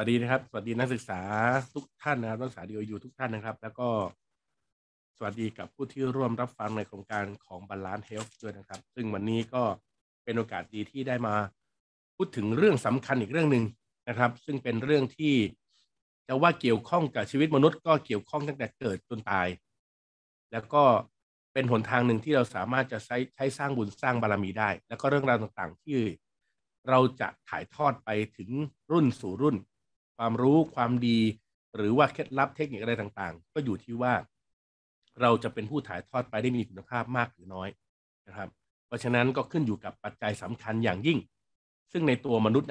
วัสดีนะครับสวัสดีนักศึกษาทุกท่านนะครับนักศึกษาดีโอยูทุกท่านนะครับ แล้วก็สวัสดีกับผู้ที่ร่วมรับฟังในโครงการของบาลานซ์เฮลท์ด้วยนะครับซึ่งวันนี้ก็เป็นโอกาสดีที่ได้มาพูดถึงเรื่องสำคัญอีกเรื่องหนึ่งนะครับ ซึ่งเป็นเรื่องที่จะว่าเกี่ยวข้องกับชีวิตมนุษย์ ก็เกี่ยวข้องตั้งแต่เกิดจนตาย แล้วก็เป็นหนทางหนึ่งที่เราสามารถจะใช้ใช้สร้างบุญสร้างบารมีได้ แล้วก็เรื่องราวต่างๆ ที่เราจะถ่ายทอดไปถึงรุ่นสู่รุ่นความรู้ความดีหรือว่าเคล็ดลับเทคนิคอะไรต่างๆ ก็อยู่ที่ว่า เราจะเป็นผู้ถ่ายทอดไปได้มีคุณภาพมากหรือน้อยนะครับ เพราะฉะนั้นก็ขึ้นอยู่กับปัจจัยสำคัญอย่างยิ่ง ซึ่งในตัวมนุษย์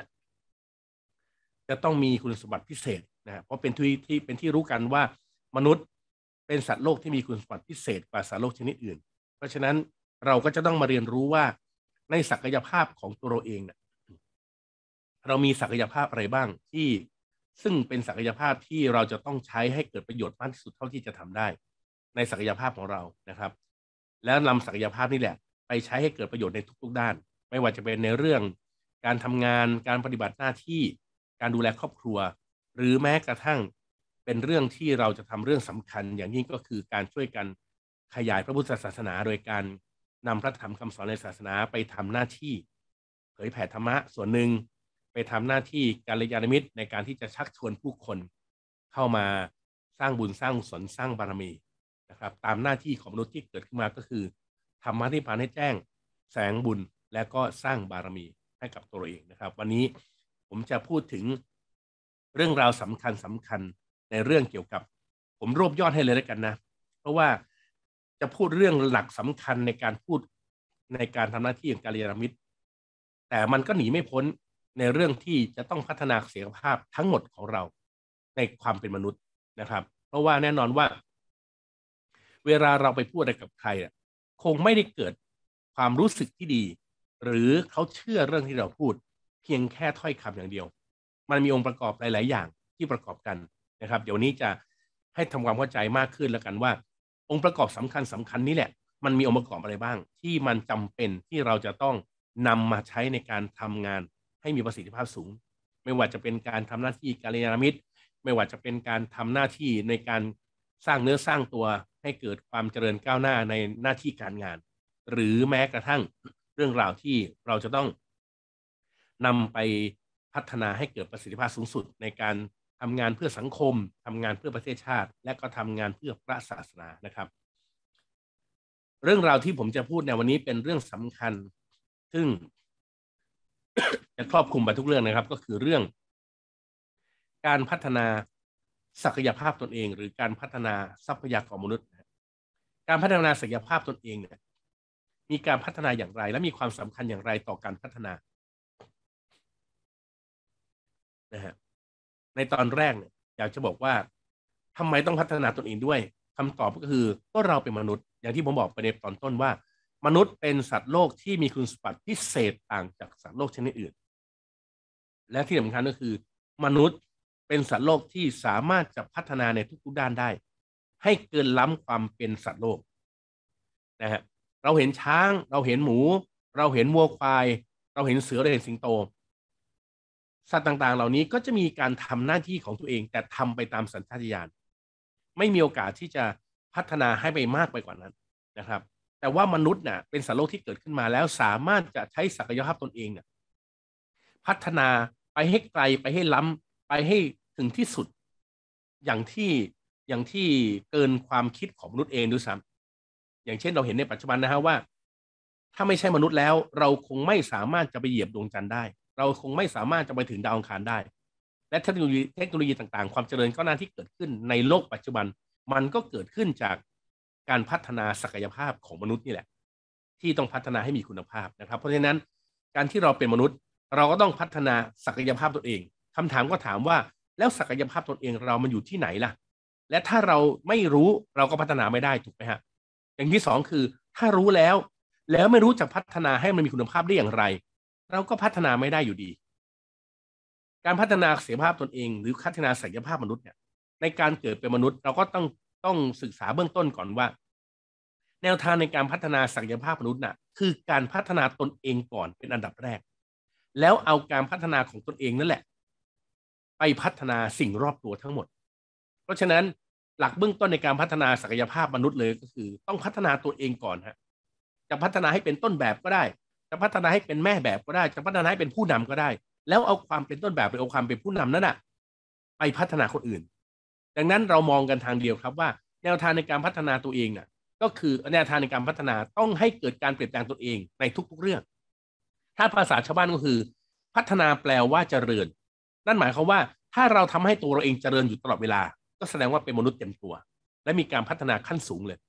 จะต้องมีคุณสมบัติพิเศษนะเพราะเป็นที่ที่เป็นที่รู้กันว่า มนุษย์เป็นสัตว์โลกที่มีคุณสมบัติพิเศษ กว่าสัตว์โลกชนิดอื่นเพราะฉะนั้นเราก็จะต้องมาเรียนรู้ว่าในศักยภาพของตัวเราเองเนะี่ยเรามีศักยภาพอะไรบ้างที่ซึ่งเป็นศักยภาพที่เราจะต้องใช้ให้เกิดประโยชน์มากที่สุดเท่าที่จะทำได้ในศักยภาพของเรานะครับ แล้วนำศักยภาพนี่แหละไปใช้ให้เกิดประโยชน์ในทุกๆ ด้าน ไม่ว่าจะเป็นในเรื่องการทำงานการปฏิบัติหน้าที่ การดูแลครอบครัว หรือแม้กระทั่งเป็นเรื่องที่เราจะทำเรื่องสำคัญ อย่างยิ่งก็คือการช่วยกันขยายพระพุทธศาสนา โดยการนำพระธรรมคำสอนในศาสนาไปทำหน้าที่ เผยแผ่ธรรมะส่วนหนึ่งไปทำหน้าที่การยานมิตรในการที่จะชักชวนผู้คนเข้ามาสร้างบุญสร้างสนสร้างบารมีนะครับ ตามหน้าที่ของมนุษย์ที่เกิดขึ้นมาก็คือทำมาที่พานให้แจ้งแสงบุญและก็สร้างบารมีให้กับตัวเองนะครับ วันนี้ผมจะพูดถึงเรื่องราวสำคัญสำคัญในเรื่องเกี่ยวกับ ผมรวบยอดให้เลยแล้วกันนะ เพราะว่าจะพูดเรื่องหลักสำคัญในการพูดในการทำหน้าที่ของการยานมิตร แต่มันก็หนีไม่พ้นในเรื่องที่จะต้องพัฒนาเสียภาพทั้งหมดของเราในความเป็นมนุษย์นะครับ เพราะว่าแน่นอนว่า เวลาเราไปพูดอะไรกับใครคงไม่ได้เกิดความรู้สึกที่ดี หรือเขาเชื่อเรื่องที่เราพูด เพียงแค่ถ้อยคำอย่างเดียว มันมีองค์ประกอบหลาย ๆ อย่างที่ประกอบกันนะครับ เดี๋ยวนี้จะให้ทำความเข้าใจมากขึ้นแล้วกันว่า องค์ประกอบสำคัญสำคัญนี้แหละ มันมีองค์ประกอบอะไรบ้าง ที่มันจำเป็นที่เราจะต้องนำมาใช้ในการทำงานให้มีประสิทธิภาพสูง ไม่ว่าจะเป็นการทำหน้าที่การเรียนมิตร ไม่ว่าจะเป็นการทำหน้าที่ในการสร้างเนื้อสร้างตัวให้เกิดความเจริญก้าวหน้าในหน้าที่การงาน หรือแม้กระทั่งเรื่องราวที่เราจะต้อง นำไปพัฒนาให้เกิดประสิทธิภาพสูงสุด ในการทำงานเพื่อสังคม ทำงานเพื่อประเทศชาติ และก็ทำงานเพื่อพระศาสนานะครับ เรื่องราวที่ผมจะพูดในวันนี้เป็นเรื่องสำคัญ ซึ่งจะครอบคลุมไปทุกเรื่องนะครับ ก็คือเรื่องการพัฒนาศักยภาพตนเอง หรือการพัฒนาทรัพยากรมนุษย์การพัฒนาศักยภาพตนเองเนี่ยมีการพัฒนาอย่างไร และมีความสำคัญอย่างไรต่อการพัฒนานะฮะในตอนแรกเนี่ยอยากจะบอกว่า ทำไมต้องพัฒนาตนเองด้วย คำตอบก็คือก็เราเป็นมนุษย์ อย่างที่ผมบอกไปในตอนต้นว่ามนุษย์เป็นสัตว์โลกที่มีคุณสมบัติพิเศษต่างจากสัตว์โลกชนิดอื่น และที่สำคัญก็คือ มนุษย์เป็นสัตว์โลกที่สามารถจะพัฒนาในทุกๆด้านได้ ให้เกินล้ำความเป็นสัตว์โลกนะฮะเราเห็นช้าง เราเห็นหมู เราเห็นวัวควายเราเห็นเสือเราเห็นสิงโต สัตว์ต่างๆ เหล่านี้ก็จะมีการทำหน้าที่ของตัวเอง แต่ทำไปตามสัญชาตญาณไม่มีโอกาสที่จะพัฒนาให้ไปมากไปกว่านั้นนะครับแต่ว่ามนุษย์เนี่ยเป็นสัตว์โลกที่เกิดขึ้นมาแล้วสามารถจะใช้ศักยภาพตนเองเนี่ยพัฒนาไปให้ไกลไปให้ล้ำ ไปให้ ถึงที่สุด อย่างที่อย่างที่เกินความคิดของมนุษย์เองด้วยซ้ำอย่างเช่นเราเห็นในปัจจุบันนะฮะว่า ถ้าไม่ใช่มนุษย์แล้ว เราคงไม่สามารถจะไปเหยียบดวงจันทร์ได้ เราคงไม่สามารถจะไปถึงดาวอังคารได้และเทคโนโลยีเทคโนโลยีต่างๆ ความเจริญก้าวหน้าที่เกิดขึ้นในโลกปัจจุบันมันก็เกิดขึ้นจากการพัฒนาศักยภาพของมนุษย์นี่แหละ ที่ต้องพัฒนาให้มีคุณภาพนะครับ เพราะฉะนั้นการที่เราเป็นมนุษย์ เราก็ต้องพัฒนาศักยภาพตัวเอง คำถามก็ถามว่าแล้วศักยภาพตนเองเรามันอยู่ที่ไหนล่ะ และถ้าเราไม่รู้เราก็พัฒนาไม่ได้ถูกไหมฮะอย่างที่สองคือถ้ารู้แล้วแล้วไม่รู้จะพัฒนาให้มันมีคุณภาพได้อย่างไร เราก็พัฒนาไม่ได้อยู่ดี การพัฒนาศักยภาพตนเอง หรือพัฒนาศักยภาพมนุษย์เนี่ยในการเกิดเป็นมนุษย์เราก็ต้องต้องศึกษาเบื้องต้นก่อนว่าแนวทางในการพัฒนาศักยภาพมนุษย์น่ะ คือการพัฒนาตนเองก่อนเป็นอันดับแรก แล้วเอาการพัฒนาของตนเองนั่นแหละ ไปพัฒนาสิ่งรอบตัวทั้งหมด เพราะฉะนั้นหลักเบื้องต้นในการพัฒนาศักยภาพมนุษย์เลยก็คือต้องพัฒนาตัวเองก่อนฮะจะพัฒนาให้เป็นต้นแบบก็ได้ จะพัฒนาให้เป็นแม่แบบก็ได้ จะพัฒนาให้เป็นผู้นำก็ได้ แล้วเอาความเป็นต้นแบบไปเอาความเป็นผู้นำนั่นน่ะ ไปพัฒนาคนอื่นดังนั้นเรามองกันทางเดียวครับว่าแนวทางในการพัฒนาตัวเองน่ะก็คือแนวทางในการพัฒนาต้องให้เกิดการเปลี่ยนแปลงตัวเองในทุกๆเรื่อง ถ้าภาษาชาวบ้านก็คือ พัฒนาแปลว่าเจริญ นั่นหมายความว่า ถ้าเราทำให้ตัวเราเองเจริญอยู่ตลอดเวลา ก็แสดงว่าเป็นมนุษย์เต็มตัว และมีการพัฒนาขั้นสูงเลย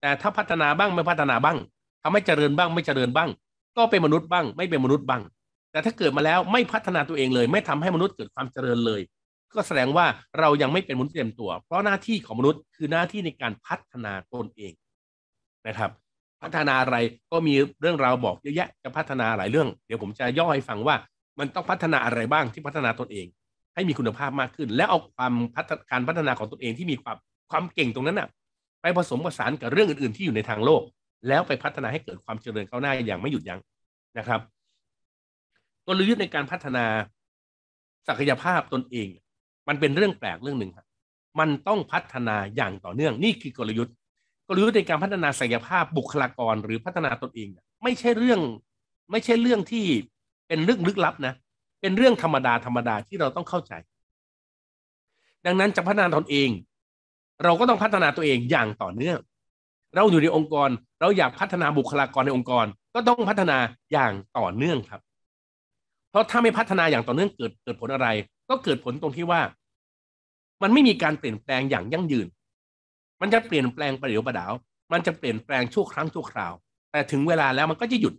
แต่ถ้าพัฒนาบ้างไม่พัฒนาบ้าง ทำให้เจริญบ้าง ไม่เจริญบ้าง ก็เป็นมนุษย์บ้าง ไม่เป็นมนุษย์บ้าง แต่ถ้าเกิดมาแล้วไม่พัฒนาตัวเองเลย ไม่ทำให้มนุษย์เกิดความเจริญเลยก็แสดงว่าเรายังไม่เป็นมนุษย์เต็มตัว เพราะหน้าที่ของมนุษย์คือหน้าที่ในการพัฒนาตนเองนะครับ พัฒนาอะไรก็มีเรื่องราวบอกเยอะแยะ จะพัฒนาหลายเรื่อง เดี๋ยวผมจะย่อให้ฟังว่า มันต้องพัฒนาอะไรบ้างที่พัฒนาตนเอง ให้มีคุณภาพมากขึ้น และเอาความพัฒการพัฒนาของตนเองที่มีความความเก่งตรงนั้นนะ่ะ ไปผสมผสานกับเรื่องอื่น ๆที่อยู่ในทางโลก แล้วไปพัฒนาให้เกิดความเจริญก้าวหน้าอย่างไม่หยุดยั้งนะครับกลยุทธ์ในการพัฒนาศักยภาพตนเองมันเป็นเรื่องแปลกเรื่องหนึ่งครับ มันต้องพัฒนาอย่างต่อเนื่องนี่คือกลยุทธ์กลยุทธ์ในการพัฒนาศักยภาพบุคลากรหรือพัฒนาตนเองไม่ใช่เรื่องไม่ใช่เรื่องที่เป็นเรื่องลึกลับนะ เป็นเรื่องธรรมดาธรรมดาที่เราต้องเข้าใจ ดังนั้นจะพัฒนาตนเอง เราก็ต้องพัฒนาตัวเองอย่างต่อเนื่อง เราอยู่ในองค์กร เราอยากพัฒนาบุคลากรในองค์กร ก็ต้องพัฒนาอย่างต่อเนื่องครับ เพราะถ้าไม่พัฒนาอย่างต่อเนื่องเกิดเกิดผลอะไรก็เกิดผลตรงที่ว่ามันไม่มีการเปลี่ยนแปลงอย่างยั่งยืน มันจะเปลี่ยนแปลงประเดี๋ยวประดาว มันจะเปลี่ยนแปลงชั่วครั้งชั่วคราว แต่ถึงเวลาแล้วมันก็จะหยุด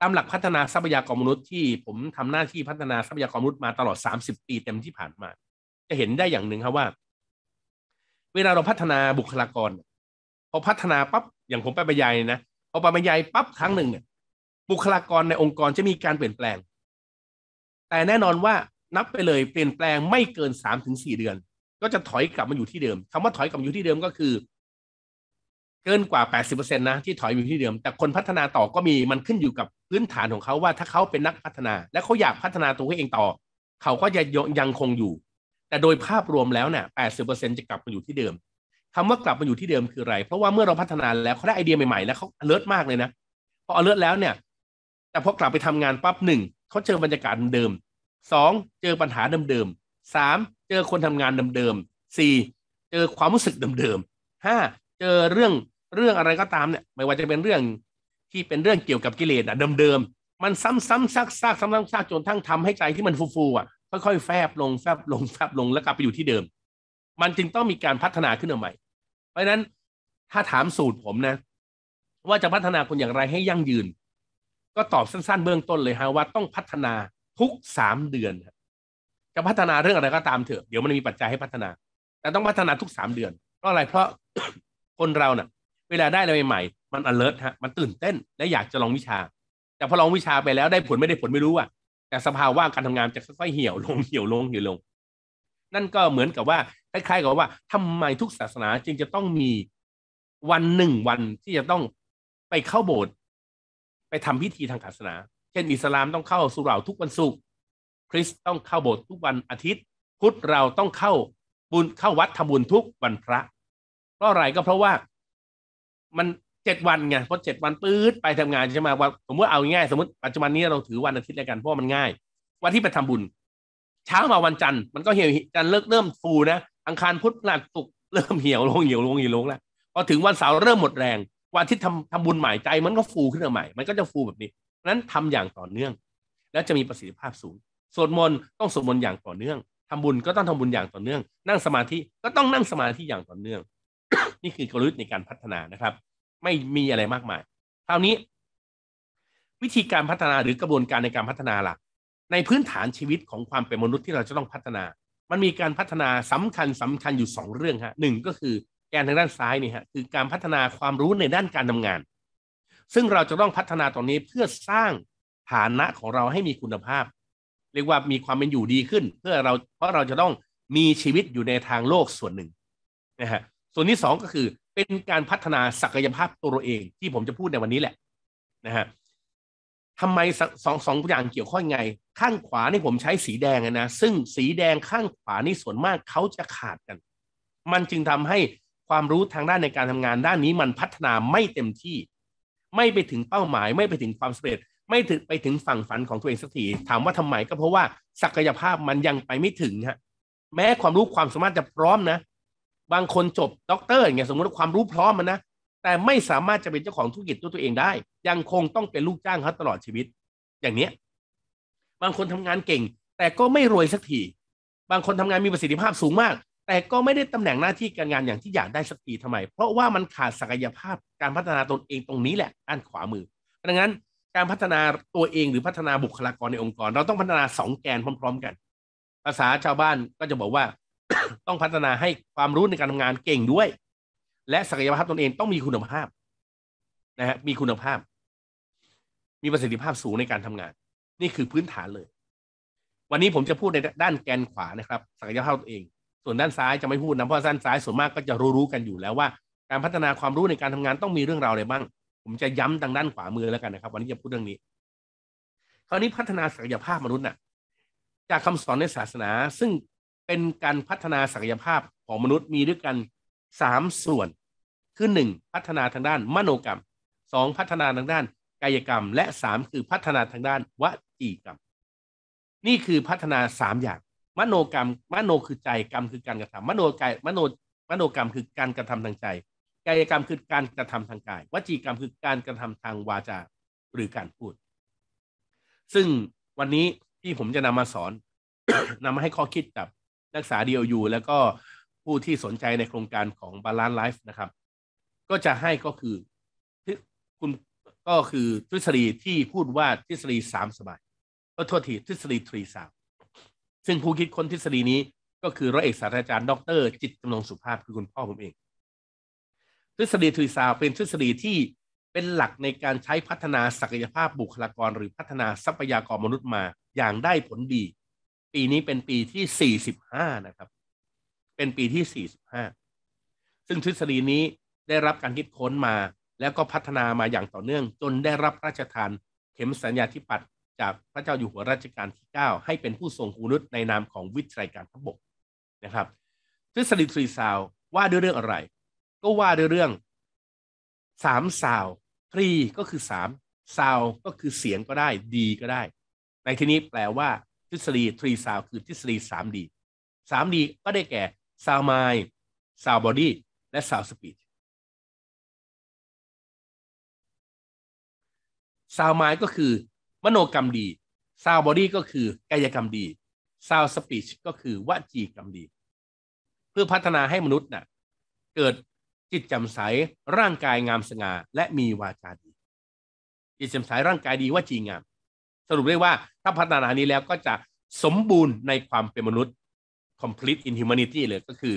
ตามหลักพัฒนาทรัพยากรมนุษย์ที่ผมทำหน้าที่พัฒนาทรัพยากรมนุษย์มาตลอด 30 ปีเต็มที่ผ่านมา จะเห็นได้อย่างหนึ่งครับว่า เวลาเราพัฒนาบุคลากร พอพัฒนาปั๊บอย่างผมไปบรรยายนะ พอไปบรรยายปั๊บครั้งหนึ่งเนี่ยบุคลากรในองค์กรจะมีการเปลี่ยนแปลง แต่แน่นอนว่านับไปเลย เปลี่ยนแปลงไม่เกินสามถึงสี่เดือนก็จะถอยกลับมาอยู่ที่เดิมคำว่าถอยกลับมาอยู่ที่เดิมก็คือ เกินกว่า 80%นะที่ถอยอยู่ที่เดิม แต่คนพัฒนาต่อก็มีมันขึ้นอยู่กับพื้นฐานของเขาว่าถ้าเขาเป็นนักพัฒนา และเขาอยากพัฒนาตัวเองต่อเขาก็จะยังคงอยู่ แต่โดยภาพรวมแล้วเนี่ย80%จะกลับมาอยู่ที่เดิมคำว่ากลับมาอยู่ที่เดิมคืออะไร เพราะว่าเมื่อเราพัฒนาแล้วเขาได้ไอเดียใหม่ๆ แล้วเขาเลิศมากเลยนะพอเลิศแล้วเนี่ย แต่พอกลับไปทำงานปั๊บหนึ่งเขาเจอบรรยากาศเดิมสองเจอปัญหาเดิมๆสามจอคนทำงานเดิมๆสี่ เจอความรู้สึกเดิมๆห้า เจอเรื่องเรื่องอะไรก็ตามเนี่ย ไม่ว่าจะเป็นเรื่องที่เป็นเรื่องเกี่ยวกับกิเลสอ่ะเดิมๆ มันซ้ำๆซักๆซ้ำๆซากจนทั้งทำให้ใจที่มันฟูๆอ่ะค่อย ๆ แฟบลงแฟบลงแฟบลงแล้วกลับไปอยู่ที่เดิม มันจึงต้องมีการพัฒนาขึ้นมาใหม่ เพราะฉะนั้นถ้าถามสูตรผมนะ ว่าจะพัฒนาคนอย่างไรให้ยั่งยืน ก็ตอบสั้นๆ เบื้องต้นเลยฮะว่าต้องพัฒนาทุกสามเดือนจะพัฒนาเรื่องอะไรก็ตามเถอะ เดี๋ยวมันมีปัจจัยให้พัฒนา แต่ต้องพัฒนาทุกสามเดือนเพราะอะไรเพราะคนเราเนะ่ะ เวลาได้อะไรใหม่ๆ มัน alert ฮะมันตื่นเต้น และอยากจะลองวิชา แต่พอลองวิชาไปแล้วได้ผลไม่ได้ผลไม่รู้อะแต่สภาวะการทำงานจะค่อยๆเหี่ยวลงเหี่ยวลงเหี่ยวลง นั่นก็เหมือนกับว่าคล้ายๆกับว่า ทำไมทุกศาสนาจึงจะต้องมีวันหนึ่งวันที่จะต้องไปเข้าโบสถ์ไปทำพิธีทางศาสนา เช่นอิสลามต้องเข้าสุเหร่าทุกวันศุกร์คริสต้องเข้าโบสถ์ทุกวันอาทิตย์ พุทธเราต้องเข้าบุญเข้าวัดทำบุญทุกวันพระเพราะอะไรก็เพราะว่า มันเจ็ดวันไงพอเจ็ดวันปื๊ดไปทำงานใช่ไหมว่าสมมติเอาง่ายสมมติปัจจุบันนี้เราถือวันอาทิตย์แล้วกันเพราะมันง่ายวันที่ไปทำบุญ เช้ามาวันจันทร์มันก็เหี่ยวจันทร์เลิกเริ่มฟูนะ อังคารพุธหลัสศุกร์เริ่มเหี่ยวลงเหี่ยวลงเหี่ยวลงแล้วพอถึงวันเสาร์เริ่มหมดแรงวันที่ทำทำบุญใหม่ใจ มันก็ฟูขึ้นมาใหม่ มันก็จะฟูแบบนี้นั้นทำอย่างต่อเนื่อง แล้วจะมีประสิทธิภาพสูงสวดมนต์ต้องสวดมนต์อย่างต่อเนื่อง ทำบุญก็ต้องทำบุญอย่างต่อเนื่อง นั่งสมาธิก็ต้องนั่งสมาธิอย่างต่อเนื่อง นี่คือกลยุทธ์ในการพัฒนานะครับ ไม่มีอะไรมากมายคราวนี้ วิธีการพัฒนาหรือกระบวนการในการพัฒนาล่ะ ในพื้นฐานชีวิตของความเป็นมนุษย์ที่เราจะต้องพัฒนา มันมีการพัฒนาสำคัญสำคัญอยู่สองเรื่องฮะหนึ่งก็คือแกนทางด้านซ้ายนี่ฮะคือการพัฒนาความรู้ในด้านการทำงาน ซึ่งเราจะต้องพัฒนาตรงนี้เพื่อสร้างฐานะของเราให้มีคุณภาพเรียกว่ามีความเป็นอยู่ดีขึ้น เพื่อเราเพราะเราจะต้องมีชีวิตอยู่ในทางโลกส่วนหนึ่งนะฮะส่วนที่สองก็คือเป็นการพัฒนาศักยภาพตัวเองที่ผมจะพูดในวันนี้แหละนะฮะทำไมสองสองอย่างเกี่ยวข้องไง ข้างขวานี่ผมใช้สีแดงนะ ซึ่งสีแดงข้างขวานี่ส่วนมากเขาจะขาดกัน มันจึงทำให้ความรู้ทางด้านในการทำงานด้านนี้มันพัฒนาไม่เต็มที่ ไม่ไปถึงเป้าหมายไม่ไปถึงความสำเร็จไม่ถึงไปถึงฝั่งฝันของตัวเองสักที ถามว่าทำไมก็เพราะว่า ศักยภาพมันยังไปไม่ถึงฮะ แม้ความรู้ความสามารถจะพร้อมนะ บางคนจบด็อกเตอร์อย่างเงี้ย สมมติว่าความรู้พร้อมมันนะ แต่ไม่สามารถจะเป็นเจ้าของธุรกิจด้วยตัวเองได้ ยังคงต้องเป็นลูกจ้างเขาตลอดชีวิต อย่างเนี้ยบางคนทำงานเก่ง แต่ก็ไม่รวยสักที บางคนทำงานมีประสิทธิภาพสูงมาก แต่ก็ไม่ได้ตำแหน่งหน้าที่การงานอย่างที่อยากได้สักทีทำไม เพราะว่ามันขาดศักยภาพการพัฒนาตนเองตรงนี้แหละด้านขวามือดังนั้นการพัฒนาตัวเองหรือพัฒนาบุคลากรในองค์กร เราต้องพัฒนาสองแกนพร้อมๆกัน ภาษาชาวบ้านก็จะบอกว่า ต้องพัฒนาให้ความรู้ในการทำงานเก่งด้วย และศักยภาพตนเองต้องมีคุณภาพนะฮะมีคุณภาพ มีประสิทธิภาพสูงในการทำงาน นี่คือพื้นฐานเลย วันนี้ผมจะพูดในด้านแกนขวานะครับ ศักยภาพตัวเอง ส่วนด้านซ้ายจะไม่พูดนะเพราะด้านซ้ายส่วนมากก็จะรู้ๆกันอยู่แล้วว่า การพัฒนาความรู้ในการทำงานต้องมีเรื่องราวอะไรบ้างผมจะย้ำทางด้านขวามือแล้วกันนะครับ วันนี้จะพูดเรื่องนี้ คราวนี้พัฒนาศักยภาพมนุษย์น่ะจากคำสอนในศาสนาซึ่งเป็นการพัฒนาศักยภาพของมนุษย์มีด้วยกันสามส่วน คือหนึ่งพัฒนาทางด้าน มโนกรรมสองพัฒนาทางด้านกายกรรม และสามคือพัฒนาทางด้านวจีกรรม นี่คือพัฒนาสามอย่าง มโนกรรม มโนคือใจกรรมคือการกระทำมโนกายมโนมโนกรรมคือการกระทำทางใจกายกรรมคือการกระทำทางกาย วจีกรรมคือการกระทำทางวาจาหรือการพูด ซึ่งวันนี้ที่ผมจะนำมาสอน นำมาให้ข้อคิดกับ นักศึกษาดีโอแล้วก็ผู้ที่สนใจในโครงการของบาลานซ์ไลฟ์นะครับ ก็จะให้ก็คือคุณก็คือทฤษฎีที่พูดว่าทฤษฎีสามสบายก็โทษทีทฤษฎีทรีสามซึ่งผู้คิดค้นทฤษฎีนี้ ก็คือร้อยเอกศาสตราจารย์ ดร จิตจำนงสุภาพคือคุณพ่อผมเองทฤษฎีทรีซาวเป็นทฤษฎีที่เป็นหลักในการใช้พัฒนาศักยภาพบุคลากรหรือพัฒนาทรัพยากรมนุษย์มาอย่างได้ผลดี ปีนี้เป็นปีที่ 45 นะครับ เป็นปีที่ 45 ซึ่งทฤษฎีนี้ได้รับการคิดค้นมาแล้วก็พัฒนามาอย่างต่อเนื่อง จนได้รับราชทานเข็มสัญญาธิปัตย์จากพระเจ้าอยู่หัวรัชกาลที่ 9 ให้เป็นผู้ทรงคุณุษในนามของวิทยาการทบกนะครับ ทฤษฎีทรีซาวว่าด้วยเรื่องอะไรก็ว่าด้วยเรื่องสามสาวทรีก็คือสามสาว ก็คือเสียงก็ได้ดีก็ได้ ในที่นี้แปลว่าทฤษฎีทรีสาว คือทฤษฎีสามดีสามดีก็ได้แก่ซาวไมล์ซาวบอดี้และซาวสปีดซาวไมล์ก็คือ มโนกรรมดีซาวบอดี้ก็คือกายกรรมดีซาวสปีชก็คือวจีกรรมดี เพื่อพัฒนาให้มนุษย์นะ่ะเกิดจิตแจ่มใสร่างกายงามสง่าและมีวาจาดีจิตแจ่มใสร่างกายดีว่าจีงาม สรุปได้ว่าถ้าพัฒนานี้แล้วก็จะสมบูรณ์ในความเป็นมนุษย์ complete in humanity เลยก็คือ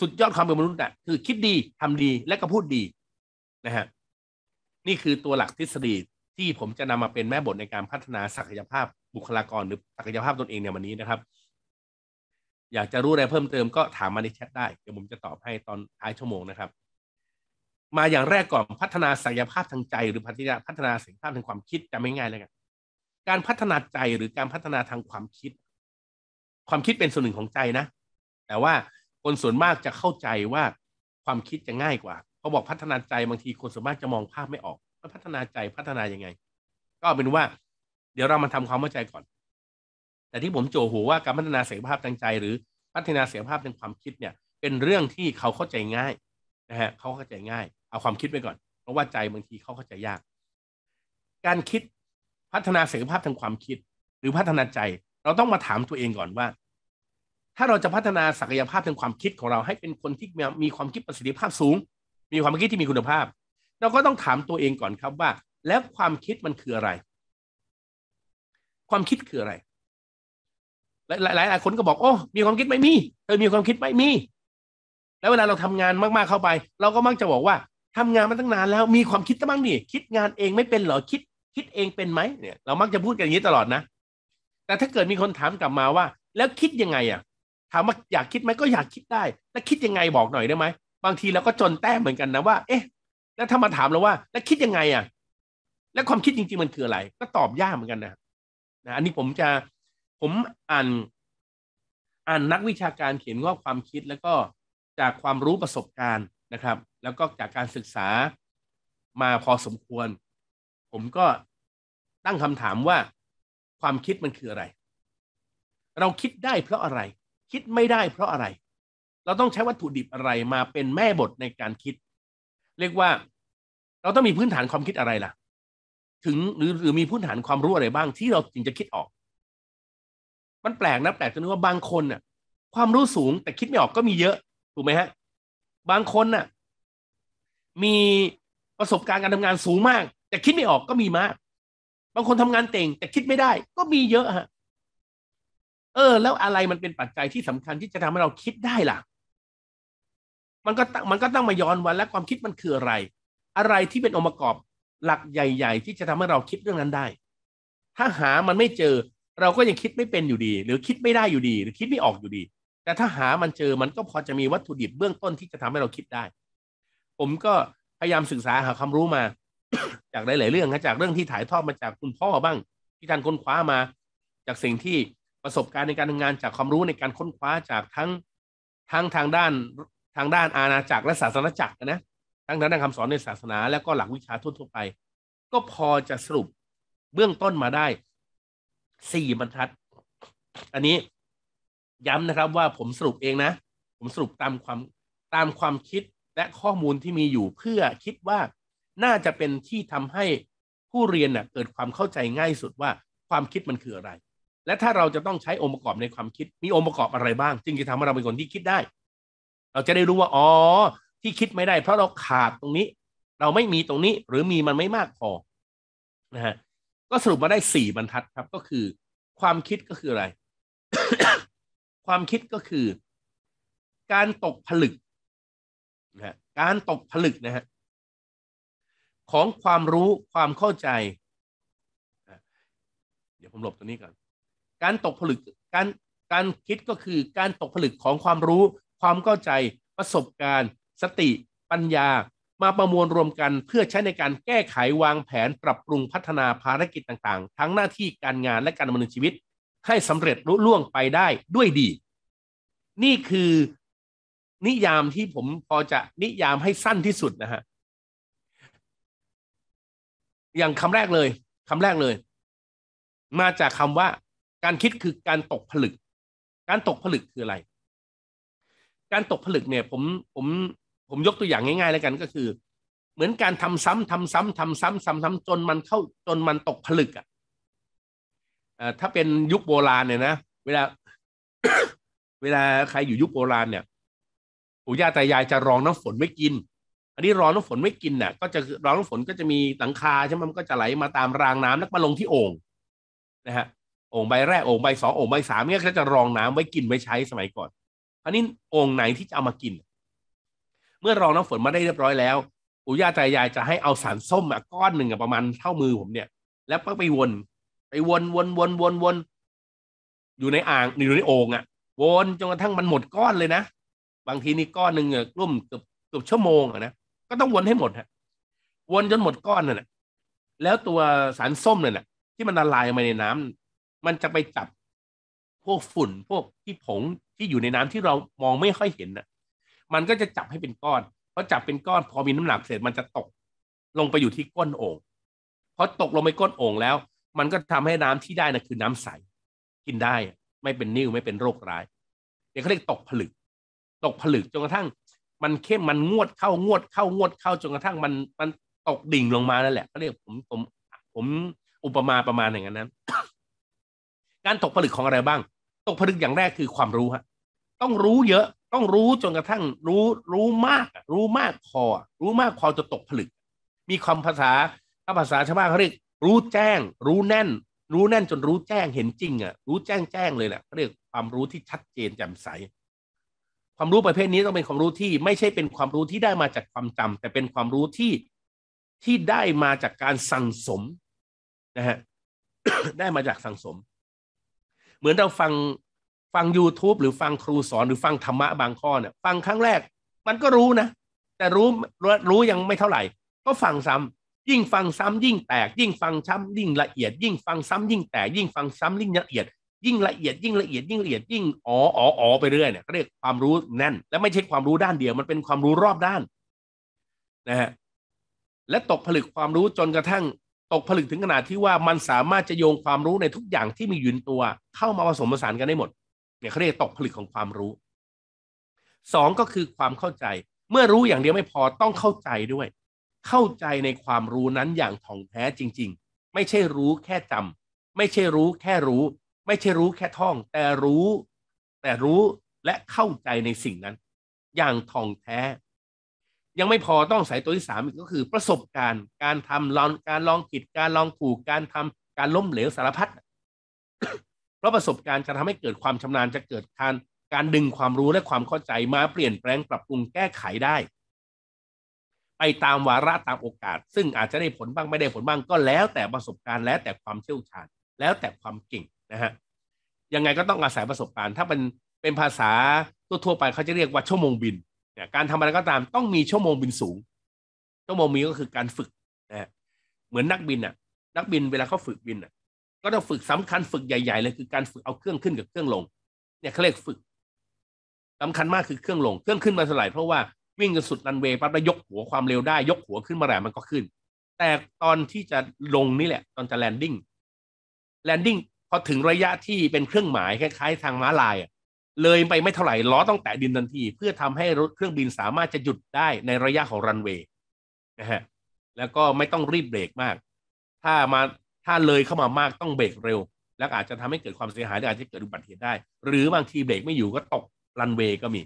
สุดยอดความเป็นมนุษย์นะ่ะคือคิดดีทำดีและก็พูดดีนะฮะนี่คือตัวหลักทฤษฎีที่ผมจะนำมาเป็นแม่บทในการพัฒนาศักยภาพบุคลากร หรือศักยภาพตนเองเนี่ยวันนี้นะครับอยากจะรู้อะไรเพิ่มเติมก็ถามมาในแชทได้เดี๋ยวผมจะตอบให้ตอนท้ายชั่วโมงนะครับ มาอย่างแรกก่อนพัฒนาศักยภาพทางใจ หรือพัฒนาพัฒนาศักยภาพทางความคิดจะไม่ง่ายเลยกันการพัฒนาใจหรือการพัฒนาทางความคิด ความคิดเป็นส่วนหนึ่งของใจนะ แต่ว่าคนส่วนมากจะเข้าใจว่าความคิดจะง่ายกว่าเขาบอกพัฒนาใจบางทีคนส่วนมากจะมองภาพไม่ออกว่าพัฒนาใจพัฒนายังไง ก็เป็นว่า เดี๋ยวเรามาทำความเข้าใจก่อนแต่ที่ผมโจหัวว่าการพัฒนาเสรีภาพทางใจหรือ พัฒนาเสรีภาพทางความคิดเนี่ย เป็นเรื่องที่เขาเข้าใจง่ายนะฮะเขาเข้าใจง่าย เอาความคิดไปก่อน เพราะว่าใจบางทีเขาเข้าใจยาก การคิดพัฒนาเสรีภาพทางความคิด หรือพัฒนาใจเราต้องมาถามตัวเองก่อนว่า ถ้าเราจะพัฒนาศักยภาพทางความคิดของเราให้เป็นคนที่มีความคิดประสิทธิภาพสูง มีความคิดที่มีคุณภาพ เราก็ต้องถามตัวเองก่อนครับว่า แล้วความคิดมันคืออะไร ความคิดคืออะไรหลายหลายคนก็บอกโอ้มีความคิดไม่มีเธอมีความคิดไม่มี แล้วเวลาเราทำงานมาก ๆ เข้าไป เราก็มักจะบอกว่า ทำงานมาตั้งนาน แล้วมีความคิดบ้างดิคิดงานเองไม่เป็นหรอคิด คิดเองเป็นไหมเนี่ย เรามักจะพูดกันอย่างนี้ตลอดนะแต่ถ้าเกิดมีคนถามกลับมาว่า แล้วคิดยังไงอ่ะ ถามว่าอยากคิดไหมก็อยากคิดได้ แล้วคิดยังไงบอกหน่อยได้ไหมบางทีเราก็จนแต้มเหมือนกันนะว่า เอ๊ะแล้วถ้ามาถามเราว่า แล้วคิดยังไงอ่ะแล้วความคิดจริง ๆ มันคืออะไร ก็ตอบยากเหมือนกันนะนะอันนี้ผมจะผมอ่านอ่านนักวิชาการเขียนง่าความคิดแล้วก็จากความรู้ประสบการณ์นะครับ แล้วก็จากการศึกษามาพอสมควร ผมก็ตั้งคำถามว่าความคิดมันคืออะไร เราคิดได้เพราะอะไร คิดไม่ได้เพราะอะไร เราต้องใช้วัตถุดิบอะไรมาเป็นแม่บทในการคิด เรียกว่าเราต้องมีพื้นฐานความคิดอะไรล่ะถึงหรือหรือมีพื้นฐานความรู้อะไรบ้างที่เราจึงจะคิดออกมันแปลกนะแปลกจนนึกว่าบางคนน่ะ ความรู้สูง แต่คิดไม่ออกก็มีเยอะ ถูกไหมฮะบางคนน่ะ มีประสบการณ์การทำงานสูงมาก แต่คิดไม่ออกก็มีมาก บางคนทำงานเต่ง แต่คิดไม่ได้ ก็มีเยอะฮะเออ แล้วอะไรมันเป็นปัจจัยที่สำคัญที่จะทำให้เราคิดได้ล่ะ มันก็มันก็ต้องมาย้อนวันและความคิดมันคืออะไร อะไรที่เป็นองค์ประกอบ หลักใหญ่ๆที่จะทำให้เราคิดเรื่องนั้นได้ ถ้าหามันไม่เจอเราก็ยังคิดไม่เป็นอยู่ดี หรือคิดไม่ได้อยู่ดี หรือคิดไม่ออกอยู่ดี แต่ถ้าหามันเจอมันก็พอจะมีวัตถุดิบเบื้องต้นที่จะทำให้เราคิดได้ ผมก็พยายามศึกษาหาความรู้มา จากหลายๆเรื่องนะจากเรื่องที่ถ่ายทอดมาจากคุณพ่อบ้างที่ท่านค้นคว้ามา จากสิ่งที่ประสบการณ์ในการทำงานจากความรู้ในการค้นคว้าจากทั้งทั้งทางด้านทางด้านอาณาจักรและศาสนาจักรนะทั้งด้านคำสอนในศาสนาและก็หลักวิชาทั่ว ๆ ไป ก็พอจะสรุปเบื้องต้นมาได้สี่บรรทัด อันนี้ย้ำนะครับว่าผมสรุปเองนะ ผมสรุปตามความตามความคิดและข้อมูลที่มีอยู่เพื่อคิดว่าน่าจะเป็นที่ ทำ ให้ผู้เรียนนะ่ะ เกิดความเข้าใจง่ายสุดว่า ความคิดมันคืออะไร และถ้าเราจะต้องใช้ องค์ประกอบ ในความ คิด มีองค์ประกอบอะไรบ้างจึงจะทำให้เราเป็นคนที่คิดได้ เราจะได้รู้ว่าอ๋อที่คิดไม่ได้ เพราะเราขาดตรงนี้ เราไม่มีตรงนี้ หรือมีมันไม่มากพอนะฮะก็สรุปมาได้สี่บรรทัดครับก็คือ ความคิดก็คืออะไร ความคิดก็คือ การตกผลึกนะการตกผลึกนะฮะของความรู้ความเข้าใจเดี๋ยวผมหลบตัวนี้ก่อนการตกผลึกการการคิดก็คือ การตกผลึกของความรู้ความเข้าใจประสบการณ์ สติปัญญามาประมวลรวมกันเพื่อใช้ในการแก้ไขวางแผนปรับปรุงพัฒนาภารกิจต่าง ๆ ทั้งหน้าที่การงานและการดำเนินชีวิตให้สำเร็จรุ่ล่วงไปได้ด้วยดี นี่คือนิยามที่ผมพอจะนิยามให้สั้นที่สุดนะฮะอย่างคำแรกเลยคำแรกเลย มาจากคำว่าการคิดคือการตกผลึก การตกผลึกคืออะไร การตกผลึกเนี่ย ผมผมผมยกตัวอย่างง่ายๆแล้วกันก็คือ เหมือนการทำซ้ำทำซ้ำ ทำซ้ำซ้ำซ้ำจนมันเข้าจนมันตกผลึกอ่ะถ้าเป็นยุคโบราณเนี่ยนะเวลา เวลาใครอยู่ยุคโบราณเนี่ยปู่ย่าตายายจะรองน้ำฝนไม่กิน อันนี้รองน้ำฝนไม่กินน่ะก็จะรองน้ำฝนก็จะมีหลังคาใช่ไหมมันก็จะไหลมาตามรางน้ำแล้วมาลงที่โอ่งนะฮะโอ่งใบแรกโอ่งใบสองโอ่งใบสามเนี่ยก็จะรองน้ำไว้กินไว้ใช้สมัยก่อนอันนี้โอ่งไหนที่จะเอามากินเมื่อรองน้ำฝนมาได้เรียบร้อยแล้วปู่ย่าตายายจะให้เอาสารส้มก้อนหนึ่งประมาณเท่ามือผมเนี่ย แล้วก็ไปวน ไปวนวนวนวนวนอยู่ในอ่างอยู่ในโอ่งอ่ะ วนจนกระทั่งมันหมดก้อนเลยนะบางทีนี่ก้อนหนึ่งเงือกร่วมเกือบเกือบชั่วโมงอ่ะนะก็ต้องวนให้หมดฮะวนจนหมดก้อนนั่นแหละแล้วตัวสารส้มเนี่ยละที่มันละลายมาในน้ำ มันจะไปจับ พวกฝุ่นพวกที่ผงที่อยู่ในน้ำที่เรามองไม่ค่อยเห็นนะมันก็จะจับให้เป็นก้อนพอจับเป็นก้อน พอมีน้ำหนักเสร็จมันจะตก ลงไปอยู่ที่ก้นโอ่งพอตกลงไปก้นโอ่งแล้ว มันก็ทำให้น้ำที่ได้นะ่ะคือน้ำใส กินได้ ไม่เป็นนิ่วไม่เป็นโรคร้ายเดี๋ยวเขาเรียกตกผลึก ตกผลึกจนกระทั่ง มันเข้มมันงวดเข้างวดเข้างวดเข้าจนกระทั่ง มันมันตกดิ่งลงมานั่นแหละเขาเรียกผมผมผมอุปมาประมาณอย่างนั้น การตกผลึกของอะไรบ้าง ตกผลึกอย่างแรกคือความรู้ฮะ ต้องรู้เยอะต้องรู้จนกระทั่งรู้รู้มาก รู้มากพอรู้มากพอจะตกผลึกมีความภาษาถ้าภาษาชาวบ้านเขาเรียกรู้แจ้ง รู้แน่น รู้แน่นจนรู้แจ้งเห็นจริงอ่ะรู้แจ้งแจ้งเลยแหละเขาเรียกความรู้ที่ชัดเจนแจ่มใส ความรู้ประเภทนี้ต้องเป็นความรู้ที่ ไม่ใช่เป็นความรู้ที่ได้มาจากความจำ แต่เป็นความรู้ที่ที่ได้มาจากการสั่งสมนะฮะได้มาจากสั่งสม เหมือนเราฟังฟัง YouTube หรือฟังครูสอนหรือฟังธรรมะบางข้อเนี่ยฟังครั้งแรกมันก็รู้นะ แต่รู้รู้ยังไม่เท่าไหร่ ก็ฟังซ้ำยิ่งฟังซ้ำยิ่งแตกยิ่งฟังซ้ำยิ่งละเอียดยิ่งฟังซ้ำยิ่ง แตกยิ่งฟังซ้ำยิ่งละเอียดยิ่งละเอียดยิ่งละเอียดยิ่งละเอียด ยิ่งอ๋ออ๋ออไปเรื่อยเนี่ยเรียกความรู้แน่น และไม่ใช่ความรู้ด้านเดียวมันเป็นความรู้รอบด้านนะฮะและตกผลึกความรู้จนกระทั่งตกผลึกถึงขนาดที่ว่ามันสามารถจะโยงความรู้ในทุกอย่างที่มีอยู่ในตัวเข้ามาผสมผสานกันได้หมดเนี่ยเขาเรียกตกผลึกของความรู้สองก็คือความเข้าใจ เมื่อรู้อย่างเดียวไม่พอต้องเข้าใจด้วย เข้าใจในความรู้นั้นอย่างถ่องแท้จริง ๆ ไม่ใช่รู้แค่จำ ไม่ใช่รู้แค่รู้ ไม่ใช่รู้แค่ท่อง แต่รู้ แต่รู้และเข้าใจในสิ่งนั้น อย่างท่องแท้ ยังไม่พอต้องใส่ตัวที่สามอีกก็คือประสบการณ์ การทำลองการลองผิดการลองถูกการทำการล้มเหลวสารพัดราะประสบการณ์จะทำให้เกิดความชำนาญจะเกิดการการดึงความรู้และความเข้าใจมาเปลี่ยนแปลงปรับปรุงแก้ไขได้ ไปตามวาระตามโอกาส ซึ่งอาจจะได้ผลบ้างไม่ได้ผลบ้าง ก็แล้วแต่ประสบการณ์แล้วแต่ความเชี่ยวชาญ แล้วแต่ความเก่งนะฮะยังไงก็ต้องอาศัยประสบการณ์ ถ้าเป็นเป็นภาษาตัวทั่วไปเขาจะเรียกว่า ชั่วโมงบินเนี่ยการทำอะไรก็ตามต้องมีชั่วโมงบินสูง ชั่วโมงบินก็คือการฝึกนะเหมือนนักบินอ่ะนักบินเวลาเขาฝึกบินอ่ะก็ต้องฝึกสำคัญฝึกใหญ่ๆเลยคือการฝึกเอาเครื่องขึ้นกับเครื่องลง เนี่ยเขาเรียกฝึก สำคัญมากคือเครื่องลงเครื่องขึ้นมาเท่าไหร่เพราะว่าวิ่งจนสุดรันเวย์ปั๊บแล้วยกหัวความเร็วได้ ยกหัวขึ้นมาแรงมันก็ขึ้น แต่ตอนที่จะลงนี่แหละ ตอนจะแลนดิ้งแลนดิ้งพอถึงระยะที่เป็นเครื่องหมายคล้ายๆ ทางม้าลายเลยไปไม่เท่าไหร่ล้อต้องแตะดินทันที เพื่อทำให้รถเครื่องบินสามารถจะหยุดได้ในระยะของรันเวย์นะฮะแล้วก็ไม่ต้องรีบเบรกมาก ถ้ามาถ้าเลยเข้ามามากต้องเบรกเร็ว แล้วอาจจะทำให้เกิดความเสียหายหรืออาจจะเกิดอุบัติเหตุได้ หรือบางทีเบรกไม่อยู่ก็ตกรันเวย์ก็มี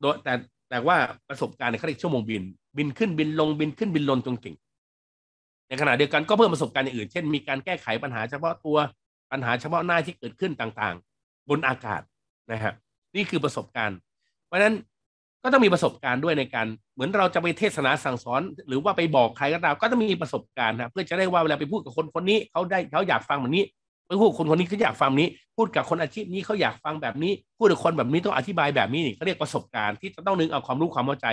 โดยแต่แต่ว่าประสบการณ์ในขั้นชั่วโมงบิน บินขึ้นบินลงบินขึ้นบินลงจนเก่งในขณะเดียวกันก็เพิ่มประสบการณ์อย่างอื่น เช่นมีการแก้ไขปัญหาเฉพาะตัวปัญหาเฉพาะหน้าที่เกิดขึ้นต่างๆ บนอากาศนะฮะนี่คือประสบการณ์เพราะฉะนั้นก็ต้องมีประสบการณ์ด้วยในการเหมือนเราจะไปเทศนาสั่งสอน หรือว่าไปบอกใครก็ตามก็ต้องมีประสบการณ์นะเพื่อจะได้ว่าเวลาไปพูดกับคนคนนี้เขาได้เขาอยากฟังแบบนี้ไปพูดคนคนนี้เขาอยากฟังนี้ พูดกับคนอาชีพนี้เขาอยากฟังแบบนี้พูดกับคนแบบนี้ต้องอธิบายแบบนี้นี่เขาเรียกประสบการณ์ที่จะต้องนึงเอาความรู้ความเข้าใจ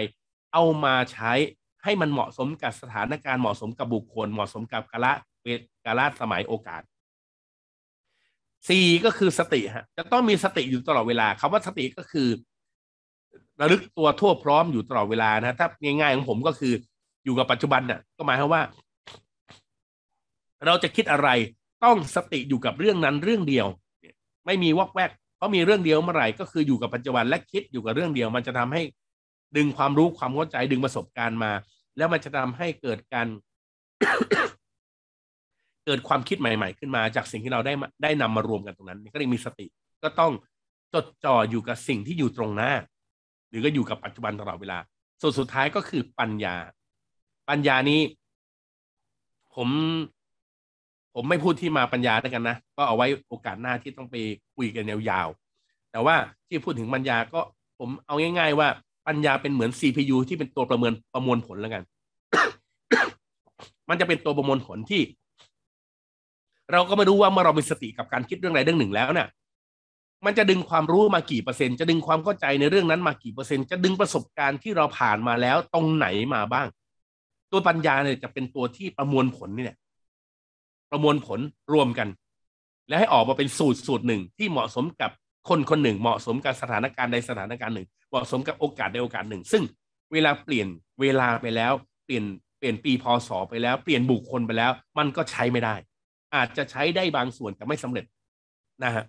เอามาใช้ให้มันเหมาะสมกับสถานการณ์เหมาะสมกับบุคคลเหมาะสมกับกาละเวกาละสมัยโอกาสสี่ก็คือสติฮะจะต้องมีสติอยู่ตลอดเวลาคำว่าสติก็คือระลึกตัวทั่วพร้อมอยู่ตลอดเวลานะ ถ้า ง่ายๆของผมก็คืออยู่กับปัจจุบันน่ะก็หมายความว่า เราจะคิดอะไร ต้องสติอยู่กับเรื่องนั้นเรื่องเดียวไม่มีวอกแวกเพราะมีเรื่องเดียวเมื่อไหร่ก็คืออยู่กับปัจจุบัน และคิดอยู่กับเรื่องเดียว มันจะทำให้ ดึงความรู้ความเข้าใจดึงประสบการณ์มา แล้วมันจะทำให้เกิดการเกิดความคิดใหม่ ๆ ขึ้นมาจากสิ่งที่เราได้ได้นำมารวมกันตรงนั้นก็เลยมีสติ ก็ต้องจดจ่ออยู่กับสิ่งที่อยู่ตรงหน้าหรือก็อยู่กับปัจจุบันตลอดเวลาส่วนสุดท้ายก็คือปัญญา ปัญญานี้ ผม ผมไม่พูดที่มาปัญญาแล้วกันนะ ก็เอาไว้โอกาสหน้าที่ต้องไปคุยกันยาวๆ แต่ว่าที่พูดถึงปัญญา ก็ผมเอาง่าย ๆ ว่า ปัญญาเป็นเหมือน CPU ที่เป็นตัวประเมินประมวลผลแล้วกัน มันจะเป็นตัวประมวลผลที่ เราก็ไม่รู้ว่าเมื่อเรามีสติกับการคิดเรื่องใดเรื่องหนึ่งแล้วเนะี่ยมันจะดึงความรู้มากี่เปอร์เซ็นต์จะดึงความเข้าใจในเรื่องนั้นมากี่เปอร์เซ็นต์จะดึงประสบการณ์ที่เราผ่านมาแล้ว ตรงไหนมาบ้าง ตัวปัญญาเนี่ยจะเป็นตัวที่ประมวลผลนี่แหละประมวลผลรวมกัน แล้วให้ออกมาเป็นสูตรสูตรหนึ่งที่เหมาะสมกับคนคนหนึ่งเหมาะสมกับสถานการณ์ใดสถานการณ์หนึ่ง เหมาะสมกับโอกาสใดโอกาสหนึ่ง ซึ่ง เวลาเปลี่ยนเวลาไปแล้วเปลี่ยนเปลี่ยนปีพศไปแล้วเปลี่ยนบุคคลไปแล้ว มันก็ใช้ไม่ได้ อาจจะใช้ได้บางส่วนแต่ไม่สำเร็จนะฮะ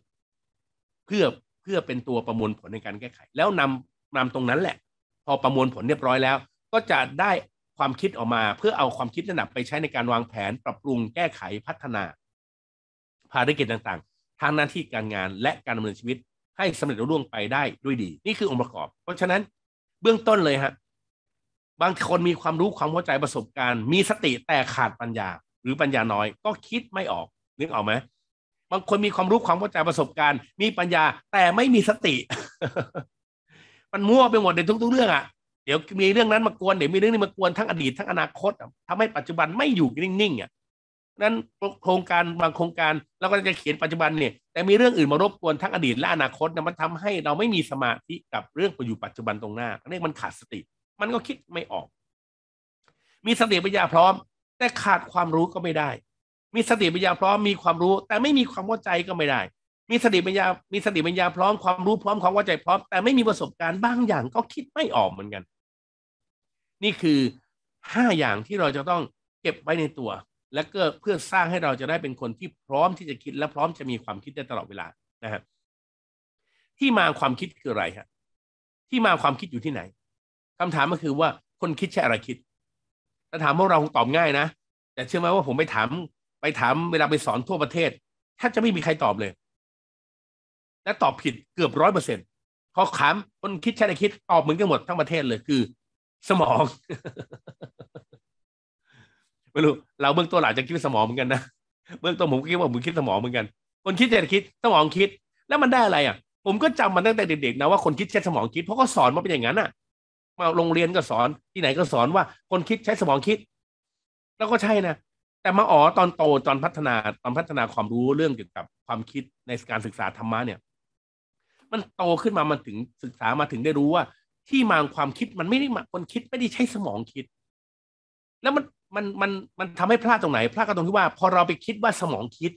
พื่อเพื่อเป็นตัวประมวลผลในการแก้ไข แล้วนำนำตรงนั้นแหละ พอประมวลผลเรียบร้อยแล้ว ก็จะได้ความคิดออกมา เพื่อเอาความคิดระดับไปใช้ในการวางแผนปรับปรุงแก้ไขพัฒนา ภารกิจต่างๆทางหน้าที่การงานและการดำเนินชีวิต ให้สำเร็จรุ่งไปได้ด้วยดี นี่คือองค์ประกอบ เพราะฉะนั้นเบื้องต้นเลยฮะบางคนมีความรู้ความเข้าใจประสบการณ์มีสติแต่ขาดปัญญา หรือปัญญาน้อย ก็คิดไม่ออก นึกออกไหมบางคนมีความรู้ความเข้าใจประสบการณ์ มีปัญญา แต่ไม่มีสติ มันมั่วไปหมดในทุกๆเรื่องอ่ะเดี๋ยว มีเรื่องนั้นมากวนเดี๋ยวมีเรื่องนี้มากวนทั้งอดีตทั้งอนาคต ทำให้ปัจจุบันไม่อยู่นิ่งๆอ่ะนั้นโครงการบางโครงการเราก็จะเขียนปัจจุบันเนี่ยแต่มีเรื่องอื่นมารบกวนทั้งอดีตและอนาคตนะมันทำให้เราไม่มีสมาธิกับเรื่องปัจจุบันตรงหน้าเรีองมันขาดสติ มันก็คิดไม่ออก มีสติปัญญาพร้อม แต่ขาดความรู้ก็ไม่ได้มีสติปัญญาพร้อมมีความรู้แต่ไม่มีความเข้าใจก็ไม่ได้ มีสติปัญญามีสติปัญญาพร้อมความรู้ พร้อมความเข้าใจพร้อมแต่ไม่มีประสบการณ์บางอย่างก็คิดไม่ออกเหมือนกัน นี่คือห้าอย่างที่เราจะต้องเก็บไว้ในตัว และก็เพื่อสร้างให้เราจะได้เป็นคนที่พร้อมที่จะคิด และพร้อมจะมีความคิดได้ตลอดเวลานะฮะที่มาความคิดคืออะไรฮะที่มาความคิดอยู่ที่ไหน คำถามก็คือว่าคนคิดใช่อะไรคิดถ้าถามพวกเราตอบง่ายนะแต่เชื่อไหมว่าผมไปถามไปถามเวลาไปสอนทั่วประเทศแทบจะไม่มีใครตอบเลย และตอบผิดเกือบร้อยเปอร์เซ็นต์พอถามคนคิดใช่ไหมคิดตอบเหมือนกันหมดทั้งประเทศเลยคือ สมองไม่รู้เราเบื้องต้นหลางจะคิดสมองเหมือนกันนะเบื้องต้นผมคิดว่าผมคิดสมองเหมือนกัน คนคิดเศรษฐคิดสมองคิด แล้วมันได้อะไรอ่ะ ผมก็จำมันตั้งแต่เด็กๆนะว่าคนคิดใช้สมองคิด เพราะก็สอนมาเป็นอย่างนั้นอ่ะ มาโรงเรียนก็สอนที่ไหนก็สอนว่า คนคิดใช้สมองคิด แล้วก็ใช่นะแต่มาอ๋อตอนโตตอนพัฒนาตอนพัฒนาความรู้เรื่องเกี่ยวกับความคิดในการศึกษาธรรมะเนี่ยมันโตขึ้นมามันถึงศึกษามาถึงได้รู้ว่าที่มาของความคิดมันไม่ได้มาคนคิดไม่ได้ใช้สมองคิด แล้วมันมันมันมันทำให้พลาดตรงไหนพลาดก็ตรงที่ว่าพอเราไปคิดว่าสมองคิด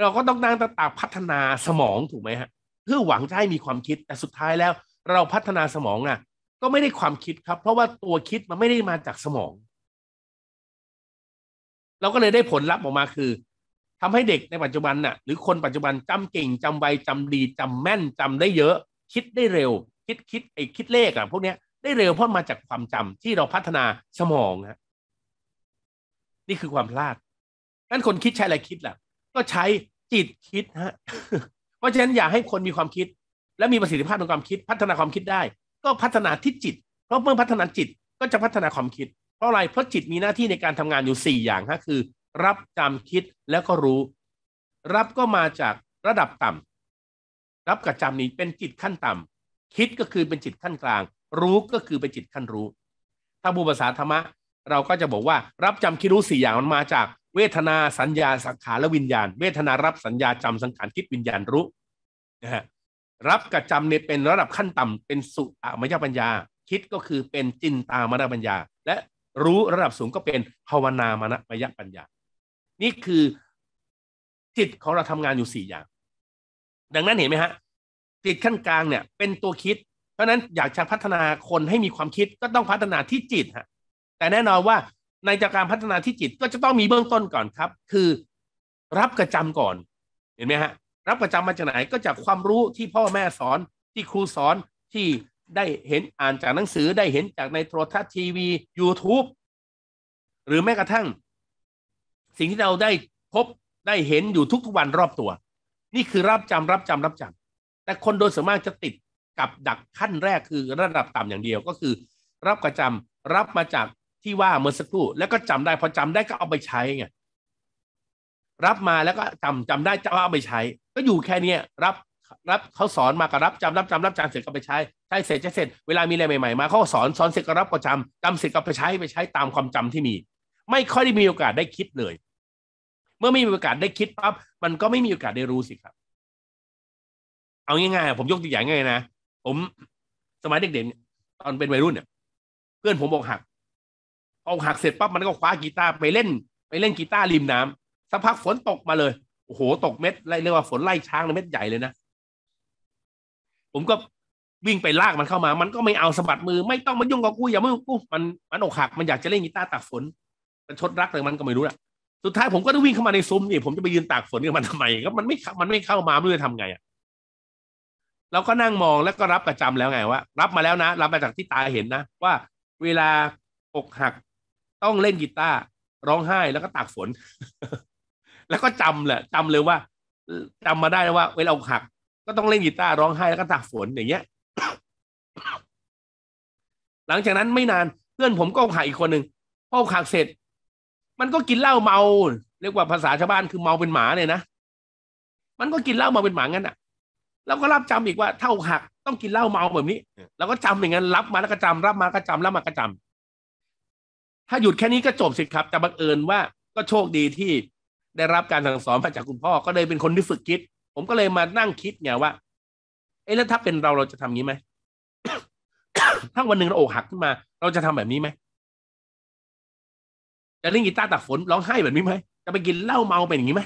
เราก็ต้องนั่งตาตาพัฒนาสมองถูกไหมฮะเพื่อหวังจะให้มีความคิดแต่สุดท้ายแล้วเราพัฒนาสมองอ่ะก็ไม่ได้ความคิดครับ เพราะว่าตัวคิดมันไม่ได้มาจากสมองเราก็เลยได้ผลลัพธ์ออกมาคือ ทำให้เด็กในปัจจุบันน่ะหรือคนปัจจุบันจำเก่งจำไวจำดี จำแม่นจำได้เยอะ คิดได้เร็ว คิดคิดไอ้คิดเลขอ่ะพวกเนี้ยได้เร็วเพราะมาจากความจำที่เราพัฒนาสมองฮะนี่คือความพลาดนั้นคนคิดใช้อะไรคิดล่ะ ก็ใช้จิตคิดฮะเพราะฉะนั้นอยากให้คนมีความคิด และมีประสิทธิภาพในความคิด พัฒนาความคิดได้ ก็พัฒนาที่จิตเพราะเมื่อพัฒนาจิตก็จะพัฒนาความคิดเพราะอะไรเพราะจิตมีหน้าที่ในการทำงานอยู่ 4 อย่างฮะคือ รับจำคิดแล้วก็รู้ รับก็มาจากระดับต่ำ รับกับจำนี้เป็นจิตขั้นต่ำ คิดก็คือเป็นจิตขั้นกลาง รู้ก็คือเป็นจิตขั้นรู้ ถ้าบูภาษาธรรมะเราก็จะบอกว่ารับจำคิดรู้สี่อย่างมันมาจาก เวทนาสัญญาสังขารและวิญญาณ เวทนารับสัญญาจำสังขารคิดวิญญาณรู้นะฮะรับกับจำเนี่ยเป็นระดับขั้นต่ำเป็นสุอมยปัญญา คิดก็คือเป็นจินตามรปัญญา และรู้ระดับสูงก็เป็นภาวนามณมยปัญญา นี่คือจิตของเราทำงานอยู่สี่อย่าง ดังนั้นเห็นไหมฮะจิตขั้นกลางเนี่ยเป็นตัวคิด เพราะนั้นอยากจะพัฒนาคนให้มีความคิดก็ต้องพัฒนาที่จิตฮะ แต่แน่นอนว่าในจากการพัฒนาที่จิตก็จะต้องมีเบื้องต้นก่อนครับ คือรับกระจำก่อน เห็นไหมฮะ รับประจำมาจากไหนก็จากความรู้ที่พ่อแม่สอนที่ครูสอนที่ได้เห็นอ่านจากหนังสือได้เห็นจากในโทรทัศน์ทีวี YouTube หรือแม้กระทั่ง สิ่งที่เราได้พบได้เห็นอยู่ทุกๆวันรอบตัว นี่คือรับจำรับจำรับจำ แต่คนโดยส่วนมากจะติดกับดักขั้นแรกคือระดับต่ำอย่างเดียวก็คือ รับกระจำรับมาจากที่ว่าเมื่อสักครู่ แล้วก็จำได้พอจำได้ก็เอาไปใช้ไงรับมาแล้วก็จำจำได้จะเอาไปใช้ ก็อยู่แค่เนี้ยรับรับเขาสอนมาก็รับจำรับจำรับจำเสร็จก็ไปใช้ใช้เสร็จจะเสร็จเวลามีอะไรใหม่ๆมาเขาสอนสอนเสร็จก็รับก็จำจำเสร็จก็ไปใช้ไปใช้ตามความจำที่มี ไม่ค่อยได้มีโอกาสได้คิดเลย เมื่อไม่มีโอกาสได้คิดปั๊บมันก็ไม่มีโอกาสได้รู้สิครับ เอาง่ายๆผมยกตัวอย่างง่ายนะผมสมัยเด็กๆตอนเป็นวัยรุ่นเนี่ย เพื่อนผมบอกหักเอาหักเสร็จปั๊บมันก็คว้ากีตาร์ไปเล่นไปเล่นกีตาร์ริมน้ำสักพักฝนตกมาเลยโอ้โหตกเม็ดเรียกว่าฝนไล่ช้างเลยเม็ดใหญ่เลยนะผมก็วิ่งไปลากมันเข้ามา มันก็ไม่เอาสะบัดมือไม่ต้องมายุ่งกับกูอย่ามากูมันมันอกหัก มันอยากจะเล่นกีตาร์ตากฝนมันชดรักเลยมันก็ไม่รู้แหละสุดท้ายผมก็ต้องวิ่งเข้ามาในซุ้มนี่ผมจะไปยืนตากฝนกับมันทำไมก็มันไม่มันไม่เข้ามาไม่รู้จะทำไงอ่ะเราก็นั่งมองแล้วก็รับประจำแล้วไงว่ารับมาแล้วนะรับมาจากที่ตาเห็นนะ ว่าเวลาอกหัก ต้องเล่นกีตาร์ร้องไห้แล้วก็ตากฝน แล้วก็จำแหละจำเลยว่า จำมาได้ว่า เวลาอกหักก็ต้องเล่นกีตาร์ร้องไห้แล้วก็ตากฝนอย่างเงี้ย หลังจากนั้นไม่นานเพื่อนผมก็ขาอีกคนหนึ่งพอขาเสร็จ มันก็กินเหล้าเมา เรียกว่าภาษาชาวบ้านคือเมาเป็นหมาเลยนะมันก็กินเหล้าเมาเป็นหมางั้นอ่ะเราก็รับจำอีกว่าเท่าหัก ต้องกินเหล้าเมาแบบนี้เราก็จำอย่างนั้นรับมาแล้วก็จำรับมาก็จำรับมาก็จำ ถ้าหยุดแค่นี้ก็จบสิครับแต่บังเอิญว่าก็โชคดีที่ได้รับการสั่งสอนมาจากคุณพ่อก็เลยเป็นคนที่ฝึกคิดผมก็เลยมานั่งคิดไงว่า เอ้แล้วถ้าเป็นเราเราจะทำงี้ไหมถ้าวันหนึ่งเราอกหักขึ้นมา เราจะทำแบบนี้ไหมจะเล่นกีตาร์ตักฝนร้องไห้แบบนี้ไหมจะไปกินเหล้าเมาเป็นอย่างนี้ไหม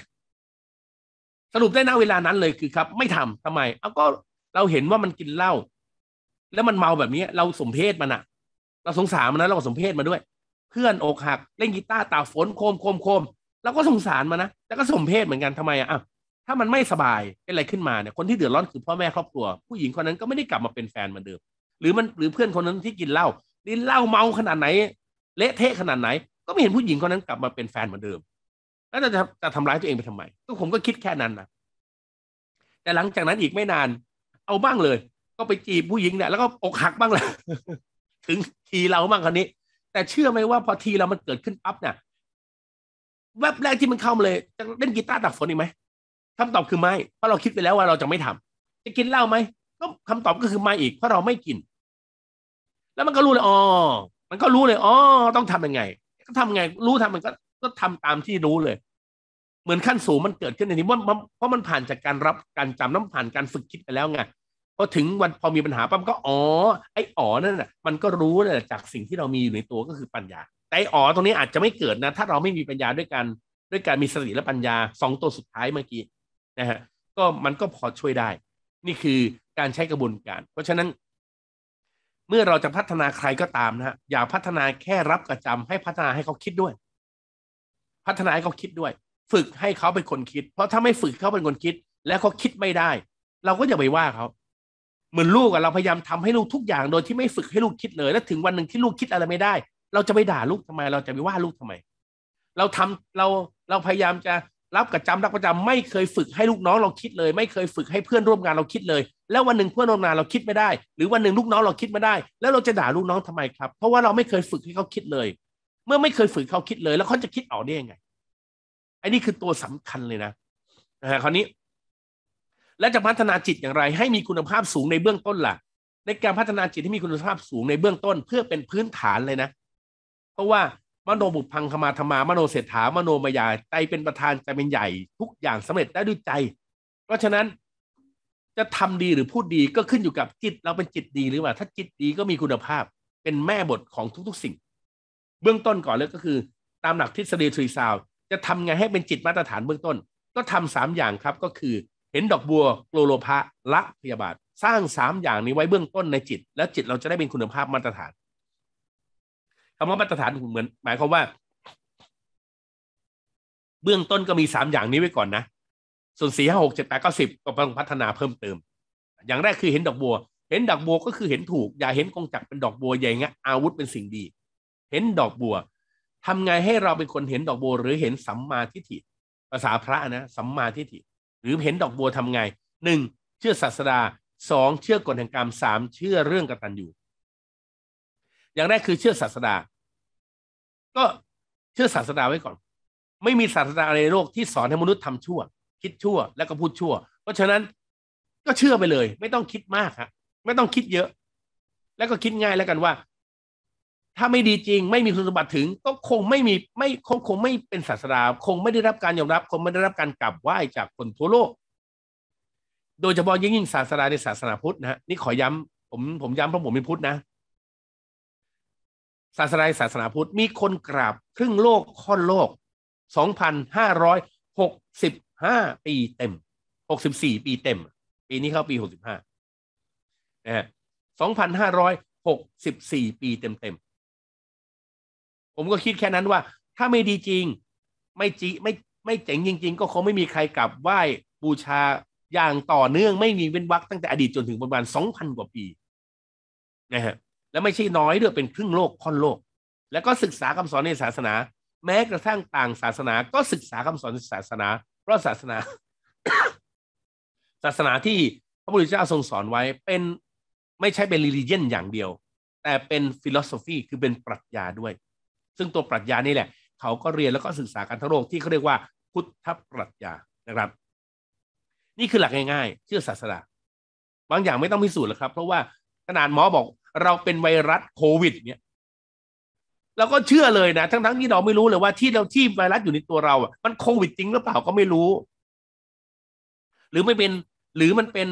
สรุปได้นะเวลานั้นเลยคือครับ ไม่ทำทำไมเอาก็เราเห็นว่ามันกินเหล้าแล้วมันเมาแบบนี้เราสมเพศมันอะเราสงสารมันนะเราสมเพศมาด้วย เพื่อนอกหักเล่นกีตาร์ตาฝนโคมโคมโคมเราก็สงสารมันนะแล้วก็สมเพศเหมือนกันทำไมอะถ้ามันไม่สบายเป็นอะไรขึ้นมาเนี่ยคนที่เดือดร้อนคือพ่อแม่ครอบครัว ผู้หญิงคนนั้นก็ไม่ได้กลับมาเป็นแฟนเหมือนเดิม หรือมันหรือเพื่อนคนนั้นที่กินเหล้าดินเหล้าเมาขนาดไหนเละเทะขนาดไหน ก็ไม่เห็นผู้หญิงคนนั้นกลับมาเป็นแฟนเหมือนเดิม แล้วจะจะทำร้ายตัวเองไปทำไมก็ผมก็คิดแค่นั้นนะแต่หลังจากนั้นอีกไม่นาน เอาบ้างเลย ก็ไปจีบผู้หญิงเนี่ยแล้วก็อกหักบ้างแหละถึงทีเราบ้างคนนี้ แต่เชื่อไหมว่าพอทีเรามันเกิดขึ้นปั๊บเนี่ยแวบแรกที่มันเข้ามาเลยจะเล่นกีตาร์ตัดฝนอีกไหมคำตอบคือไม่ เพราะเราคิดไปแล้วว่าเราจะไม่ทำจะกินเหล้าไหมก็คำตอบก็คือไม่อีก เพราะเราไม่กิน แล้วมันก็รู้เลย อ๋อ มันก็รู้เลย อ๋อ ต้องทํำยังไง ก็ทำไง รู้ทำมันก็ ก็ทำตามที่รู้เลย เหมือนขั้นสูงมันเกิดขึ้นในนี้ว่าเพราะมันผ่านจากการรับการจำน้ำผ่านการฝึกคิดไปแล้วไงพอถึงวันพอมีปัญหาปั๊มก็ อ๋อ ไอ้อ๋อนั่นน่ะ มันก็รู้เลยจากสิ่งที่เรามีอยู่ในตัวก็คือปัญญา แต่อ๋อตรงนี้อาจจะไม่เกิดนะ ถ้าเราไม่มีปัญญาด้วยกัน ด้วยการมีสติและปัญญาสองตัวสุดท้ายเมื่อกี้นะฮะก็มันก็พอช่วยได้ นี่คือการใช้กระบวนการ เพราะฉะนั้น เมื่อเราจะพัฒนาใครก็ตามนะฮะอย่าพัฒนาแค่รับกระจำให้พัฒนาให้เขาคิดด้วย พัฒนาให้เขาคิดด้วย ฝึกให้เขาเป็นคนคิด เพราะถ้าไม่ฝึกเขาเป็นคนคิด แล้วเขาคิดไม่ได้ เราก็อย่าไปว่าเขาเหมือนลูกอะเราพยายามทำให้ลูกทุกอย่าง โดยที่ไม่ฝึกให้ลูกคิดเลย แล้วถึงวันหนึ่งที่ลูกคิดอะไรไม่ได้ เราจะไปด่าลูกทำไม เราจะไปว่าลูกทำไม เราทำเราเราพยายามจะรับกับจำรักประจำไม่เคยฝึกให้ลูกน้องเราคิดเลย ไม่เคยฝึกให้เพื่อนร่วมงานเราคิดเลย แล้ววันหนึ่งเพื่อนร่วมงานเราคิดไม่ได้ หรือวันหนึ่งลูกน้องเราคิดไม่ได้ แล้วเราจะด่าลูกน้องทำไมครับ เพราะว่าเราไม่เคยฝึกให้เขาคิดเลย เมื่อไม่เคยฝึกเขาคิดเลย แล้วเขาจะคิดออกได้ยังไงไอ้นี่คือตัวสำคัญเลยนะนะฮะคราวนี้ และจะพัฒนาจิตอย่างไร ให้มีคุณภาพสูงในเบื้องต้นล่ะ ในการพัฒนาจิตที่มีคุณภาพสูงในเบื้องต้น เพื่อเป็นพื้นฐานเลยนะเพราะว่ามโนบุพังคมาธรรมามโนเศรษฐามโนมายาใจเป็นประธานใจเป็นใหญ่ ทุกอย่างสำเร็จได้ด้วยใจ เพราะฉะนั้นจะทำดีหรือพูดดีก็ขึ้นอยู่กับจิตเราเป็นจิตดีหรือเปล่า ถ้าจิตดีก็มีคุณภาพเป็นแม่บทของทุกๆสิ่ง เบื้องต้นก่อนเลยก็คือ ตามหลักทฤษฎีทรีซาว จะทำไงให้เป็นจิตมาตรฐานเบื้องต้น ก็ทำสามอย่างครับก็คือเห็นดอกบัวโกลโลภะละพยาบาทสร้างสามอย่างนี้ไว้เบื้องต้นในจิต แล้วจิตเราจะได้เป็นคุณภาพมาตรฐานคำว่ามาตรฐานเหมือนหมายความว่า เบื้องต้นก็มีสามอย่างนี้ไว้ก่อนนะส่วนสี่ห้าหกเจ็ดแปดเก้าสิบก็ต้องพัฒนาเพิ่มเติมอย่างแรกคือเห็นดอกบัว เห็นดอกบัวก็คือเห็นถูก อย่าเห็นกองจักรเป็นดอกบัวใหญ่เงี้ยอาวุธเป็นสิ่งดี เห็นดอกบัวทำไงให้เราเป็นคนเห็นดอกบัวหรือเห็นสัมมาทิฏฐิ ภาษาพระนะสัมมาทิฏฐิหรือเห็นดอกบัวทำไงหนึ่งเชื่อศาสดาสองเชื่อกฎแห่งกรรมสามเชื่อเรื่องกตัญญูอย่างแรกคือเชื่อศาสดาก็เชื่อศาสนาไว้ก่อน ไม่มีศาสนาในโลกที่สอนให้มนุษย์ทำชั่ว คิดชั่ว แล้วก็พูดชั่ว เพราะฉะนั้นก็เชื่อไปเลย ไม่ต้องคิดมากฮะไม่ต้องคิดเยอะ แล้วก็คิดง่ายแล้วกันว่า ถ้าไม่ดีจริงไม่มีคุณสมบัติถึง ก็คงไม่มีไม่คงคงไม่เป็นศาสนาคงไม่ได้รับการยอมรับ คงไม่ได้รับการกลับไหว้จากคนทั่วโลก โดยเฉพาะยิ่งยิ่งศาสนาในศาสนาพุทธนะฮะนี่ขอย้ำผมผมย้ำเพราะผมเป็นพุทธนะศาสนาศาสนาพุทธมีคนกราบ ครึ่งโลกค่อนโลก 2,565 ปีเต็ม 64 ปีเต็ม ปีนี้เข้าปี 65 นะฮะ2,564 ปีเต็มเต็ม ผมก็คิดแค่นั้นว่าถ้าไม่ดีจริงไม่จีไม่ไม่เจ๋งจริง ๆ ก็คงไม่มีใครกลับไหว้บูชาอย่างต่อเนื่องไม่มีเว้นวรรคตั้งแต่อดีตจนถึงประมาณ2,000 กว่าปีนะฮะและไม่ใช่น้อยด้วยเป็นครึ่งโลกค่อนโลกแล้วก็ศึกษาคำสอนในศาสนา แม้กระทั่งต่างศาสนาก็ศึกษาคำสอนในศาสนา เพราะศาสนา ศาสนาที่พระพุทธเจ้าทรงสอนไว้เป็นไม่ใช่เป็นลิลิเยนอย่างเดียว แต่เป็นฟิโลโซฟีคือเป็นปรัชญาด้วย ซึ่งตัวปรัชญานี่แหละเขาก็เรียนแล้วก็ศึกษากันทั้งโลกที่เขาเรียกว่าพุทธปรัชญานะครับ นี่คือหลักง่ายๆเชื่อศาสนาบางอย่างไม่ต้องพิสูจน์หรอกครับ เพราะว่าขนาดหมอบอกเราเป็นไวรัสโควิดเนี่ยเราก็เชื่อเลยนะ ทั้งๆทที่เราไม่รู้เลยว่าที่เราที่ไวรัสอยู่ในตัวเราอ่ะมันโควิดจริงหรือเปล่าก็ไม่รู้ หรือไม่เป็นหรือมันเป็น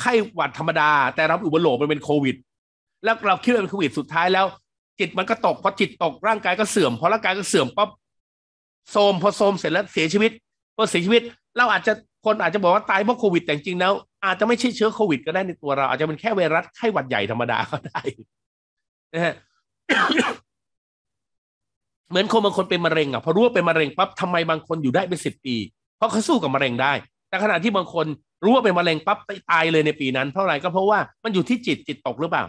ไข้หวัดธรรมดา แต่เราอุบัติโลกมันเป็นโควิด แล้วเราคิดว่าเป็นโควิดสุดท้ายแล้วจิตมันก็ตกพอจิตตกร่างกายก็เสื่อมพอร่างกายก็เสื่อมปั๊บโทมพอโทมเสร็จแล้วเสียชีวิตพอเสียชีวิตเราอาจจะคนอาจจะบอกว่าตายเพราะโควิดแต่จริง แล้ว อาจจะไม่ใช่เชื้อโควิดก็ได้ในตัวเราอาจจะเป็นแค่ไวรัสไข้หวัดใหญ่ธรรมดาก็ได้นะฮะเหมือนคนบางคนเป็นมะเร็งอ่ะพอรู้ว่าเป็นมะเร็งปั๊บทำไมบางคนอยู่ได้เป็นสิบปี เพราะเขาสู้กับมะเร็งได้ แต่ขณะที่บางคนรู้ว่าเป็นมะเร็งปั๊บตายเลยในปีนั้นเพราะอะไรก็เพราะว่ามันอยู่ที่จิตจิตตกหรือเปล่า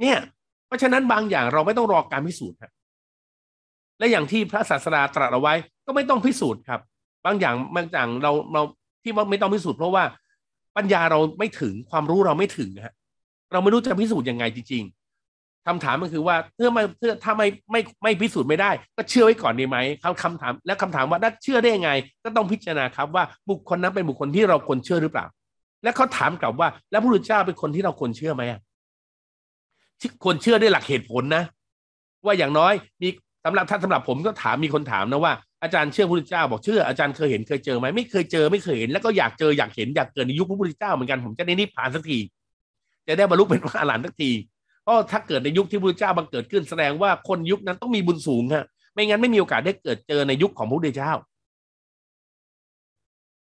เนี่ย เพราะฉะนั้นบางอย่างเราไม่ต้องรอการพิสูจน์ครับและอย่างที่พระศาสดาตรัสเอาไว้ก็ไม่ต้องพิสูจน์ครับบางอย่างบางอย่างเราเราที่ไม่ต้องพิสูจน์เพราะว่า ปัญญาเราไม่ถึงความรู้เราไม่ถึงนะฮะเราไม่รู้จะพิสูจน์ยังไงจริงๆ คำถามมันคือว่าเพื่อไม่ถ้าไม่ไม่ไม่พิสูจน์ไม่ได้ ก็เชื่อไว้ก่อนดีไหมคำคำถาม และคำถามว่าถ้าเชื่อได้ยังไงก็ต้องพิจารณาครับว่าบุคคลนั้นเป็นบุคคลที่เราควรเชื่อหรือเปล่า และเขาถามกลับว่า แล้วพระพุทธเจ้าเป็นคนที่เราควรเชื่อไหมควรเชื่อได้หลักเหตุผลนะว่าอย่างน้อยมีสำหรับท่านสำหรับผมก็ถามมีคนถามนะว่าอาจารย์เชื่อพระพุทธเจ้าบอกเชื่ออาจารย์เคยเห็นเคยเจอไหมไม่เคยเจอไม่เคยเห็นแล้วก็อยากเจออยากเห็นอยากเกิดในยุคพระพุทธเจ้า เหมือนกันผมจะได้นิพพานสักทีจะได้บรรลุเป็นพระอรหันต์สักทีเพราะถ้าเกิดในยุคที่พระพุทธเจ้าบังเกิดขึ้นแสดงว่าคนยุคนั้นต้องมีบุญสูงฮะไม่งั้นไม่มีโอกาสได้เกิดเจอในยุคของพระพุทธเจ้า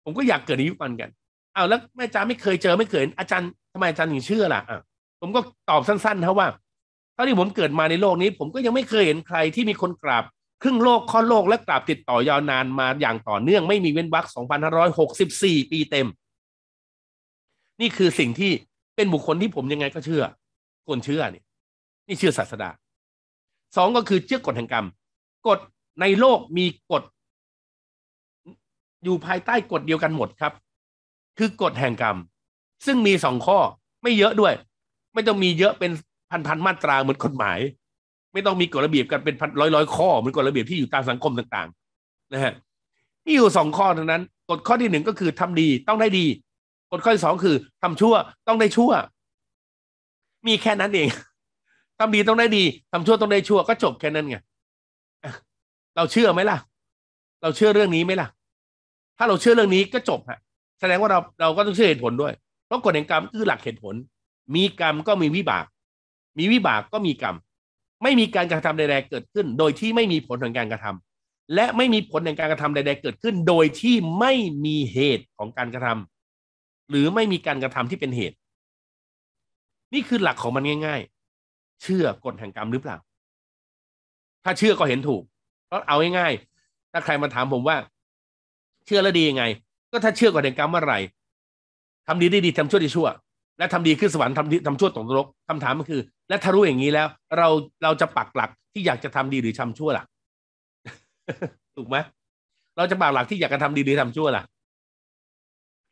ผมก็อยากเกิดในยุคนั้นกันเอาแล้วแอาจารย์ไม่เคยเจอไม่เคยอาจารย์ทำไมอาจารย์ถึงเชื่อล่ะอ่ะผมก็ตอบสั้นๆเท่าว่าเท่าที่ผมเกิดมาในโลกนี้ ผมก็ยังไม่เคยเห็นใครที่มีคนกราบครึ่งโลกข้อโลกและกลับติดต่อยาวนานมาอย่างต่อเนื่องไม่มีเว้นวรรค2,564 ปีเต็ม นี่คือสิ่งที่เป็นบุคคลที่ผมยังไงก็เชื่อ คนเชื่อ นี่นี่เชื่อศาสดาสองก็คือเชื่อกฎแห่งกรรมกฎในโลกมีกฎอยู่ภายใต้กฎเดียวกันหมดครับ คือกฎแห่งกรรม ซึ่งมีสองข้อไม่เยอะด้วย ไม่ต้องมีเยอะเป็นพันพันมาตราเหมือนกฎหมายไม่ต้องมีกฎระเบียบกันเป็นพันร้อยร้อยข้อเหมือนกฎระเบียบที่อยู่ตามสังคมต่างๆนะฮะมีอยู่สองข้อเท่านั้นกฎข้อที่หนึ่งก็คือทำดีต้องได้ดีกฎข้อที่สองคือ ทำชั่วต้องได้ชั่ว มีแค่นั้นเอง ทำดีต้องได้ดี ทำชั่วต้องได้ชั่ว ก็จบแค่นั้นไงเราเชื่อไหมล่ะ เราเชื่อเรื่องนี้ไหมล่ะ ถ้าเราเชื่อเรื่องนี้ก็จบฮะ แสดงว่าเราเราก็ต้องเชื่อเหตุผลด้วยเพราะกฎแห่งกรรมคือหลักเหตุผล มีกรรมก็มีวิบาก มีวิบากก็มีกรรมไม่มีการกระทำใดๆ เกิดขึ้นโดยที่ไม่มีผลของการกระทำ และไม่มีผลในการกระทำใด ๆ เกิดขึ้นโดยที่ไม่มีเหตุของการกระทำ หรือไม่มีการกระทำที่เป็นเหตุ นี่คือหลักของมันง่าย ๆ เชื่อกฎแห่งกรรมหรือเปล่า ถ้าเชื่อก็เห็นถูกก็เอาง่ายๆ ถ้าใครมาถามผมว่า เชื่อแล้วดียังไง ก็ถ้าเชื่อกฎแห่งกรรมเมื่อไหร่ทำดีได้ดีทำชั่วดีชั่วและทำดีขึ้นสวรรค์ทำดีทำชั่วตกนรกคำถามก็คือ และถ้ารู้อย่างนี้แล้ว เราเราจะปักหลักที่อยากจะทำดีหรือทำชั่วล่ะถูกไหมเราจะปักหลักที่อยากจะทำดีหรือทำชั่วล่ะ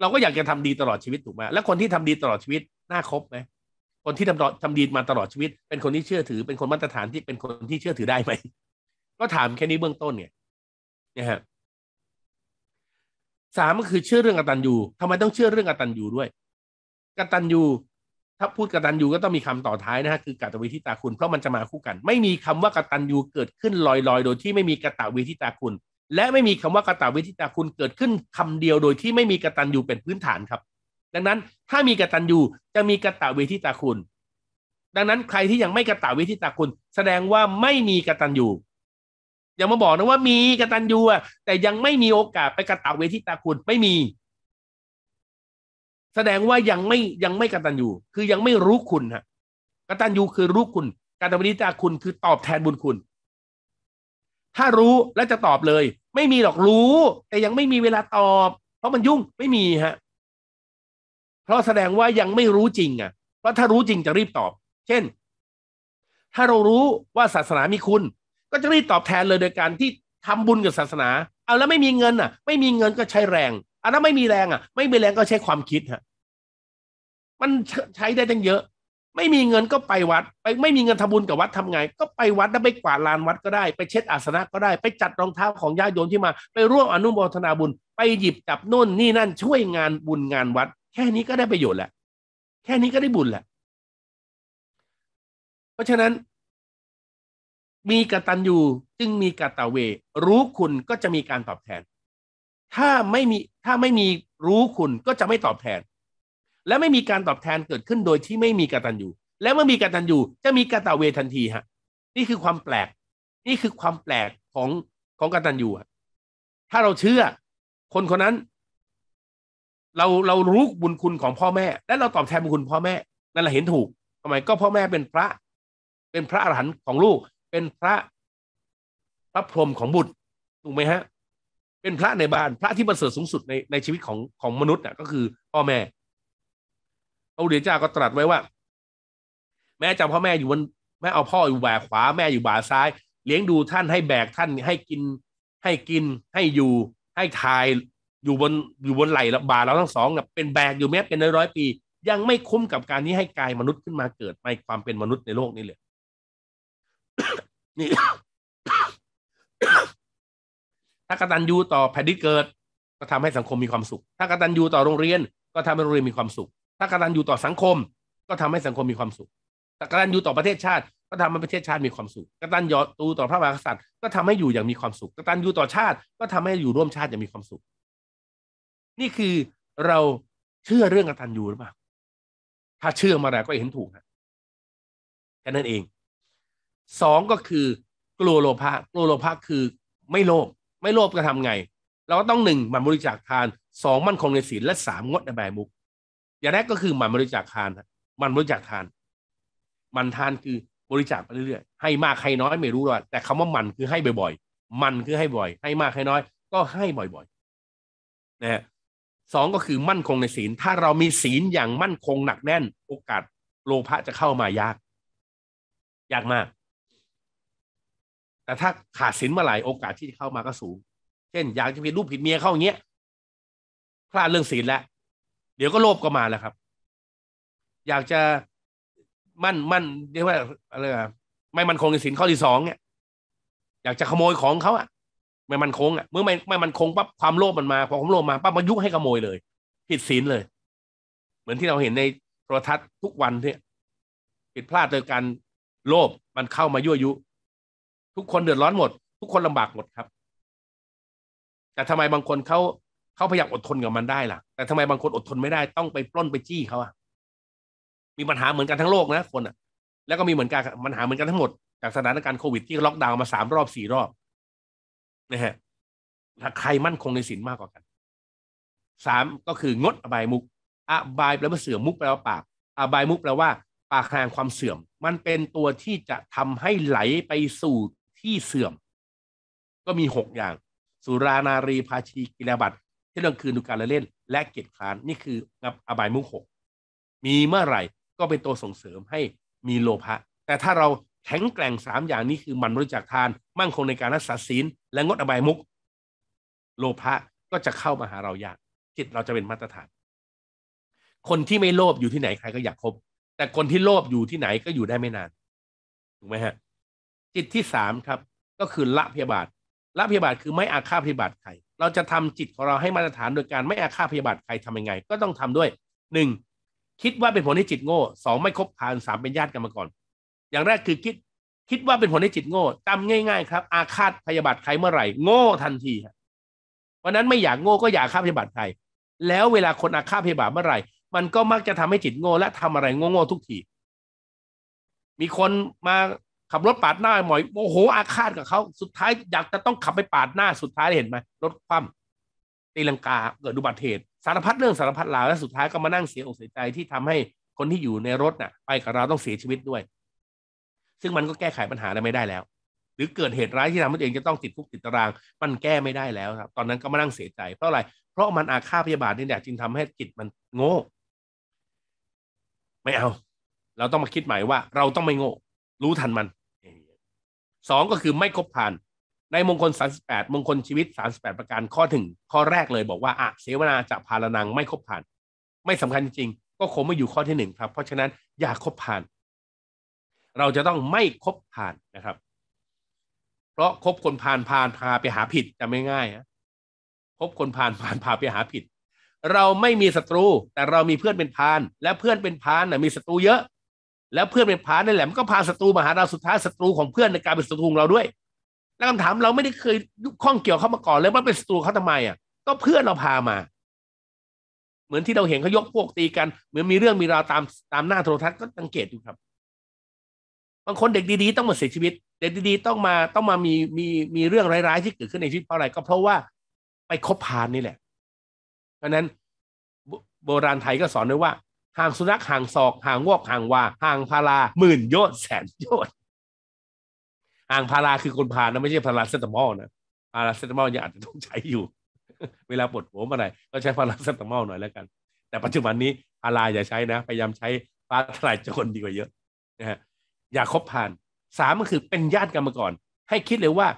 เราก็อยากจะทำดีตลอดชีวิตถูกไหมและคนที่ทำดีตลอดชีวิตน่าคบไหมคนที่ทำทำดีมาตลอดชีวิต เป็นคนที่เชื่อถือเป็นคนมาตรฐานที่เป็นคนที่เชื่อถือได้ไหมก็ถามแค่นี้เบื้องต้นเนี่ยนะฮะสามก็คือเชื่อเรื่องอตันยูทำไมต้องเชื่อเรื่องอตันยูด้วยกตัญญูถ้าพูดกตัญญูก็ต้องมีคำต่อท้ายนะฮะคือ กตวิธิตาคุณเพราะมันจะมาคู่กัน ไม่มีคำว่ากตัญญูเกิดขึ้นลอยๆโดย ที่ไม่มีกตวิธิตาคุณ และไม่มีคำว่ากตวิธิตาคุณเกิดขึ้นคำเดียวโดยที่ไม่มีกตัญญูเป็นพื้นฐานครับ ดังนั้นถ้ามีกตัญญูจะมีกตวิธิตาคุณ ดังนั้นใครที่ยังไม่กตวิธิตาคุณ แสดงว่าไม่มีกตัญญูอย่ามาบอกนะว่ามีกตัญญูอ่ะแต่ยังไม่มีโอกาสไปกตววทิตาคุณไม่มีแสดงว่ายังไม่ยังไม่กตัญญูคือยังไม่รู้คุณฮะกตัญญูคือรู้คุณ การทำนิตาคุณคือตอบแทนบุญคุณ ถ้ารู้และจะตอบเลย ไม่มีหรอกรู้ แต่ยังไม่มีเวลาตอบ เพราะมันยุ่งไม่มีฮะเพราะแสดงว่ายังไม่รู้จริงอ่ะ เพราะถ้ารู้จริงจะรีบตอบ เช่น ถ้าเรารู้ว่าศาสนามีคุณ ก็จะรีบตอบแทนเลยโดยการที่ทำบุญกับศาสนาเอาแล้วไม่มีเงินอ่ะ ไม่มีเงินก็ใช้แรงถันนั้นไม่มีแรงอ่ะไม่มีแรงก็ใช้ความคิดฮะมันใช้ได้ตั้งเยอะ ไม่มีเงินก็ไปวัด ไปไม่มีเงินทำบุญ กับวัดทำไง ก็ไปวัดแล้วไปกวาดลานวัดก็ได้ไปเช็ดอาสนะก็ได้ ไปจัดรองเท้าของญาติโยมที่มาไปร่วมอนุโมทนาบุญไปหยิบจับนู่นนี่นั่น ช่วยงานบุญงานวัด แค่นี้ก็ได้ประโยชน์แหละแค่นี้ก็ได้บุญแหละเพราะฉะนั้น มีกตัญญูจึงมีกตเวรู้คุณก็จะมีการตอบแทนถ้าไม่มีถ้าไม่มีรู้คุณก็จะไม่ตอบแทน และไม่มีการตอบแทนเกิดขึ้นโดยที่ไม่มีกตัญญูและเมื่อมีกตัญญูจะมีกตเวทันทีฮะ นี่คือความแปลก นี่คือความแปลกของของกตัญญูถ้าเราเชื่อคนคนนั้น เราเรารู้บุญคุณของพ่อแม่และเราตอบแทนบุญคุณพ่อแม่ นั่นแหละเห็นถูกทำไมก็พ่อแม่เป็นพระ เป็นพระอรหันต์ของลูก เป็นพระพระพรหมของบุตรถูกไหมฮะเป็นพระในบ้านพระที่บรนเสริฐสูงสุดในในชีวิตของของมนุษย์น่ะก็คือพ่อแม่พระอุเดเจ้าก็ตรัสไว้ว่า แม่จำพ่อแม่อยู่บนแม่เอาพ่ออยู่บ่าขวาแม่อยู่บ่าซ้าย เลี้ยงดูท่านให้แบกท่านให้กิน ให้กินให้อยู่ ให้ทายอยู่บนอยู่บนไหล่บ่าเราทั้งสองเป็นแบกอยู่แม้เป็นร้อยปี ยังไม่คุ้มกับการนี้ให้กายมนุษย์ขึ้นมาเกิดในความเป็นมนุษย์ในโลกนี้เลยนี่ถ้ากตัญญูต่อแผ่นดินเกิดก็ทำให้สังคมมีความสุข ถ้ากตัญญูต่อโรงเรียนก็ทำให้โรงเรียนมีความสุข ถ้ากตัญญูต่อสังคมก็ทำให้สังคมมีความสุข ถ้ากตัญญูต่อประเทศชาติก็ทำให้ประเทศชาติมีความสุขกตัญญูต่อพระมหากษัตริย์ ก็ทำให้อยู่อย่างมีความสุขกตัญญูต่อชาติก็ทำให้อยู่ร่วมชาติอย่างมีความสุข นี่คือเราเชื่อเรื่องกตัญญูหรือเปล่า ถ้าเชื่อมาแล้วก็เห็นถูกนะแค่นั้นเอง สองก็คือกลัวโลภะกลัวโลภะคือไม่โลภไม่โลภจะทำไง เราก็ต้องหนึ่งมันบริจาคทานสองมั่นคงในศีลและสามงดอบายมุกอย่างแรกก็คือมันบริจาคทานมันบริจาคทาน มันทานคือบริจาคไปเรื่อยๆให้มากให้น้อยไม่รู้หรอกแต่คำว่ามันคือให้บ่อย ๆ มันคือให้บ่อย ให้มากให้น้อย ก็ให้บ่อย ๆนะฮะสองก็คือมั่นคงในศีล ถ้าเรามีศีลอย่างมั่นคงหนักแน่นโอกาส โลภะจะเข้ามายากยากมากแต่ถ้าขาดสินเมื่อไหร่โอกาสที่เข้ามาก็สูง เช่น อยากจะมีลูกผิดเมียเข้าอย่างเงี้ยพลาดเรื่องศีลแล้วเดี๋ยวก็โลภก็มาแล้วครับ อยากจะมั่นมั่นเรียกว่าอะไรอะไม่มันคงในศีลข้อที่สองเนี่ยอยากจะขโมยของเขาอะไม่มันคง อ่ะเมื่อไม่ไม่มันคงปั๊บความโลภมันมา พอความโลภมาปั๊บมายุให้ขโมยเลย ผิดศีลเลย เหมือนที่เราเห็นในโทรทัศน์ทุกวันเนี่ย ผิดพลาดโดยการโลภมันเข้ามายั่วยุทุกคนเดือดร้อนหมดทุกคนลำบากหมดครับ แต่ทำไมบางคนเขาเขาพยายามอดทนกับมันได้ล่ะแต่ทำไมบางคนอดทนไม่ได้ต้องไปปล้นไปจี้เขาอ่ะมีปัญหาเหมือนกันทั้งโลกนะคนอ่ะ แล้วก็มีเหมือนกันปัญหาเหมือนกันทั้งหมด จากสถานการณ์โควิดที่ล็อกดาวน์มาสามรอบสี่รอบนะฮะถ้าใครมั่นคงในศีลมากกว่ากันสามก็คืองดอบายมุกอบายแปลว่าเสื่อมมุกแปลว่าปากอบายมุกแปลว่าปากแห่งความเสื่อม มันเป็นตัวที่จะทำให้ไหลไปสู่ที่เสื่อม ก็มีหกอย่าง สุรา นารีภาชีกิรลบัตเที่ยงคืนดูการละเล่น และเกียรติค้านนี่คืองับอบายมุขหกมีเมื่อไหร่ก็เป็นตัวส่งเสริมให้มีโลภะแต่ถ้าเราแข็งแกร่งสามอย่างนี้คือมันรู้จักทานมั่ง คงในการรักษาศีลและงดอบายมุขโลภะก็จะเข้ามาหาเรายากจิตเราจะเป็นมาตรฐาน คนที่ไม่โลภอยู่ที่ไหนใครก็อยากคบ แต่คนที่โลภอยู่ที่ไหนก็อยู่ได้ไม่นานถูกไหมฮะจิตที่สามครับก็คือละพยาบาทละพยาบาทคือไม่อาฆาตพยาบาทใครเราจะทำจิตของเราให้มาตรฐานโดยการไม่อาฆาตพยาบาทใครทำยังไง ก็ต้องทำด้วยหนึ่งคิดว่าเป็นผลให้จิตโง่สองไม่คบพานสามเป็นญาติกันมาก่อน อย่างแรกคือคิดคิดว่าเป็นผลให้จิตโง่จำง่ายๆ ครับ อาฆาตพยาบาทใครเมื่อไหร่โง่ทันทีครเพราะนั้นไม่อยากโง่ก็อย่าฆ่าพยาบาทใครแล้วเวลาคนอาฆาตพยาบาทเมื่อไหร่มันก็มักจะทำให้จิตโง่และทำอะไรโง่ๆทุกทีมีคนมาขับรถปาดหน้าหมอยโอ้โหอาฆาตกับเขาสุดท้ายอยากจะต้องขับไปปาดหน้าสุดท้ายเห็นไหมรถคว่ำตีลังกาเกิดดุบัติเหตุสารพัดเรื่องสารพัดราวและสุดท้ายก็มานั่งเสียอกเสียใจที่ทำให้คนที่อยู่ในรถน่ะไปกับเราต้องเสียชีวิตด้วย ซึ่งมันก็แก้ไขปัญหาไม่ได้แล้ว หรือเกิดเหตุร้ายที่ทำให้ตัวเองจะต้องติดคุกติดตารางมันแก้ไม่ได้แล้วครับตอนนั้นก็มานั่งเสียใจเพราะอะไรเพราะมันอาฆาตพยาบาทนี่แหละจึงทำให้จิตมันโง่ไม่เอาเราต้องมาคิดใหม่ว่า เราต้องไม่โง่รู้ทันมันสองก็คือไม่คบทานในมงคล 38มงคลชีวิต38 ประการข้อถึงข้อแรกเลยบอกว่าอะเสวนาจะพาลนังไม่คบทานไม่สำคัญจริงก็คงไม่อยู่ข้อที่หนึ่งครับ เพราะฉะนั้นอย่าคบทาน เราจะต้องไม่คบ่านนะครับ เพราะคบคนพานพานพาไปหาผิดจะไม่ง่ายฮะคบคนพานพานพาไปหาผิด เราไม่มีศัตรู แต่เรามีเพื่อนเป็นพาน และเพื่อนเป็นพานน่ะมีศัตรูเยอะแล้วเพื่อนเป็นพานั่นแหละมันก็พาศัตรูมาหาเราสุดท้ายศัตรูของเพื่อนในการเป็นศัตรูขงเราด้วยแล้วคำถามเราไม่ได้เคยข้องเกี่ยวเข้ามาก่อน เลยว่าเป็นศัตรูเขาทำไมอ่ะก็เพื่อนเราพามา เหมือนที่เราเห็นเขายกพวกตีกัน เหมือนมีเรื่องมีราวตามตามหน้าโทรทัศน์ก็สังเกตดูครับ บางคนเด็กดีๆต้องมาเสียชีวิต เด็กดีๆต้องมาต้องมามีมีมีเรื่องร้ายๆที่เกิดขึ้นในชีวิตเพราะอะไรก็เพราะว่าไปคบพานนี่แหละ เพราะนั้นโบราณไทยก็สอนด้วยว่าห่างสุนัขห่างศอกห่างววกห่างวาห่างพาราหมื่นโยดแสนโยดนห่างพาราคือคนพานะไม่ใช่พาราเซตามอลนะพาราเซตามอลยังอาจจะต้องใช้อยู่ เวลาปวดหัวมาไหนก็ใช้พาราเซตามอลหน่อยแล้วกัน แต่ปัจจุบันนี้พาราอย่าใช้นะพยายามใช้ฟ้าทลายโจรดีกว่าเยอะนะฮะอย่าคบผ่านสามก็คือเป็นญาติกันมาก่อน ให้คิดเลยว่า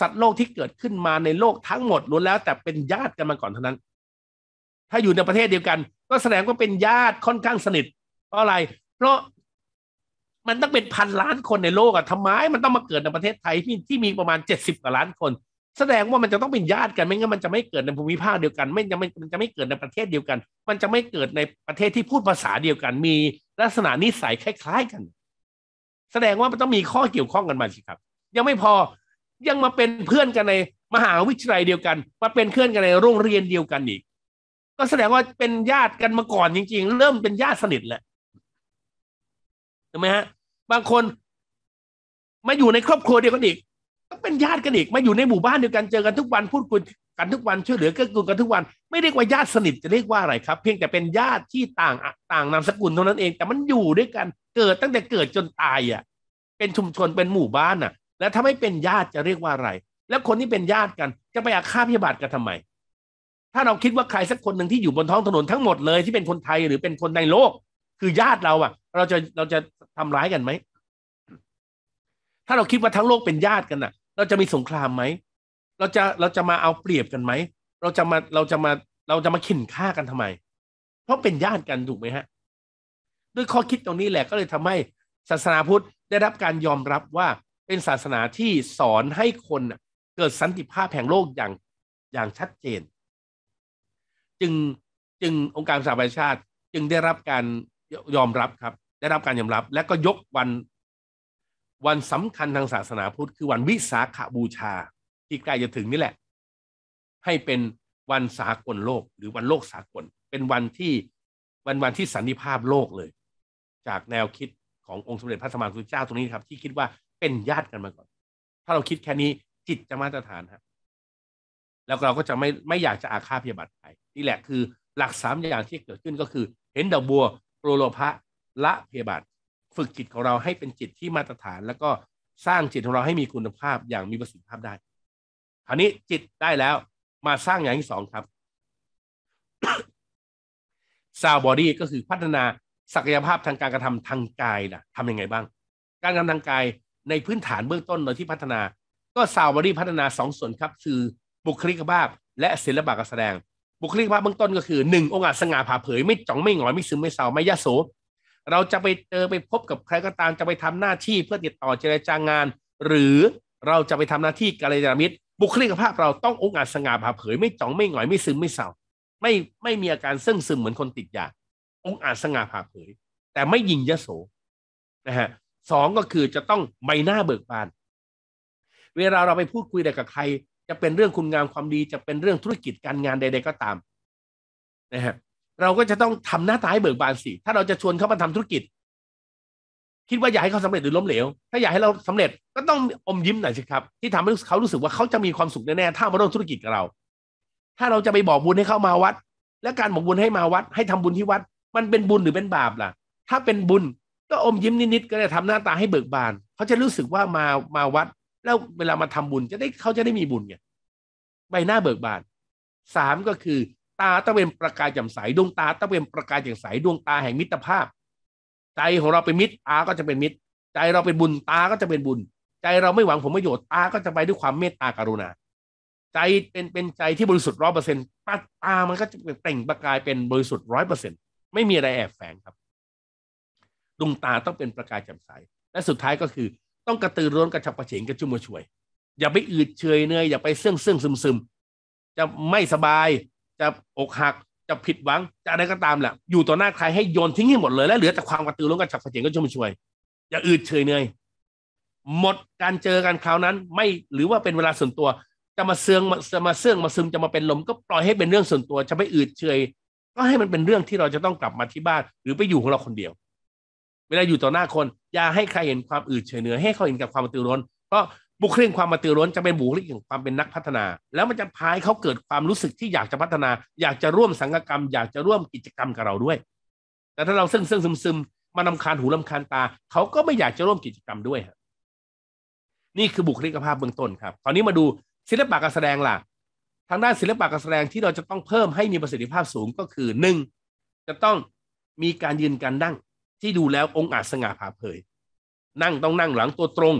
สัตว์โลกที่เกิดขึ้นมาในโลกทั้งหมดล้วนแล้วแต่เป็นญาติกันมาก่อนเท่านั้นถ้าอยู่ในประเทศเดียวกัน ก็แสดงว่าเป็นญาติค่อนข้างสนิทเพราะอะไร เพราะมันต้องเป็นพันล้านคนในโลกอะทำไมมันต้องมาเกิดในประเทศไทยที่ที่มีประมาณเจ็ดสิบกว่าล้านคน แสดงว่ามันจะต้องเป็นญาติกัน ไม่งั้นมันจะไม่เกิดในภูมิภาคเดียวกันไม่จะไม่มันจะไม่เกิดในประเทศเดียวกัน มันจะไม่เกิดในประเทศที่พูดภาษาเดียวกัน มีลักษณะนิสัยคล้าย ๆ กัน แสดงว่ามันต้องมีข้อเกี่ยวข้องกันมาสิครับ ยังไม่พอยังมาเป็นเพื่อนกันในมหาวิทยาลัยเดียวกันมาเป็นเพื่อนกันในโรงเรียนเดียวกันอีกก็แสดงว่าเป็นญาติกันมาก่อนจริง ๆ เริ่มเป็นญาติสนิทแหละถูกไหมฮะบางคนมาอยู่ในครอบครัวเดียวกันอีกก็เป็นญาติกันอีก มาอยู่ในหมู่บ้านเดียวกันเจอกันทุกวันพูดคุยกันทุกวันช่วยเหลือเกื้อกูลกันทุกวัน ไม่เรียกว่าญาติสนิทจะเรียกว่าอะไรครับ เพียงแต่เป็นญาติที่ต่างต่างนามสกุลเท่านั้นเอง แต่มันอยู่ด้วยกันเกิดตั้งแต่เกิดจนตายอ่ะ เป็นชุมชนเป็นหมู่บ้านอ่ะ แล้วถ้าไม่เป็นญาติจะเรียกว่าอะไร แล้วคนที่เป็นญาติกันจะไปอาฆาตพยาบาทกันทำไมถ้าเราคิดว่าใคร สักคนหนึ่งที่อยู่บนท้องถนนทั้งหมดเลยที่เป็นคนไทยหรือเป็นคนในโลก คือญาติเราอะเราจะเราจะทำร้ายกันไหมถ้าเราคิดว่าทั้งโลกเป็นญาติกันอะเราจะมีสงครามไหมเราจะเราจะมาเอาเปรียบกันไหมเราจะมาเราจะมาเราจะมาขินฆ่ากันทำไม เพราะเป็นญาติกันถูกไหมฮะ ด้วยข้อคิดตรงนี้แหละก็เลยทำให้ศาสนาพุทธได้รับการยอมรับว่าเป็นศาสนาที่สอนให้คนเกิดสันติภาพแห่งโลกอย่างอย่างชัดเจนจึงจึงองค์การสหประชาชาติจึงได้รับการยอมรับครับ ได้รับการยอมรับ และก็ยกวัน วันสำคัญทางศาสนาพุทธ คือวันวิสาขบูชาที่ใกล้จะถึงนี่แหละ ให้เป็นวันสากลโลกหรือวันโลกสากล เป็นวันที่วันวันที่สันนิภาพโลกเลย จากแนวคิดขององค์สมเด็จพระสัมมาสัมพุทธเจ้าตรงนี้ครับ ที่คิดว่าเป็นญาติกันมาก่อน ถ้าเราคิดแค่นี้จิตจะมาตรฐานครับแล้วเราก็จะไม่ไม่อยากจะอาฆาตพยาบาทใครนี่แหละคือหลักสามอย่างที่เกิดขึ้นก็คือเห็นดอกบัวโลโลภะ ละเพบาท ฝึกจิตของเราให้เป็นจิตที่มาตรฐาน แล้วก็สร้างจิตของเราให้มีคุณภาพอย่างมีประสิทธิภาพได้ คราวนี้จิตได้แล้วมาสร้างอย่างที่สองครับ ซาวบอดี้ก็คือพัฒนาศักยภาพทางการกระทำทางกายนะทำยังไงบ้าง การกระทำทางกายในพื้นฐานเบื้องต้นโดยที่พัฒนา ก็ซาวบอดี้พัฒนาสองส่วนครับ คือบุคลิกภาพ และศิลปะการแสดงบุคลิกภาพเบื้องต้น ก็คือหนึ่งองค์อาจสง่าผ่าเผย ไม่จ้องไม่หงอยไม่ซึมไม่เศร้าไม่ยะโส เราจะไปเจอไปพบกับใครก็ตามจะไปทำหน้าที่เพื่อติดต่อเจรจางาน หรือเราจะไปทำหน้าที่กัลยาณมิตร บุคลิกภาพเราต้ององค์อาจสง่าผ่าเผย ไม่จ้องไม่หงอยไม่ซึมไม่เศร้าไม่ไม่มีอาการเสื่องซึมเหมือนคนติดยาองค์อาจสง่าผ่าเผย แต่ไม่ยิงยะโสนะฮะสองก็คือจะต้องใบหน้าเบิกบานเวลาเราไปพูดคุยแต่กับใครจะเป็นเรื่องคุณงามความดีจะเป็นเรื่องธุรกิจการงานใด ๆก็ตามนะฮะเราก็จะต้องทำหน้าตาให้เบิกบานสิถ้าเราจะชวนเขามาทำธุรกิจ คิดว่าอยากให้เขาสำเร็จหรือล้มเหลวถ้าอยากให้เราสำเร็จก็ต้องอมยิ้มหน่อยสิครับ ที่ทำให้เขารู้สึกว่าเขาจะมีความสุขแน่ๆถ้ามาร่วมธุรกิจกับเรา ถ้าเราจะไปบอกบุญให้เขามาวัด และการบอกบุญให้มาวัด ให้ทำบุญที่วัด มันเป็นบุญหรือเป็นบาปล่ะ ถ้าเป็นบุญก็อมยิ้มนิดๆก็ได้ทำหน้าตาให้เบิกบานเขาจะรู้สึกว่ามามาวัดแล้วเวลามาทำบุญจะได้เขาจะได้มีบุญไงใบหน้าเบิกบานสามก็คือ ตาตะเวนประกายแจ่มใสดวงตาตะเวนประกายแจ่มใสดวงตาแห่งมิตรภาพ ใจของเราเป็นมิตรตาก็จะเป็นมิตร ใจเราเป็นบุญตาก็จะเป็นบุญ ใจเราไม่หวังผลประโยชน์ตาก็จะไปด้วยความเมตตากรุณา ใจเป็นเป็นใจที่บริสุทธิ์ร้อยเปอร์เซ็นต์ตา มันก็จะเปล่งประกายเป็นบริสุทธิ์ร้อยเปอร์เซ็นต์ไม่มีอะไรแอบแฝงครับ ดวงตาต้องเป็นประกายแจ่มใสและสุดท้ายก็คือต้องกระตือร้นกระฉับกระเฉงกระชุ่มกระชวยอย่าไปอืดเฉยเนื่อยอย่าไปเสื่องเสื่องซึมซึมจะไม่สบายจะอกหักจะผิดหวัง จะอะไรก็ตามแหละ อยู่ต่อหน้าใครให้โยนทิ้งให้หมดเลยและเหลือแต่ความกระตือร้นกระฉับกระเฉงกระชุ่มกระชวยอย่าอืดเฉยเนื่อยหมดการเจอกันคราวนั้นไม่หรือว่าเป็นเวลาส่วนตัวจะมาเสื่องจะมาเสื่องมาซึมจะมาเป็นลมก็ปล่อยให้เป็นเรื่องส่วนตัว จะไม่อืดเฉยก็ให้มันเป็นเรื่องที่เราจะต้องกลับมาที่บ้านหรือไปอยู่ของเราคนเดียวเวลาอยู่ต่อหน้าคน อย่าให้ใครเห็นความอืดเฉยเหนือให้เขาเห็นกับความมัติร้นเพราะบุคลิกความมัติร้นจะเป็นบุคลิกของความเป็นนักพัฒนา แล้วมันจะพายเขาเกิดความรู้สึกที่อยากจะพัฒนา อยากจะร่วมสังกกรรมอยากจะร่วมกิจกรรมกับเราด้วย แต่ถ้าเราซึ่งซึ่งซึมซึมมานลำคาญหูลำคาญตา เขาก็ไม่อยากจะร่วมกิจกรรมด้วยนี่คือบุคลิกภาพเบื้องต้นครับคราวนี้มาดูศิลปะการแสดงล่ะ ทางด้านศิลปะการแสดงที่เราจะต้องเพิ่มให้มีประสิทธิภาพสูงก็คือหนึ่งจะต้องมีการยืนการนั่งที่ดูแล้วองค์อาจสง่าผ่าเผย นั่งต้องนั่งหลังตัวตรง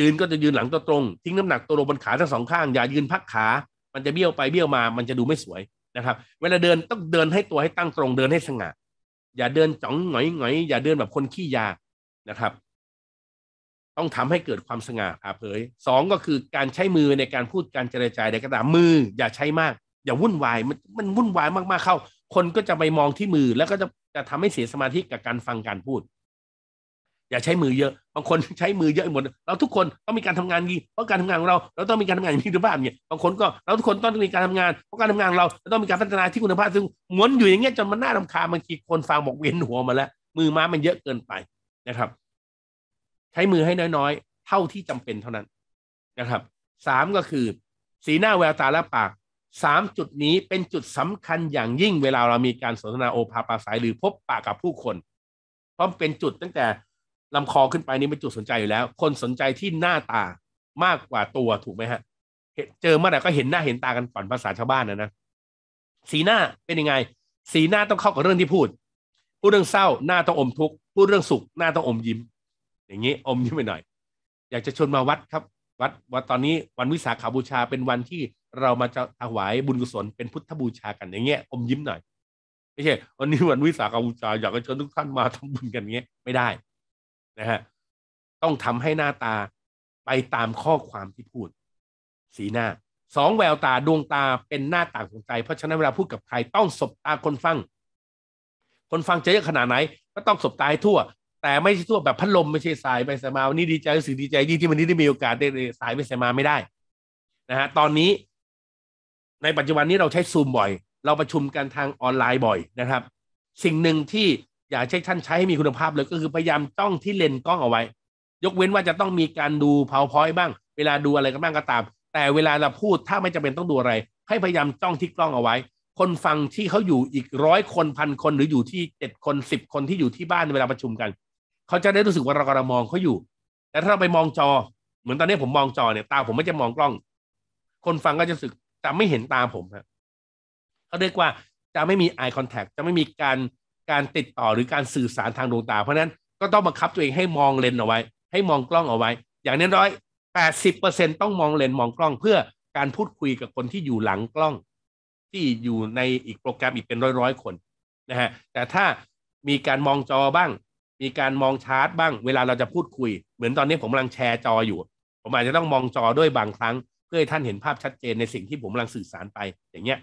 ยืนก็จะยืนหลังตัวตรงทิ้งน้ำหนักตัวลงบนขาทั้งสองข้างอย่ายืนพักขามันจะเบี้ยวไปเบี้ยวมา มันจะดูไม่สวยนะครับ เวลาเดินต้องเดินให้ตัวให้ตั้งตรงเดินให้สง่าอย่าเดินจ่องหงอยหงอยอย่าเดินแบบคนขี้ยานะครับ ต้องทำให้เกิดความสง่าผ่าเผยสองก็คือการใช้มือในการพูดการเจรจาในกระดาษมือ อย่าใช้มาก อย่าวุ่นวายมันมันวุ่นวายมาก ๆเข้า คนก็จะไปมองที่มือแล้วก็จะจะทำให้เสียสมาธิกับการฟังการพูดอย่าใช้มือเยอะบางคนใช้มือเยอะหมดเราทุกคนต้องมีการทำงานดีเพราะการทำงานของเราเรา ต้องมีการทำงานอย่างมีคุณภาพเนี่ยบางคนก็เราทุกคนต้องมีการทำงานเพราะการทำงานเราเราต้องมีการพัฒนาที่คุณภาพ ซึ่งม้วนอยู่อย่างเงี้ยจนมันน่ารำคาญบางทีคนฟังบอกเวียนหัวมาแล้ว มือม้ามันเยอะเกินไปนะครับ ใช้มือให้น้อยๆ เท่าที่จำเป็นเท่านั้นนะครับสามก็คือ สีหน้าแววตาและปากสามจุดนี้เป็นจุดสำคัญอย่างยิ่งเวลาเรามีการสนทนาโอภาปาสายหรือพบปะกับผู้คนเพราะเป็นจุดตั้งแต่ลำคอขึ้นไปนี่เป็นจุดสนใจ อยู่แล้ว คนสนใจที่หน้าตามากกว่าตัวถูกไหมฮะเจอเมื่อไหร่ก็เห็นหน้าเห็นตากันก่อนภาษาชาวบ้านนะนะ สีหน้าเป็น ยังไงสีหน้าต้องเข้ากับเรื่องที่พูดพูดเรื่องเศร้า หน้าต้องอมทุกข์พูดเรื่องสุขหน้าต้องอมยิ้ม อย่างนี้อมยิ้มไปหน่อย อยากจะชวนมาวัดครับวัดวัดตอนนี้วันวิสาขาบูชาเป็นวันที่เรามาจะถวายบุญกุศลเป็นพุทธบูชากันอย่างเงี้ยอมยิ้มหน่อยไม่ใช่วันนี้วันวิสาขบูชา อยากจะเชิญทุกท่านมาทำบุญกันเงี้ย ไม่ได้นะฮะต้องทำให้หน้าตาไปตามข้อความที่พูด สีหน้าสองแววตาดวงตาเป็นหน้าต่างของใจเพราะฉะนั้นเวลาพูดกับใครต้องสบตาคนฟังคนฟังจะเยอะขนาดไหน ก็ต้องสบตาทั่ว แต่ไม่ใช่ทั่วแบบพัดลมไม่ใช่สายไปสายมาวันนี้ดีใจรู้สึกดีใจยิ่งที่วันนี้ได้มีโอกาสได้สายไปสายมาไม่ได้ นะฮะตอนนี้ในปัจจุบันนี้เราใช้ซูมบ่อย เราประชุมกันทางออนไลน์บ่อยนะครับ สิ่งหนึ่งที่อยากให้ท่านใช้ให้มีคุณภาพเลยก็คือพยายามจ้องที่เลนกล้องเอาไว้ยกเว้นว่าจะต้องมีการดู powerpoint บ้างเวลาดูอะไรก็บ้างก็ตามแต่เวลาเราพูดถ้าไม่จำเป็นต้องดูอะไร ให้พยายามจ้องที่กล้องเอาไว้ คนฟังที่เขาอยู่อีกร้อยคนพันคนหรืออยู่ที่เจ็ดคนสิบคนที่อยู่ที่บ้านเวลาประชุมกันเขาจะได้รู้สึกว่าเรากำลังมองเขาอยู่ แต่ถ้าเราไปมองจอเหมือนตอนนี้ผมมองจอเนี่ยตาผมไม่จะมองกล้อง คนฟังก็จะรู้สึกจะไม่เห็นตาผมครับ เขาเรียกว่าจะไม่มี eye contact จะไม่มีการการติดต่อหรือการสื่อสารทางดวงตา เพราะนั้นก็ต้องบังคับตัวเองให้มองเลนเอาไว้ ให้มองกล้องเอาไว้ อย่างน้อยแปดสิบเปอร์เซ็นต้องมองเลนมองกล้องเพื่อการพูดคุยกับคนที่อยู่หลังกล้อง ที่อยู่ในอีกโปรแกรมอีกเป็นร้อยร้อยคนนะฮะ แต่ถ้ามีการมองจอบ้าง มีการมองชาร์ตบ้างเวลาเราจะพูดคุย เหมือนตอนนี้ผมกำลังแชร์จออยู่ ผมอาจจะต้องมองจอด้วยบางครั้งพื่อให้ท่านเห็นภาพชัดเจนในสิ่งที่ผมกำลังสื่อสารไป อย่างเงี้ย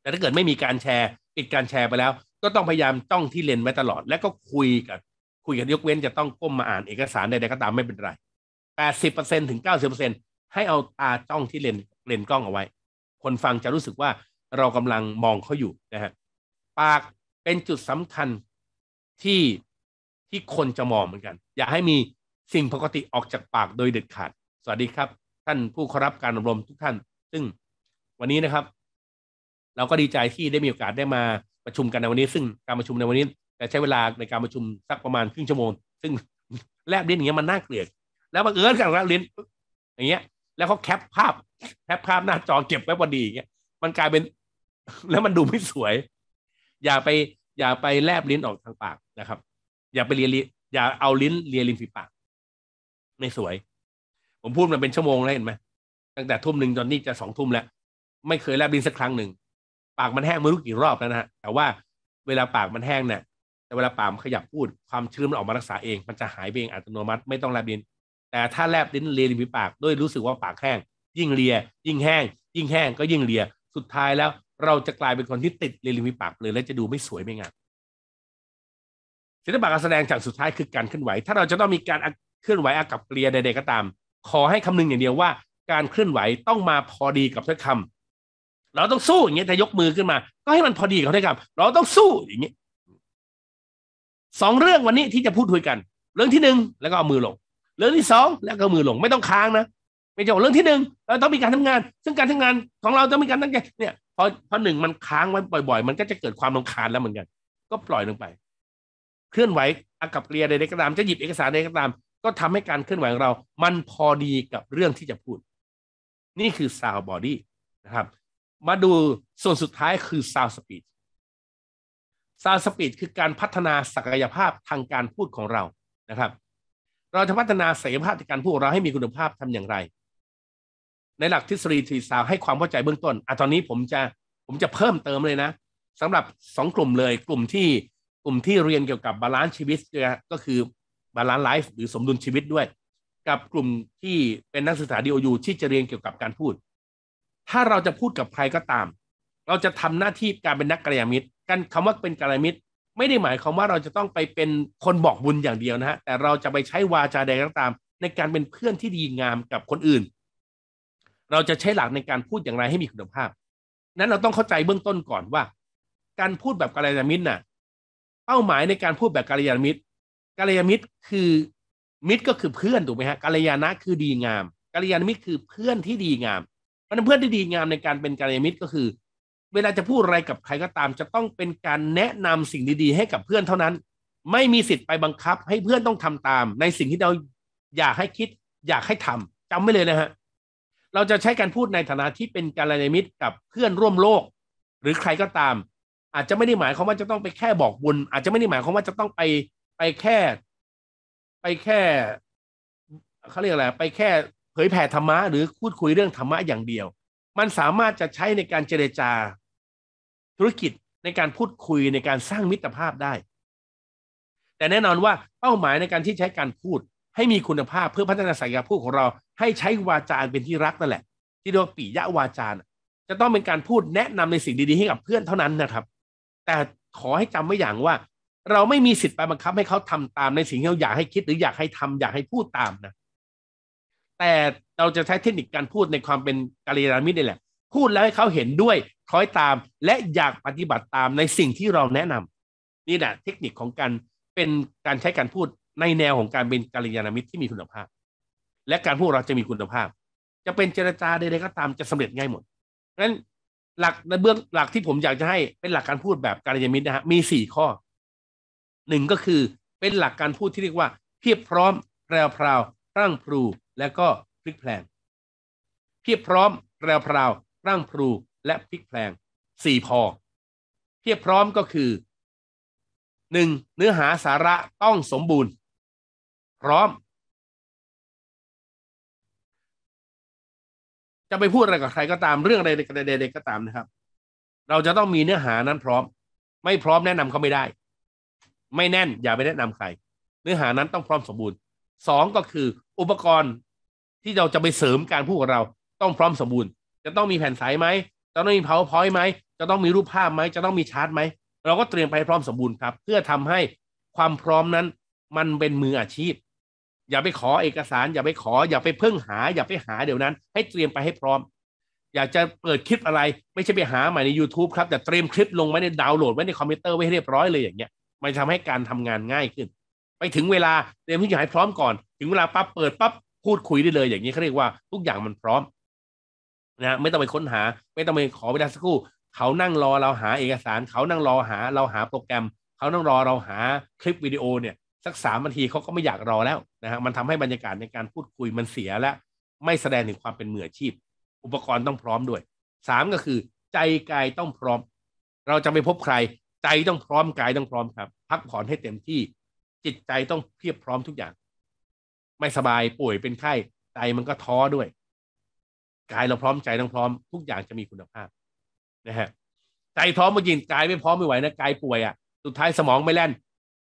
แต่ถ้าเกิดไม่มีการแชร์ ปิดการแชร์ไปแล้ว ก็ต้องพยายามจ้องที่เลนไว้ตลอด และก็คุยกับ คุยกันยกเว้นจะต้องก้มมาอ่านเอกสารใดๆก็ตามไม่เป็นไรแปดสิบเปอร์เซ็นถึงเก้าสิบเปอร์เซ็นให้เอาตาจ้องที่เลนเลนกล้องเอาไว้ คนฟังจะรู้สึกว่าเรากำลังมองเขาอยู่นะฮะปากเป็นจุดสำคัญที่ที่คนจะมองเหมือนกัน อย่าให้มีสิ่งปกติออกจากปากโดยเด็ดขาด สวัสดีครับท่านผู้ครับการอบรม ทุกท่าน ซึ่งวันนี้นะครับ เราก็ดีใจที่ได้มีโอกาสได้มาประชุมกันในวันนี้ ซึ่งการประชุมในวันนี้จะใช้เวลาในการประชุมสักประมาณครึ่งชั่วโมง ซึ่งแลบเล่นอย่างเงี้ยมันน่าเกลียด แล้วบังเอิญกับแลบเล่นอย่างเงี้ย แล้วเขาแคปภาพ แคปภาพหน้าจอเก็บไว้พอดีอย่างเงี้ย มันกลายเป็นแล้วมันดูไม่สวย อย่าไปอย่าไปแลบลิ้นออกทางปากนะครับ อย่าไปเลียลิอย่าเอาลิ้นเลียลิ้นฝีปากไม่สวยผมพูดมาเป็นชั่วโมงแล้วเห็นไหมตั้งแต่ทุ่มหนึ่งจนนี่จะสองทุ่มแล้ว ไม่เคยแลบลิ้นสักครั้งหนึ่ง ปากมันแห้งไม่รู้กี่รอบแล้วนะฮะ แต่ว่าเวลาปากมันแห้งเนี่ยแต่เวลาปากมันขยับพูด ความชื้นมันออกมารักษาเอง มันจะหายเองอัตโนมัติไม่ต้องแลบลิ้นแต่ถ้าแลบลิ้นเลียริมฝีปากด้วยรู้สึกว่าปากแห้ง ยิ่งเลีย ยิ่งแห้งยิ่งแห้งก็ยิ่งเลีย สุดท้ายแล้วเราจะกลายเป็นคนที่ติดเลียริมฝีปากเลยและจะดูไม่สวยไม่งามศิลปะการแสดงฉากสุดท้ายคือการเคลื่อนไหว ถ้าเราจะต้องมีการเคลื่อนไหวอากับเกลียใดๆก็ตามขอให้คำนึงอย่างเดียวว่าการเคลื่อนไหวต้องมาพอดีกับถ้อยคำเราต้องสู้อย่างเงี้ยแต่ยกมือขึ้นมา ก็ให้มันพอดีกับถ้อยคำเราต้องสู้อย่างเงี้ยสองเรื่องวันนี้ที่จะพูดคุยกัน เรื่องที่หนึ่งแล้วก็เอามือลง เรื่องที่สองแล้วก็มือลง ไม่ต้องค้างนะไม่จบเรื่องที่หนึ่งเราต้องมีการทำงาน ซึ่งการทำงานของเราต้องมีการตั้งใจเนี่ยพอพอหนึ่งมันค้างไว้บ่อยๆ มันก็จะเกิดความลำคาญแล้วเหมือนกัน ก็ปล่อยลงไป เคลื่อนไหวอากับเรียใดๆก็ตามจะหยิบเอกสารใดก็ตามก็ทำให้การเคลื่อนไหวของเรามันพอดีกับเรื่องที่จะพูด นี่คือซาวบอดี้นะครับ มาดูส่วนสุดท้ายคือซาวสปีดซาวสปีดคือการพัฒนาศักยภาพทางการพูดของเรา นะครับ เราจะพัฒนาศักยภาพในการพูดของเราให้มีคุณภาพทำอย่างไร ในหลักทฤษฎีทีซาวให้ความเข้าใจเบื้องต้นอะตอนนี้ผมจะ ผมจะเพิ่มเติมเลยนะ สำหรับสองกลุ่มเลย กลุ่มที่ กลุ่มที่เรียนเกี่ยวกับบาลานซ์ชีวิตก็คือบาลานซ์ไลฟ์หรือสมดุลชีวิตด้วย กับกลุ่มที่เป็นนักศึกษาดีโอยูที่จะเรียนเกี่ยวกับการพูด ถ้าเราจะพูดกับใครก็ตาม เราจะทำหน้าที่การเป็นนักกัลยามิตรกันคำว่าเป็นกัลยามิตรไม่ได้หมายความว่าเราจะต้องไปเป็นคนบอกบุญอย่างเดียวนะฮะแต่เราจะไปใช้วาจาใดก็ตามในการเป็นเพื่อนที่ดีงามกับคนอื่น เราจะใช้หลักในการพูดอย่างไรให้มีคุณภาพ นั้นเราต้องเข้าใจเบื้องต้นก่อนว่า การพูดแบบกัลยามิตรน่ะ เป้าหมายในการพูดแบบกัลยามิตรกัลยาณมิตรคือมิตรก็คือเพื่อนถูกไหมฮะกัลยาณะคือดีงามกัลยาณมิตรคือเพื่อนที่ดีงามเพราะเพื่อนที่ดีงามในการเป็นกัลยาณมิตรก็คือ เวลาจะพูดอะไรกับใครก็ตาม จะต้องเป็นการแนะนำสิ่งดีๆ ให้กับเพื่อนเท่านั้น ไม่มีสิทธิ์ไปบังคับให้เพื่อนต้องทำตาม ในสิ่งที่เราอยากให้คิด อยากให้ทำจำไม่เลยนะฮะเราจะใช้การพูดในฐานะที่เป็นกัลยาณมิตรกับเพื่อนร่วมโลก หรือใครก็ตาม อาจจะไม่ได้หมายความว่าจะต้องไปแค่บอกบุญอาจจะไม่ได้หมายความว่าจะต้องไปไปแค่ ไปแค่เขาเรียกอะไรไปแค่เผยแผ่ธรรมะ หรือพูดคุยเรื่องธรรมะอย่างเดียว มันสามารถจะใช้ในการเจรจา ธุรกิจในการพูดคุยในการสร้างมิตรภาพได้ แต่แน่นอนว่าเป้าหมายในการที่ใช้การพูดให้มีคุณภาพเพื่อพัฒนาศักยภาพพูดของเราให้ใช้วาจาเป็นที่รักนั่นแหละ ที่เรียกว่าปิยะวาจาจะต้องเป็นการพูดแนะนำในสิ่งดีๆ ให้กับเพื่อนเท่านั้นนะครับ แต่ขอให้จำไว้อย่างว่าเราไม่มีสิทธิ์ไปบังคับให้เขาทำตามในสิ่งที่เราอยากให้คิดหรืออยากให้ทำอยากให้พูดตามนะแต่เราจะใช้เทคนิคการพูดในความเป็นกาลยามิตรนี่แหละ พูดแล้วให้เขาเห็นด้วยคล้อยตามและอยากปฏิบัติตามในสิ่งที่เราแนะนำ นี่แหละเทคนิคของการเป็นการใช้การพูดในแนวของการเป็นกาลยามิตรที่มีคุณภาพ และการพูดเราจะมีคุณภาพ จะเป็นเจรจาใดๆก็ตามจะสำเร็จง่ายหมดนั้นหลักในเบื้องหลักที่ผมอยากจะให้เป็นหลักการพูดแบบกาลยามิตรนะฮะมีสี่ข้อหนึ่งก็คือเป็นหลักการพูดที่เรียกว่าเพียบพร้อมแปพราพร่างพรูและก็พลิกแพลงเพียบพร้อมแปพราพร่างพรูและพลิกแพลงสี่พอเพียบพร้อมก็คือหนึ่งเนื้อหาสาระต้องสมบูรณ์ พร้อม จะไปพูดอะไรกับใครก็ตามเรื่องอะไรใดๆก็ตามนะครับ เราจะต้องมีเนื้อหานั้นพร้อม ไม่พร้อมแนะนำเขาไม่ได้ไม่แน่นอย่าไปแนะนำใคร เนื้อหานั้นต้องพร้อมสมบูรณ์สองก็คืออุปกรณ์ที่เราจะไปเสริมการพูดของเราต้องพร้อมสมบูรณ์จะต้องมีแผ่นสายไหมจะต้องมี powerpoint ไหมจะต้องมีรูปภาพไหมจะต้องมีชาร์ตไหมเราก็เตรียมไปพร้อมสมบูรณ์ครับ เพื่อทำให้ความพร้อมนั้น มันเป็นมืออาชีพ อย่าไปขอเอกสาร อย่าไปขออย่าไปเพิ่งหา อย่าไปหาเดี๋ยวนั้น ให้เตรียมไปให้พร้อม อยากจะเปิดคลิปอะไร ไม่ใช่ไปหาใหม่ใน YouTube ครับแต่เตรียมคลิปลงไว้ในดาวน์โหลดไว้ในคอมพิวเตอร์ไว้ให้เรียบร้อยเลยอย่างเงี้ยมันทำให้การทำงานง่ายขึ้น ไปถึงเวลาเตรียมทุกอย่างให้พร้อมก่อน ถึงเวลาปั๊บเปิดปั๊บพูดคุยได้เลยอย่างนี้เขาเรียกว่าทุกอย่างมันพร้อมนะไม่ต้องไปค้นหา ไม่ต้องไปขอเวลาสักครู่เขานั่งรอเราหาเอกสาร เขานั่งรอหาเราหาโปรแกรม เขานั่งรอเราหาคลิปวิดีโอเนี่ยสักสามนาทีเขาก็ไม่อยากรอแล้วนะฮะมันทำให้บรรยากาศในการพูดคุยมันเสียและ ไม่แสดงถึงความเป็นมืออาชีพ อุปกรณ์ต้องพร้อมด้วยสามก็คือ ใจกายต้องพร้อม เราจะไปพบใครใจต้องพร้อมกายต้องพร้อมครับพักผ่อนให้เต็มที่ จิตใจต้องเพียบพร้อมทุกอย่าง ไม่สบายป่วยเป็นไข้ใจมันก็ท้อด้วย กายเราพร้อมใจต้องพร้อมทุกอย่างจะมีคุณภาพนะฮะใจท้อมากินกายไม่พร้อมไม่ไหวนะกายป่วยอะ่ะสุดท้ายสมองไม่แล่น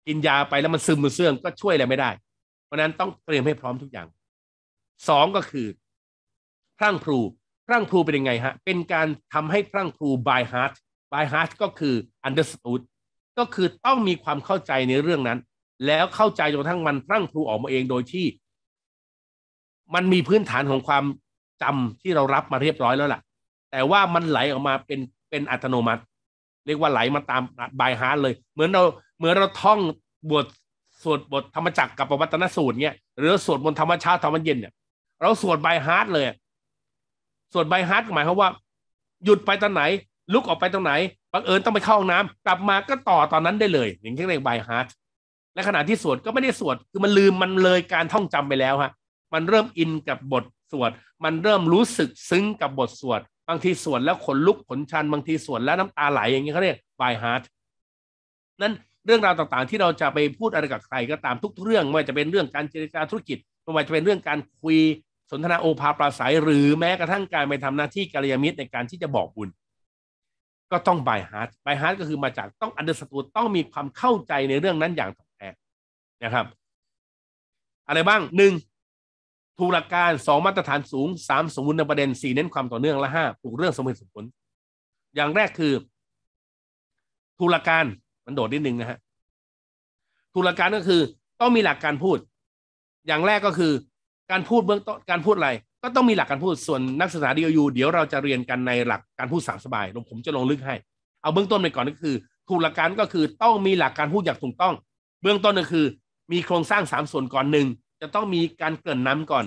กินยาไปแล้วมันซึมมันเสื่อมก็ช่วยอะไรไม่ได้ เพราะนั้นต้องเตรียมให้พร้อมทุกอย่างสองก็คือพรั่งพรูพรั่งพรูเป็นยังไงฮะ เป็นการทำให้พรั่งพรูายฮาร์ท by heart ก็คือ understood ก็คือต้องมีความเข้าใจในเรื่องนั้น แล้วเข้าใจจนทั้งมันรั่งพูออกมาเองโดยที่ มันมีพื้นฐานของความจำที่เรารับมาเรียบร้อยแล้วล่ะ แต่ว่ามันไหลออกมาเป็นเป็นอัตโนมัติ เรียกว่าไหลมาตามบายฮาร์ดเลย เหมือนเราเหมือนเราท่องบทสวดบทธรรมจักรกับประวัตนสูตรเนี่ยหรือสวดบนธรรมชาติธรรมเย็นเนี่ยเราสวดบายฮาร์ดเลยสวดบายฮาร์ดหมายความว่า หยุดไปตอนไหนลุกออกไปตรงไหนบังเอิญต้องไปเข้าห้องน้ำกลับมาก็ต่อตอนนั้นได้เลยอย่างเี่เรียกไบฮาร์ดและขณะที่สวดก็ไม่ได้สวดคือมันลืมมันเลยการท่องจำไปแล้วฮะมันเริ่มอินกับบทสวดมันเริ่มรู้สึกซึ้งกับบทสวดบางทีสวดแล้วขนลุกขนชันบางทีสวดแล้วน้ำตาไหลอย่างนี้เขาเรียกบายฮาร์ดนั้นเรื่องราวต่างๆ ที่เราจะไปพูดอะไรกับใครก็ตามทุกเรื่องไม่ว่าจะเป็นเรื่องการเจรจาธุรกิจไม่ว่าจะเป็นเรื่องการคุยสนทนาโอภาปราศัย หรือแม้กระทั่งการไปทำหน้าที่กัลยาณมิตรในการที่จะบอกบุญก็ต้องบายฮาร์ดบายฮาร์ดก็คือมาจากต้องอันเดอร์สตูต้องมีความเข้าใจในเรื่องนั้นอย่างถ่องแท้นะครับ อะไรบ้าง หนึ่งถูกหลักการสอง มาตรฐานสูงสามสมบูรณ์ในประเด็นสี่เน้นความต่อเนื่อง และห้าผูกเรื่องสมเหตุสมผล อย่างแรกคือถูกหลักการ มันโดดนิดนึงนะฮะถูกหลักการก็คือต้องมีหลักการพูด อย่างแรกก็คือการพูดเบื้องต้น การพูดอะไรก็ต้องมีหลักการพูดส่วนนักศึกษาดีอยูเดี๋ยวเราจะเรียนกันในหลักการพูดสามสบายผมจะลงลึกให้ เอาเบื้องต้นไปก่อนก็คือถูกหลักการก็คือต้องมีหลักการพูดอย่างถูกต้อง เบื้องต้นก็คือ มีโครงสร้างสามส่วนก่อนหนึ่ง จะต้องมีการเกลิ่นนำก่อน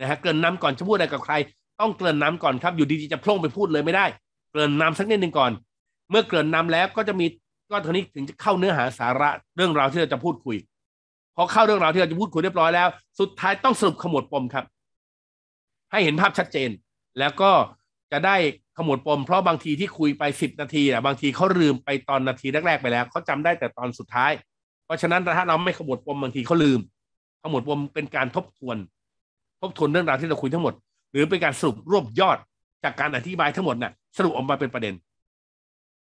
นะฮะเกลิ่นน้าก่อนจะพูดอะไรกับใคร ต้องเกลิ่นนำก่อนครับอยู่ดีๆ จะพล่งไปพูดเลยไม่ได้เกลิ่นน้าสักนิดหนึ่งก่อน เมื่อเกลิ่นน้าแล้วก็จะมีก็ทีนี้ถึงจะเข้าเนื้อหาสาระเรื่องราวที่เราจะพูดคุยพอเข้าเรื่องราวที่เราจะพูดคุยเรียบร้อยแล้วสุดท้ายต้องสรุปขมวดปมครับให้เห็นภาพชัดเจนแล้วก็จะได้ขมวดปมเพราะบางทีที่คุยไปสิบนาทีอ่ะบางทีเขาลืมไปตอนนาทีแรกๆไปแล้วเขาจำได้แต่ตอนสุดท้าย เพราะฉะนั้นถ้าเราไม่ขมวดปมบางทีเขาลืมขมวดปมเป็นการทบทวนทบทวนเรื่องราวที่เราคุยทั้งหมด หรือเป็นการสรุปรวบยอดจากการอธิบายทั้งหมดน่ะ สรุปออกมาเป็นประเด็น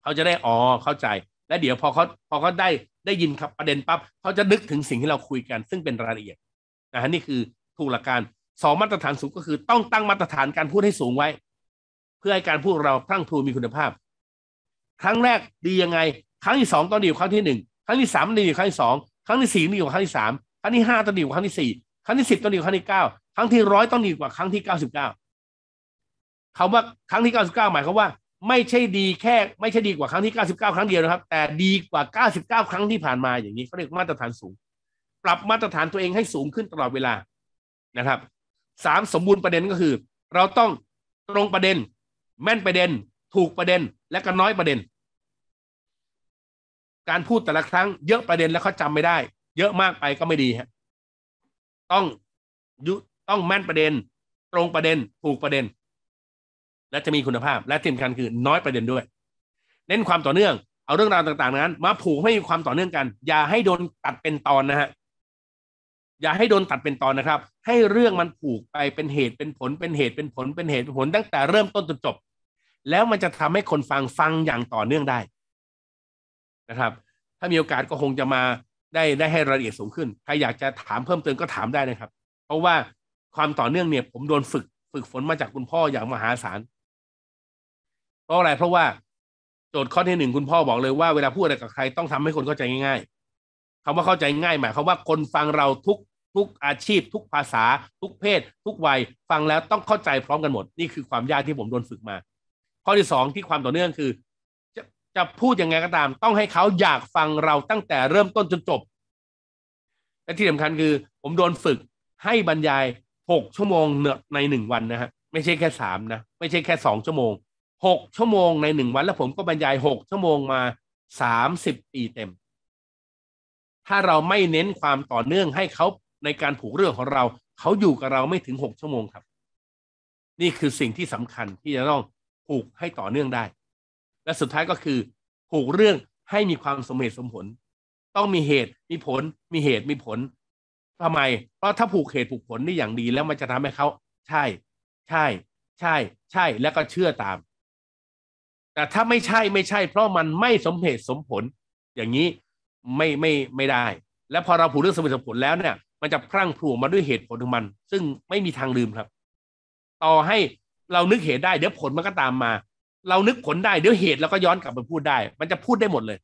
เขาจะได้อ๋อเข้าใจ และเดี๋ยวพอเขาพอเขาได้ได้ยินครับประเด็นปั๊บเขาจะนึกถึงสิ่งที่เราคุยกันซึ่งเป็นรายละเอียดนะฮะนี่คือถูกหลักการสองมาตรฐานสูงก็คือต้องตั้งมาตรฐานการพูดให้สูงไว้ เพื่อให้การพูดเราทั้งทูมีคุณภาพ ครั้งแรกดียังไง ครั้งที่สองต้องดีกว่าครั้งที่หนึ่งครั้งที่สามดีกว่าครั้งที่สองครั้งที่สี่ดีกว่าครั้งที่สามครั้งที่ห้าต้องดีกว่าครั้งที่สี่ครั้งที่สิบต้องดีกว่าครั้งที่เก้าครั้งที่ร้อยต้องดีกว่าครั้งที่เก้าสิบเก้าคำว่าครั้งที่เก้าสิบเก้าหมายความว่า ไม่ใช่ดีแค่ไม่ใช่ดีกว่าครั้งที่เก้าสิบเก้าครั้งเดียวนะครับ แต่ดีกว่าเก้าสิบเก้าครั้งที่ผ่านมาอย่างนี้เขาเรียกมาตรฐานสูง ปรับมาตรฐานตัวเองให้สูงขึ้นตลอดเวลานะครับสามสมบูรณ์ประเด็นก็คือ เราต้องตรงประเด็น แม่นประเด็นถูกประเด็นและก็น้อยประเด็น การพูดแต่ละครั้งเยอะประเด็นแล้วเขาจำาไม่ได้เยอะมากไปก็ไม่ดีฮะต้องยุต้องแม่นประเด็น ตรงประเด็นถูกประเด็น และจะมีคุณภาพและที่สำคัญคือน้อยประเด็นด้วย เน้นความต่อเนื่อง เอาเรื่องราวต่าง ๆนั้น มาผูกให้มีความต่อเนื่องกัน อย่าให้โดนตัดเป็นตอนนะฮะอย่าให้โดนตัดเป็นตอนนะครับ ให้เรื่องมันผูกไปเป็นเหตุเป็นผล เป็นเหตุเป็นผลเป็นเหตุเป็นผลตั้งแต่เริ่มต้นจนจบแล้วมันจะทำให้คนฟังฟังอย่างต่อเนื่องได้นะครับ ถ้ามีโอกาสก็คงจะมาได้ได้ให้รายละเอียดสูงขึ้นใครอยากจะถามเพิ่มเติมก็ถามได้นะครับ เพราะว่าความต่อเนื่องเนี่ยผมโดนฝึกฝึกฝนมาจากคุณพ่ออย่างมหาศาลเพราะอะไรเพราะว่าโจทย์ข้อที่หนึ่งคุณพ่อบอกเลยว่าเวลาพูดอะไรกับใครต้องทำให้คนเข้าใจง่ายคำว่าเข้าใจง่ายหมายความว่าคนฟังเราทุกทุกอาชีพทุกภาษา ทุกเพศ ทุกวัยฟังแล้วต้องเข้าใจพร้อมกันหมดนี่คือความยากที่ผมโดนฝึกมาข้อที่สองที่ความต่อเนื่องคือ จะจะพูดยังไงก็ตาม ต้องให้เขาอยากฟังเราตั้งแต่เริ่มต้นจนจบ และที่สาคัญคือผมโดนฝึกให้บรรยายหกชั่วโมงเนในหนึ่งวันนะฮะไม่ใช่แค่สามนะไม่ใช่แค่สองชั่วโมงหกชั่วโมงในหนึ่งวัน แล้วผมก็บรรยายหกชั่วโมงมาสามสิบปีเต็มถ้าเราไม่เน้นความต่อเนื่องให้เขาในการผูกเรื่องของเราเขาอยู่กับเราไม่ถึงหกชั่วโมงครับ นี่คือสิ่งที่สำคัญที่จะต้องผูกให้ต่อเนื่องได้ และสุดท้ายก็คือ ผูกเรื่องให้มีความสมเหตุสมผล ต้องมีเหตุมีผล มีเหตุมีผลทำไม เพราะถ้าผูกเหตุผูกผลได้อย่างดีแล้วมันจะทำให้เขาใช่ ใช่ ใช่ ใช่แล้วก็เชื่อตาม แต่ถ้าไม่ใช่ไม่ใช่ เพราะมันไม่สมเหตุสมผล อย่างนี้ไม่ไม่ไม่ได้ และพอเราผูกเรื่องสมเหตุสมผลแล้วเนี่ย มันจะพรั่งพรูมาด้วยเหตุผลของมัน ซึ่งไม่มีทางลืมครับ ต่อให้เรานึกเหตุได้ เดี๋ยวผลมันก็ตามมา เรานึกผลได้ เดี๋ยวเหตุแล้วก็ย้อนกลับไปพูดได้ มันจะพูดได้หมดเลย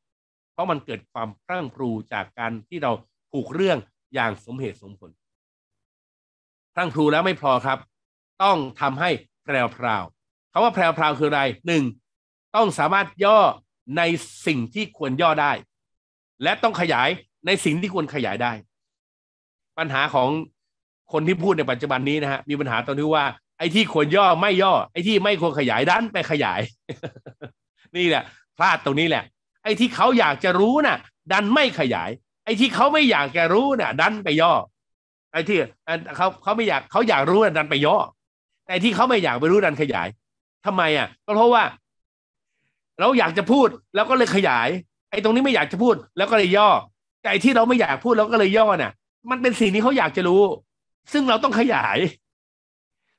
เพราะมันเกิดความพรั่งพรูจากการที่เราผูกเรื่องอย่างสมเหตุสมผลพรั่งพรูแล้วไม่พอครับ ต้องทำให้แพรวพราวขาว่าแพรวพราวคืออะไรหนึ่งต้องสามารถย่อในสิ่งที่ควรย่อได้และต้องขยายในสิ่งที่ควรขยายได้ ปัญหาของคนที่พูดในปัจจุบันนี้นะฮะมีปัญหาตอนที่ว่า ไอ้ที่ควรย่อไม่ย่อ ไอ้ที่ไม่ควรขยายดันไปขยาย นี่แหละพลาดตรงนี้แหละไอ้ที่เขาอยากจะรู้นะ่ะ ดันไม่ขยาย ไอ้ที่เขาไม่อยากจะรู้นะ่ะดันไปย่อ ไอ้ที่เขาเขาไม่อยาก เขาอยากรู้นะ่ะดันไปย่อแต่ที่เขาไม่อยากไปรู้ดันขยาย ทำไมอ่ะ ก็เพราะว่า เราอยากจะพูด แล้วก็เลยขยายไอ้ตรงนี้ไม่อยากจะพูดแล้วก็เลยย่อแต่ไอ้ที่เราไม่อยากพูดแล้วก็เลยย่อน่ะ มันเป็นสิ่งที่เขาอยากจะรู้ ซึ่งเราต้องขยาย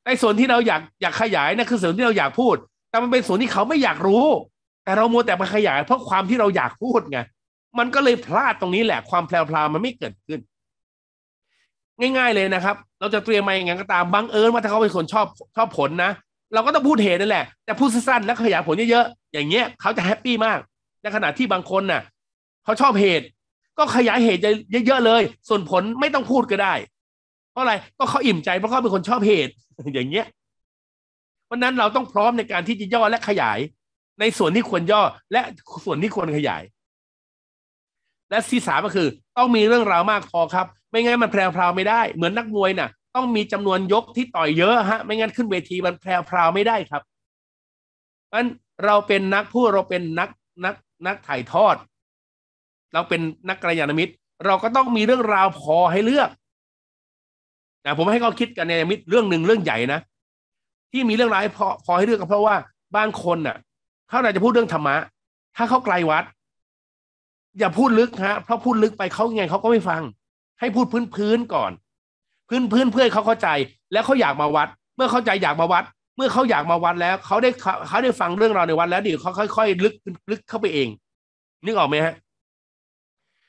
ไอ้ส่วนที่เราอยากอยากขยายนะคือส่วนที่เราอยากพูด แต่มันเป็นส่วนที่เขาไม่อยากรู้ แต่เราโมแต่มาขยาย เพราะความที่เราอยากพูดไงมันก็เลยพลาดตรงนี้แหละความแพลวๆมันไม่เกิดขึ้น ง่าย ๆเลยนะครับ เราจะเตรียมมาอย่างไงก็ตามบังเอิญว่าถ้าเขาเป็นคนชอบชอบผลนะเราก็ต้องพูดเหตุนั่นแหละ แต่พูดสั้นๆแล้วขยายผลเยอะๆอย่างเงี้ยเขาจะแฮปปี้มากในขณะที่บางคนน่ะเขาชอบเหตุ ก็ขยายเหตุเยอะๆเลย ส่วนผลไม่ต้องพูดก็ได้ เพราะอะไรก็เขาอิ่มใจเพราะเขาเป็นคนชอบเหตุอย่างเงี้ยเพราะนั้นเราต้องพร้อมในการที่จะย่อและขยาย ในส่วนที่ควรย่อและส่วนที่ควรขยาย และที่สามก็คือ ต้องมีเรื่องราวมากพอครับ ไม่งั้นมันแพรวๆไม่ได้ เหมือนนักมวยน่ะต้องมีจำนวนยกที่ต่อยเยอะฮะไม่งั้นขึ้นเวทีมันแพรวๆไม่ได้ครับเพนันเราเป็นนักพูดเราเป็นนักนักนักถ่ายทอด เราเป็นนักกระยาณมิตร เราก็ต้องมีเรื่องราวพอให้เลือกนะผมให้เขาคิดกันในมิตรเรื่องหนึ่งเรื่องใหญ่นะที่มีเรื่องราวพอ พอให้เลือกก็เพราะว่าบางคนน่ะถ้าเราจะพูดเรื่องธรรมะถ้าเขาไกลวัด อย่าพูดลึกฮะเพราะพูดลึกไปเขาไงเขาก็ไม่ฟัง ให้พูดพื้นพื้นก่อน พื้นพื้นเพื่อเขาเข้าใจแล้วเขาอยากมาวัด เมื่อเข้าใจอยากมาวัดเมื่อเขาอยากมาวัดแล้วเขาได้เขาได้ฟังเรื่องราวในวัดแล้วเดี๋ยวเขาค่อยๆลึกลึกเข้าไปเองนึกออกไหมฮะ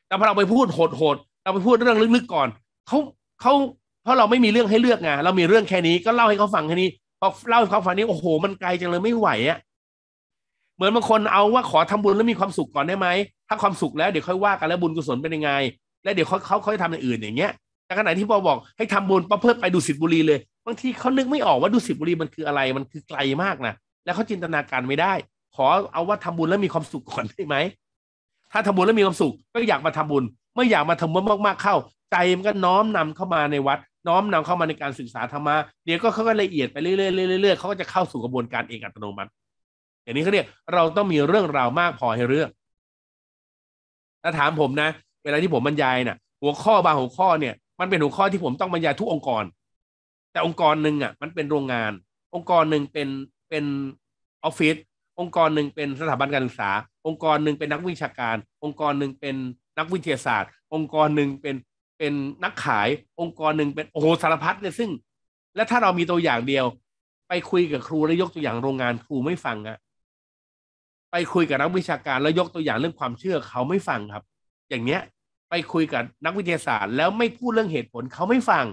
แต่พอเราไปพูดโหดโหดเราไปพูดเรื่องลึกๆก่อนเขาเขาเพราะเราไม่มีเรื่องให้เลือกไงเรามีเรื่องแค่นี้ก็เล่าให้เขาฟังแค่นี้พอเล่าให้เขาฟังนี้โอ้โห มันไกลจังเลยไม่ไหวอะเหมือนบางคนเอาว่าขอทำบุญแล้วมีความสุขก่อนได้ไหมถ้าความสุขแล้วเดี๋ยวค่อยว่ากันแล้วบุญกุศลเป็นยังไงแล้วเดี๋ยวเขาเขาค่อยทำอย่างอื่นอย่างเงี้ยแต่ขณะที่พอบอกให้ทำบุญปะเพื่อไปดูสิิบุรีเลยบางทีเขานึกไม่ออกว่าดูสิบบุรีมันคืออะไรมันคือไกลมากนะแล้วเขาจินตนาการไม่ได้ขอเอาว่าทำบุญแล้วมีความสุขก่อนได้ไหมถ้าทำบุญแล้วมีความสุขก็อยากมาทำบุญไม่อยากมาทำบุญมากๆเข้า ใจมันก็น้อมนำเข้ามาในวัด น้อมนำเข้ามาในการศึกษาธรรมะเดี๋ยวก็เขาก็ละเอียดไปเรื่อยๆเรื่อยๆเขาก็จะเข้าสู่กระบวนการเองอัตโนมัติ อย่างนี้เขาเรียกเราต้องมีเรื่องราวมากพอให้เรื่องถ้าถามผมนะ เวลาที่ผมบรรยายนะ่ะ หัวข้อบางหัวข้อเนี่ย มันเป็นหัวข้อที่ผมต้องบรรยายทุกองค์กรแต่องค์กรหนึ่งอ่ะมันเป็นโรงงาน องค์กรหนึ่งเป็นเป็นออฟฟิศองค์กรหนึ่งเป็นสถาบันการศึกษา องค์กรหนึ่งเป็นนักวิชาการ องค์กรหนึ่งเป็นนักวิทยาศาสตร์ องค์กรหนึ่งเป็นเป็นนักขาย องค์กรหนึ่งเป็นโอ้โหสารพัดเลยซึ่ง และถ้าเรามีตัวอย่างเดียว ไปคุยกับครูแล้วยกตัวอย่างโรงงานครูไม่ฟังอะไปคุยกับนักวิชาการแล้วยกตัวอย่างเรื่องความเชื่อ เขาไม่ฟังครับ อย่างเนี้ยไปคุยกับนักวิทยาศาสตร์ แล้วไม่พูดเรื่องเหตุผลเขาไม่ฟัง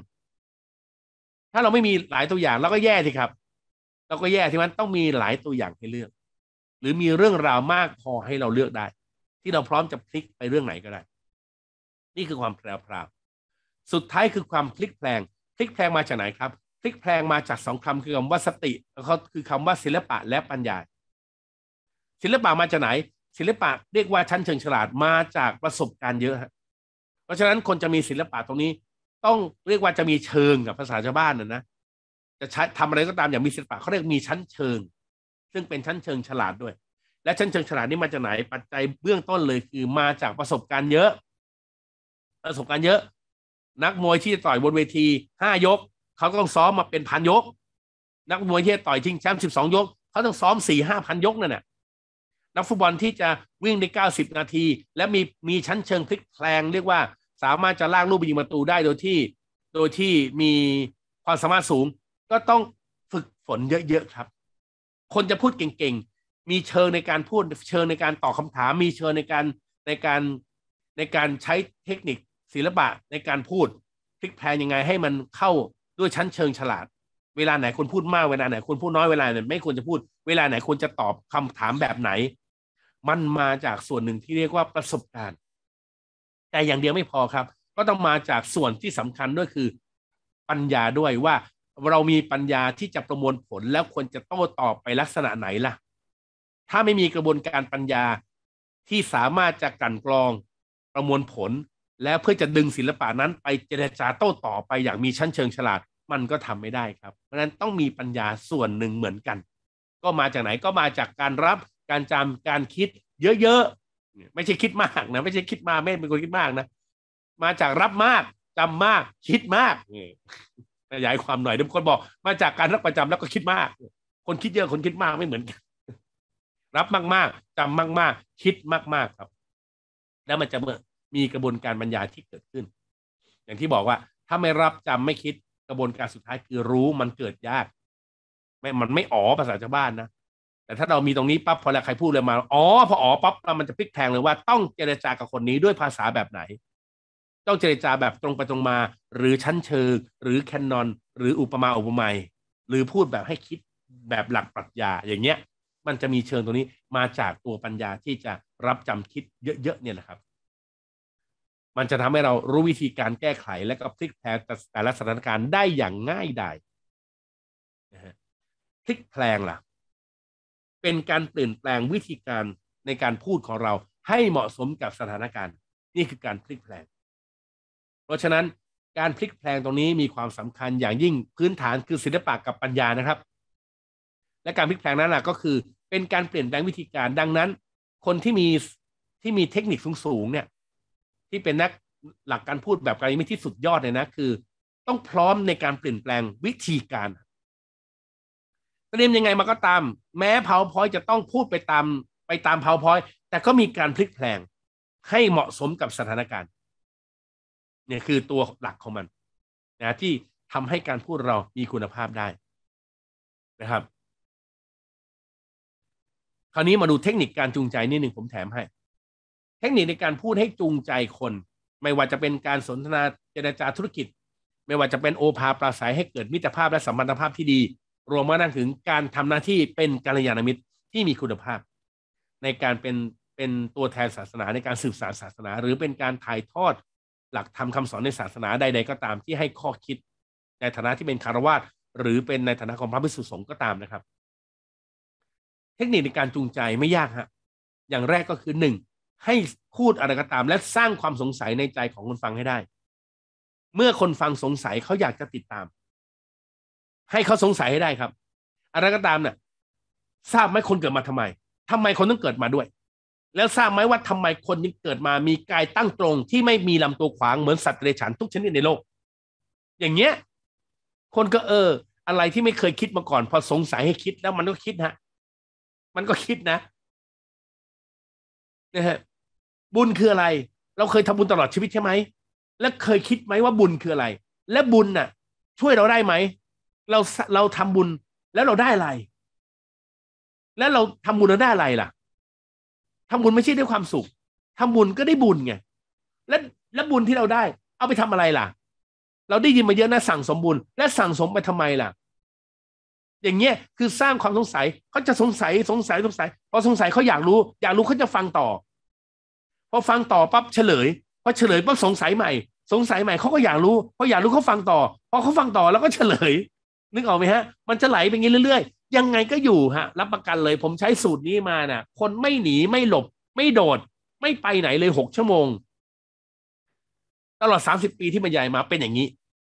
ถ้าเราไม่มีหลายตัวอย่างเราก็แย่สิครับเราก็แย่ที่มันต้องมีหลายตัวอย่างให้เลือก หรือมีเรื่องราวมากพอให้เราเลือกได้ ที่เราพร้อมจะพลิกไปเรื่องไหนก็ได้ นี่คือความแปรปราวสุดท้ายคือความพลิกแปลงพลิกแปลงมาจากไหนครับพลิกแปลงมาจากสองคำคือคำว่าสติเขาคือคำว่าศิลปะและปัญญาศิลปะมาจากไหน ศิลปะเรียกว่าชั้นเชิงฉลาดมาจากประสบการณ์เยอะะเพราะฉะนั้นคนจะมีศิลปะตรงนี้ต้องเรียกว่าจะมีเชิงกับภาษาชาวบ้านนะนะจะใช้ทำอะไรก็ตามอย่างมีศิลปะเขาเรียกมีชั้นเชิง ซึ่งเป็นชั้นเชิงฉลาดด้วย และชั้นเชิงฉลาดนี่มาจากไหน ปัจจัยเบื้องต้นเลยคือมาจากประสบการณ์เยอะ ประสบการณ์เยอะ นักมวยที่ต่อยบนเวทีห้ายกเขาต้องซ้อมมาเป็นพันยก นักมวยที่ต่อยชิงแชมป์สิบสองยกเขาต้องซ้อมสี่ห้าพันยกนั่นแหละนักฟุตบอลที่จะวิ่งได้เก้าสิบนาที และมีมีชั้นเชิงพลิกแพลงเรียกว่าสามารถจะลากลูกไปยิงประตูได้โดยที่โดยที่มีความสามารถสูงก็ต้องฝึกฝนเยอะๆครับ คนจะพูดเก่งๆ มีเชิงในการพูดเชิงในการตอบคาถาม มีเชิงในการในการในการใช้เทคนิคศิลปะในการพูดพลิกแพลงยังไง ให้มันเข้าด้วยชั้นเชิงฉลาดเวลาไหนควรพูดมากเวลาไหนควรพูดน้อยเวลาไหนไม่ควรจะพูดเวลาไหนควรจะตอบคำถามแบบไหน มันมาจากส่วนหนึ่งที่เรียกว่าประสบการณ์แต่อย่างเดียวไม่พอครับ ก็ต้องมาจากส่วนที่สำคัญด้วยคือปัญญาด้วยว่า เรามีปัญญาที่จะประมวลผลแล้วควรจะโต้ตอบไปลักษณะไหนล่ะ ถ้าไม่มีกระบวนการปัญญาที่สามารถจะกลั่นกรองประมวลผล แล้วเพื่อจะดึงศิลปะนั้น ไปเจรจาโต้ตอบไปอย่างมีชั้นเชิงฉลาดมันก็ทำไม่ได้ครับ เพราะฉะนั้นต้องมีปัญญาส่วนหนึ่งเหมือนกัน ก็มาจากไหนก็มาจากการรับการจำการคิดเยอะไม่ใช่คิดมากนะ ไม่ใช่คิดมาเม่เป็นคนคิดมากนะมาจากรับมาก จำมาก คิดมากขยายความหน่อยทุกคนบอกมาจากการรักประจำแล้วก็คิดมากคนคิดเยอะคนคิดมากไม่เหมือนกันรับมากๆ จำมากๆ คิดมากๆครับ แล้วมันจะเมื่อมีกระบวนการบัญญาที่เกิดขึ้น อย่างที่บอกว่าถ้าไม่รับจำไม่คิดกระบวนการสุดท้ายคือรู้มันเกิดยากไม่มันไม่อ๋อภาษาชาวบ้านนะแต่ถ้าเรามีตรงนี้ปั๊บพอแล้วใครพูดเลยมา อ๋อพออ๋อปั๊บมันจะพลิกแพงเลยว่าต้องเจรจากับคนนี้ด้วยภาษาแบบไหน ต้องเจรจาแบบตรงไปตรงมาหรือชั้นเชิง หรือแคนนอน หรืออุปมาอุปไมยหรือพูดแบบให้คิดแบบหลักปรัชญาอย่างเงี้ย มันจะมีเชิงตรงนี้มาจากตัวปัญญาที่จะรับจำคิดเยอะๆเนี่ยนะครับ มันจะทำให้เรารู้วิธีการแก้ไข และก็พลิกแพลงแต่ละสถานการณ์ได้อย่างง่ายดายพลิกแพลงล่ะเป็นการเปลี่ยนแปลงวิธีการในการพูดของเราให้เหมาะสมกับสถานการณ์ นี่คือการพลิกแปลง เพราะฉะนั้นการพลิกแปลงตรงนี้มีความสำคัญอย่างยิ่งพื้นฐานคือศิลปะกับปัญญานะครับ และการพลิกแปลงนั้นก็คือเป็นการเปลี่ยนแปลงวิธีการดังนั้น คนที่มีที่มีเทคนิคสูงๆเนี่ยที่เป็นนักหลักการพูดแบบการยิมที่สุดยอดเลยนะคือ ต้องพร้อมในการเปลี่ยนแปลงวิธีการเตรียมยังไงมาก็ตามแม้ PowerPoint จะต้องพูดไปตามไปตาม PowerPoint แต่ก็มีการพลิกแพลงให้เหมาะสมกับสถานการณ์เนี่ยคือตัวหลักของมันนะที่ทำให้การพูดเรามีคุณภาพได้นะครับ คราวนี้มาดูเทคนิคการจูงใจนิดหนึ่งผมแถมให้ เทคนิคในการพูดให้จูงใจคน ไม่ว่าจะเป็นการสนทนาเจรจาธุรกิจ ไม่ว่าจะเป็นโอภาปราศัยให้เกิดมิตรภาพและสัมพันธภาพที่ดีรวมมาดังถึงการทำหน้าที่เป็นกัลยาณมิตรที่มีคุณภาพ ในการเป็นเป็นตัวแทนศาสนาในการสืบสานศาสนา หรือเป็นการถ่ายทอด หลักธรรมคาสอนในศาสนาใดๆ ก็ตามที่ให้ข้อคิดในฐานะที่เป็นคารวาสหรือเป็นในฐานะของพระภิกษุสงฆ์ก็ตามนะครับ เทคนิคในการจูงใจไม่ยากฮะอย่างแรกก็คือหนึ่งให้พูดอะไรก็ตามและสร้างความสงสัยในใจของคนฟังให้ได้ เมื่อคนฟังสงสัยเขาอยากจะติดตามให้เขาสงสัยให้ได้ครับอะไรก็ตามเนี่ยทราบไหมคนเกิดมาทำไม ทำไมคนต้องเกิดมาด้วย แล้วทราบไหมว่าทำไมคนยังเกิดมามีกายตั้งตรง ที่ไม่มีลำตัวขวางเหมือนสัตว์เี้ยงฉันทุกชนิดในโลก อย่างเงี้ย คนก็เออ อะไรที่ไม่เคยคิดมาก่อน พอสงสัยให้คิดแล้วมันก็คิดฮะมันก็คิดนะนะฮะบุญคืออะไร เราเคยทำบุญตลอดชีวิตใช่ไหมและเคยคิดไหมว่าบุญคืออะไร และบุญน่ะ ช่วยเราได้ไหมเราเราทำบุญแล้วเราได้อะไร แล้วเราทำบุญแล้วได้อะไรล่ะทำบุญไม่ใช่ได้ความสุขทำบุญก็ได้บุญไงและและบุญที่เราได้เอาไปทำอะไรล่ะ เราได้ยินมาเยอะนะ สั่งสมบุญและสั่งสมไปทำไมล่ะ อย่างเงี้ยคือสร้างความสงสัยเขาจะสงสัยสงสัยสงสัยพอสงสัยเขาอยากรู้อยากรู้เขาจะฟังต่อ พอฟังต่อปั๊บเฉลยพอเฉลยปั๊บสงสัยใหม่ สงสัยใหม่เขาก็อยากรู้พออยากรู้เขาฟังต่อพอเขาฟังต่อแล้วก็เฉลยนึกออกไหมฮะ มันจะไหลไปงี้เรื่อยๆ ยังไงก็อยู่ฮะ รับประกันเลย ผมใช้สูตรนี้มานะ่ะ คนไม่หนีไม่หลบไม่โดด ไม่ไปไหนเลยหกชั่วโมง ตลอดสามสิบปีที่บรรยายมาเป็นอย่างนี้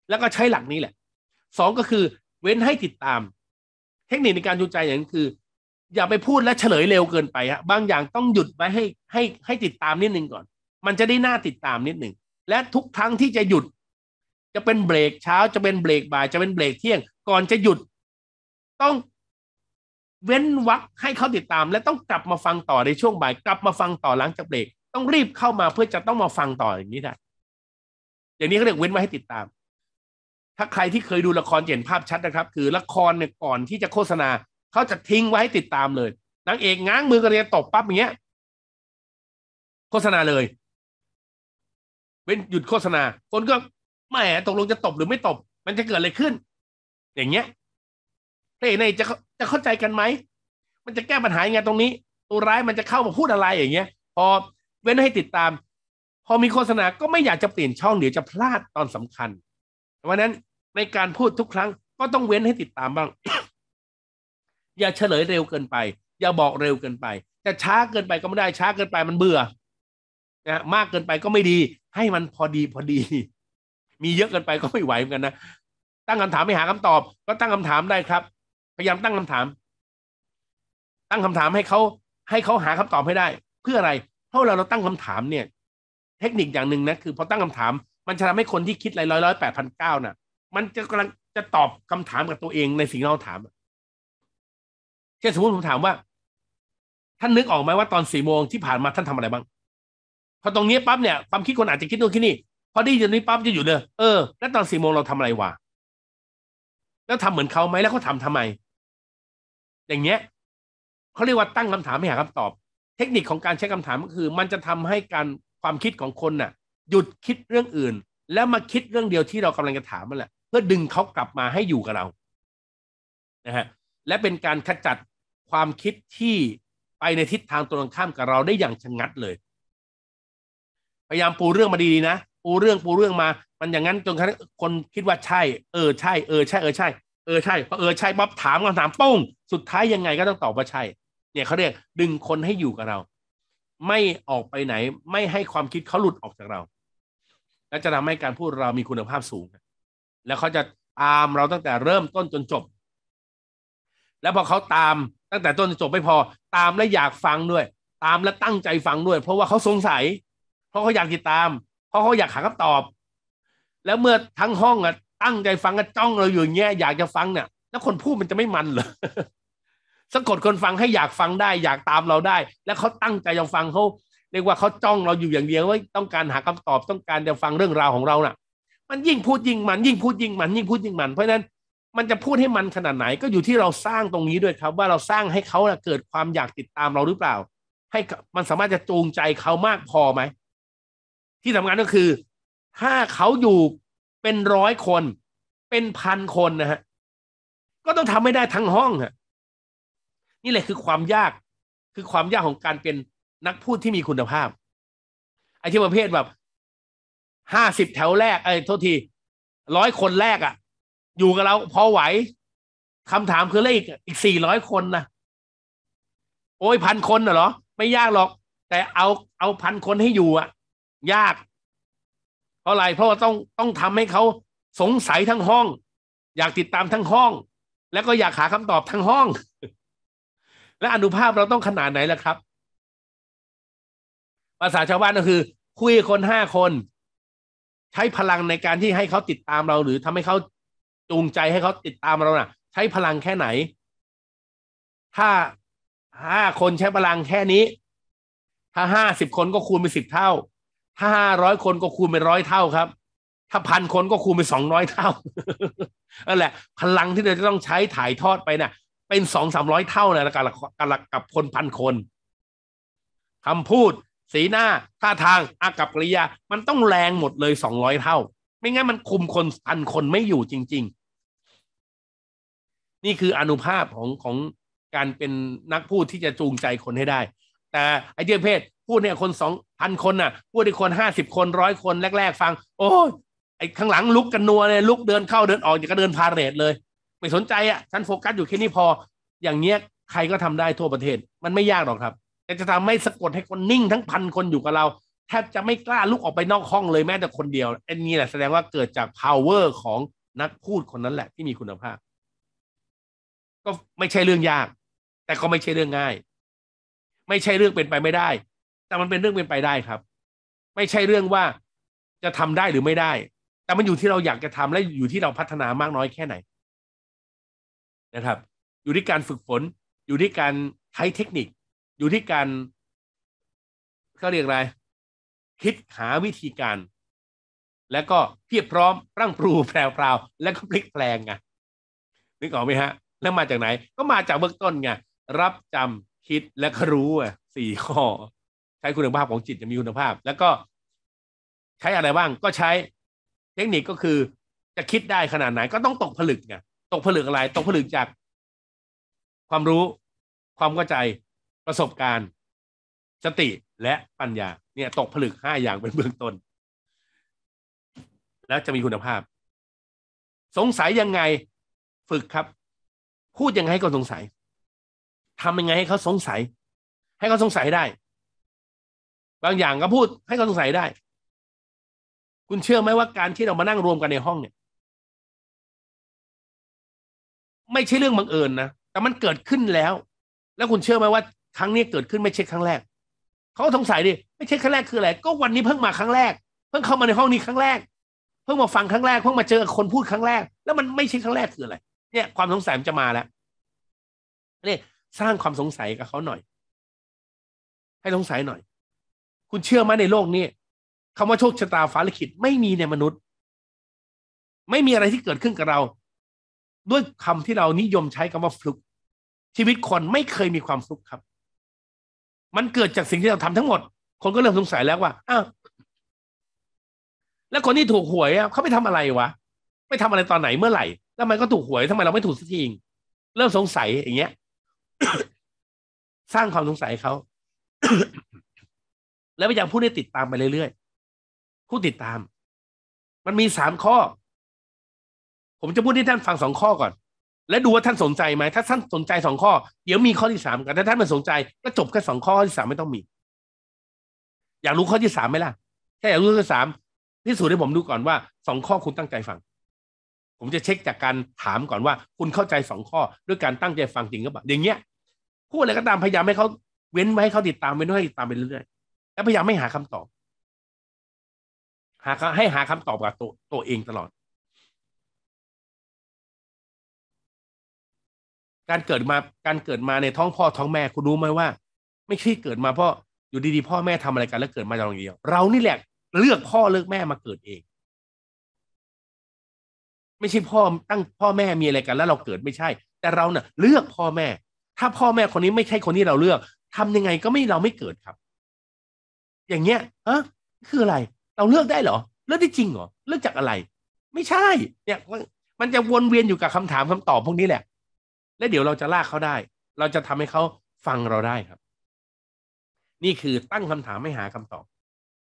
แล้วก็ใช้หลักนี้แหละ สองก็คือเว้นให้ติดตาม เทคนิคในการจูงใจอย่างน้คือ อย่าไปพูดและเฉลยเร็วเกินไปฮะ บางอย่างต้องหยุดไว้ให้ให้ให้ติดตามนิดนึงก่อน มันจะได้หน้าติดตามนิดหนึ่งและทุกครั้งที่จะหยุด จะเป็นเบรกเช้าจะเป็นเบรกบ่ายจะเป็นเบรกเที่ยงก่อนจะหยุด ต้องเว้นวักให้เขาติดตาม และต้องกลับมาฟังต่อในช่วงบ่าย กลับมาฟังต่อหลังจากเบรก ต้องรีบเข้ามาเพื่อจะต้องมาฟังต่ออย่างนี้ได้อย่างนี้เขาเรียกเว้นไว้ให้ติดตาม ถ้าใครที่เคยดูละครเห็นภาพชัดนะครับ คือละครเนี่ยก่อนที่จะโฆษณา เขาจะทิ้งไว้ให้ติดตามเลยนางเอกง้างมือกระเดียนตบปั๊บอย่างเงี้ย โฆษณาเลย เว้นหยุดโฆษณา คนก็แหมตกลงจะตบหรือไม่ตบ มันจะเกิดอะไรขึ้นอย่างเงี้ยพระเอนจะจะเข้าใจกันไหมมันจะแก้ปัญหายังไงตรงนี้ ตัวร้ายมันจะเข้ามาพูดอะไรอย่างเงี้ยพอเว้นให้ติดตาม พอมีโฆษณาก็ไม่อยากจะเปลี่ยนช่องเดี๋ยวจะพลาดตอนสำคัญเพราะนั้นในการพูดทุกครั้งก็ต้องเว้นให้ติดตามบ้าง อย่าเฉลยเร็วเกินไป อย่าบอกเร็วเกินไป แต่ช้าเกินไปก็ไม่ได้ช้าเกินไปมันเบื่อนะมากเกินไปก็ไม่ดี ให้มันพอดีพอดี มีเยอะเกินไปก็ไม่ไหวเหมือนกันนะตั้งคำถามไม่หาคำตอบ ก็ตั้งคำถามได้ครับ พยายามตั้งคำถาม ตั้งคำถามให้เขาให้เขาหาคำตอบให้ได้ เพื่ออะไรเพราะเราเราตั้งคำถามเนี่ย เทคนิคอย่างหนึ่งนะคือพอตั้งคำถาม มันจะทำให้คนที่คิดร้อยร้อยร้อยแปดพันเก้าน่ะ มันจะกำลังจะตอบคำถามกับตัวเองในสิ่งที่เราถามเช่นสมมติผมถามว่าท่านนึกออกไหมว่าตอนสี่โมงที่ผ่านมาท่านทำอะไรบ้าง พอตรงนี้ปั๊บเนี่ยความคิดคนอาจจะคิดโนงนคิดนี่ พอได้ยินนี้ปั๊บจะอยู่เลยเออแล้วตอนสี่โมงเราทำอะไรวะแล้วทำเหมือนเขาไหมแล้วเขาทาทำไมอย่างเนี้ยเขาเรียกว่าตั้งคำถามไม่หาคำตอบเทคนิคของการใช้คำถามก็คือ มันจะทำให้การความคิดของคนน่ะ หยุดคิดเรื่องอื่น แล้วมาคิดเรื่องเดียวที่เรากำลังจะถามมันแหละเพื่อดึงเขากลับมาให้อยู่กับเรานะฮะและเป็นการขจัดความคิดที่ไปในทิศทางตรงข้ามกับเราได้อย่างชะงงัดเลยพยายามปูเรื่องมาดีๆนะปูเรื่องปูเรื่องมา มันอย่างนั้นจนคนคิดว่าใช่ เออใช่ เออใช่ เออใช่ เออใช่พอเออใช่ปั๊บถามคำถามป้ง สุดท้ายยังไงก็ต้องตอบว่าใช่ เนี่ยเขาเรียก ดึงคนให้อยู่กับเรา ไม่ออกไปไหน ไม่ให้ความคิดเขาหลุดออกจากเรา และจะทำให้การพูดเรามีคุณภาพสูง แล้วเขาจะตามเราตั้งแต่เริ่มต้นจนจบ แล้วพอเขาตามตั้งแต่ต้นจนจบไม่พอ ตามและอยากฟังด้วย ตามและตั้งใจฟังด้วย เพราะว่าเขาสงสัย เพราะเขาอยากติดตามเพราะเขาอยากหาคำตอบ แล้วเมื่อทั้งห้องอ่ะ ตั้งใจฟังก็จ้องเราอยู่เงี้ยอยากจะฟังเนี่ยแล้วคนพูดมันจะไม่มันเหรอสะกดคนฟังให้อยากฟังได้ อยากตามเราได้ แล้วเขาตั้งใจจะฟังเขาเรียกว่าเขาจ้องเราอยู่อย่างเดียวว่าต้องการหาคำตอบต้องการจะฟังเรื่องราวของเราน่ะ มันยิ่งพูดยิ่งมันยิ่งพูดยิ่งมันยิ่งพูดยิ่งมัน เพราะนั้นมันจะพูดให้มันขนาดไหนก็อยู่ที่เราสร้างตรงนี้ด้วยครับ ว่าเราสร้างให้เขาเกิดความอยากติดตามเราหรือเปล่า ให้มันสามารถจะจูงใจเขามากพอไหมที่สำคัญก็คือ ถ้าเขาอยู่เป็นร้อยคน เป็นพันคนนะฮะ ก็ต้องทำไม่ได้ทั้งห้องฮะนี่แหละคือความยาก คือความยากของการเป็นนักพูดที่มีคุณภาพไอ้ที่ประเภทแบบห้าสิบแถวแรกไอ้โทษทีร้อยคนแรกอะ่ะ อยู่กับเราพอไหวคำถามคือเลขอีกสี่ร้อยคนนะโอ้ยพันคนเหรอไม่ยากหรอก แต่เอาเอาพันคนให้อยู่อะ่ะยากเพราะอะไรเพราะว่าต้องต้องทำให้เขาสงสัยทั้งห้อง อยากติดตามทั้งห้อง แล้วก็อยากหาคำตอบทั้งห้อง และอนุภาพเราต้องขนาดไหนล่ะครับ ภาษาชาวบ้านก็คือ คุยคนห้าคนใช้พลังในการที่ให้เขาติดตามเราหรือทำให้เขาจูงใจให้เขาติดตามเรานะ่ะ ใช้พลังแค่ไหนถ้าห้าคนใช้พลังแค่นี้ ถ้าห้าสิบคนก็คูณไปสิบเท่าถ้าห้าร้อยคนก็คูณเป็นร้อยเท่าครับ ถ้าพันคนก็คูณเป็นสองร้อยเท่านั่นแหละพลังที่เราจะต้องใช้ถ่ายทอดไปเนะ่ย เป็นสองสามร้อยเท่านะกับกับคนพันคนคำพูด สีหน้า ท่าทางอากับกริยา มันต้องแรงหมดเลยสองร้อยเท่า ไม่งั้นมันคุมคนพันคนไม่อยู่จริง ๆ นี่คืออนุภาพของของการเป็นนักพูดที่จะจูงใจคนให้ได้แต่ไอเดียเพศพูดเนี่ยคนสองพันคนน่ะพูดอีกคนห้าสิบคนร้อยคนแรก ๆ ฟัง โอ้ยไอข้างหลังลุกกันนัวเลยลุกเดินเข้าเดินออกอย่างก็เดินพาเรดเลย ไม่สนใจอ่ะฉันโฟกัสอยู่แค่นี้พอ อย่างเงี้ยใครก็ทำได้ทั่วประเทศมันไม่ยากหรอกครับ แต่จะทำให้สะกดให้คนนิ่งทั้งพันคนอยู่กับเรา แทบจะไม่กล้าลุกออกไปนอกห้องเลยแม้แต่คนเดียวอันนี้แหละแสดงว่าเกิดจาก power ของนักพูดคนนั้นแหละที่มีคุณภาพ ก็ไม่ใช่เรื่องยาก แต่ก็ไม่ใช่เรื่องง่ายไม่ใช่เรื่องเป็นไปไม่ได้ แต่มันเป็นเรื่องเป็นไปได้ครับ ไม่ใช่เรื่องว่าจะทำได้หรือไม่ได้ แต่มันอยู่ที่เราอยากจะทำและอยู่ที่เราพัฒนามากน้อยแค่ไหน นะครับ อยู่ที่การฝึกฝน อยู่ที่การใช้เทคนิค อยู่ที่การเขาเรียกอะไร คิดหาวิธีการ แล้วก็เพียบพร้อมร่างปรูแปรวๆแล้วก็พลิกแปลงไงนึกออกไหมฮะแล้วมาจากไหน ก็มาจากเบื้องต้นไง รับจำคิดและก็รู้อ่ะสี่ข้อใช้คุณภาพของจิตจะมีคุณภาพ แล้วก็ใช้อะไรบ้างก็ใช้เทคนิคก็คือจะคิดได้ขนาดไหนก็ต้องตกผลึกไงตกผลึกอะไรตกผลึกจาก ความรู้ความเข้าใจประสบการณ์ สติและปัญญาเนี่ย ตกผลึกห้าอย่างเป็นเบื้องต้น แล้วจะมีคุณภาพ สงสัยยังไงฝึกครับ พูดยังไง ก็สงสัยทำยังไงให้เขาสงสัย ให้เขาสงสัยได้ บางอย่างก็พูดให้เขาสงสัยได้ คุณเชื่อไหมว่าการที่เรามานั่งรวมกันในห้องเนี่ย ไม่ใช่เรื่องบังเอิญนะแต่มันเกิดขึ้นแล้ว แล้วคุณเชื่อไหมว่าครั้งนี้เกิดขึ้นไม่ใช่ครั้งแรก เขาสงสัยดิไม่ใช่ครั้งแรกคืออะไรก็วันนี้เพิ่งมาครั้งแรก เพิ่งเข้ามาในห้องนี้ครั้งแรก เพิ่งมาฟังครั้งแรกเพิ่งมาเจอคนพูดครั้งแรก แล้วมันไม่ใช่ครั้ง แรกคืออะไรเนี่ยความสงสัยมันจะมาแล้วนี่สร้างความสงสัยกับเขาหน่อย ให้สงสัยหน่อย คุณเชื่อไหมในโลก นี้คำว่าโชคชะตาฟ้าลิขิตไม่มีในมนุษย์ ไม่มีอะไรที่เกิดขึ้นกับเรา ด้วยคำที่เรานิยมใช้คำว่าฟลุกชีวิตคนไม่เคยมีความฟลุกครับ มันเกิดจากสิ่งที่เราทำทั้งหมดคนก็เริ่มสงสัยแล้วว่าอ้าวแล้วคนที่ถูกหวยเขาไปทำอะไรวะไปทำอะไรตอนไหนเมื่อไหร่แล้วมันก็ถูกหวยทำไมเราไม่ถูกสักทีเริ่มสงสัยอย่างเงี้ยสร้างความสงสัยเขาแล้วพยายามพูดให้ติดตามไปเรื่อยๆพูดติดตาม มันมีสามข้อ ผมจะพูดให้ท่านฟังสองข้อก่อน และดูว่าท่านสนใจไหมถ้าท่านสนใจสองข้อ เดี๋ยวมีข้อที่สามกันถ้าท่านไม่สนใจ ก็จบแค่สองข้อข้อที่สามไม่ต้องมี อยากรู้ข้อที่สามไหมล่ะถ้าอยากรู้ข้อที่สามพิสูจน์ให้ผมดูก่อนว่าสองข้อคุณตั้งใจฟัง ผมจะเช็คจากการถามก่อนว่า คุณเข้าใจสองข้อด้วยการตั้งใจฟังจริงหรือเปล่าอย่างเงี้ยพูดอะไรก็ตามพยายามให้เขาเว้นไว้ให้เขาติดตามเว้นไว้ให้ติดตามไปเรื่อยๆแล้วพยายามไม่หาคำตอบ หาให้หาคำตอบกับตัวตัวเองตลอด การเกิดมาการเกิดมาในท้องพ่อท้องแม่คุณรู้ไหมว่า ไม่ใช่เกิดมาเพราะอยู่ดีๆพ่อแม่ทำอะไรกันแล้วเกิดมาจากอย่างเดียวเรานี่แหละเลือกพ่อเลือกแม่มาเกิดเอง ไม่ใช่พ่อตั้งพ่อแม่มีอะไรกัน แล้วเราเกิดไม่ใช่ แต่เราเนะ่ะเลือกพ่อแม่ถ้าพ่อแม่คนนี้ไม่ใช่คนที่เราเลือก ทำยังไงก็ไม่เราไม่เกิดครับ อย่างเงี้ยอ่ะคืออะไรเราเลือกได้เหรอเลือกได้จริงเหรอเลือกจากอะไร ไม่ใช่ เนี่ยมันจะวนเวียนอยู่กับคำถามคำตอบพวกนี้แหละและเดี๋ยวเราจะลากเขาได้ เราจะทำให้เขาฟังเราได้ครับ นี่คือตั้งคำถามไม่หาคำตอบ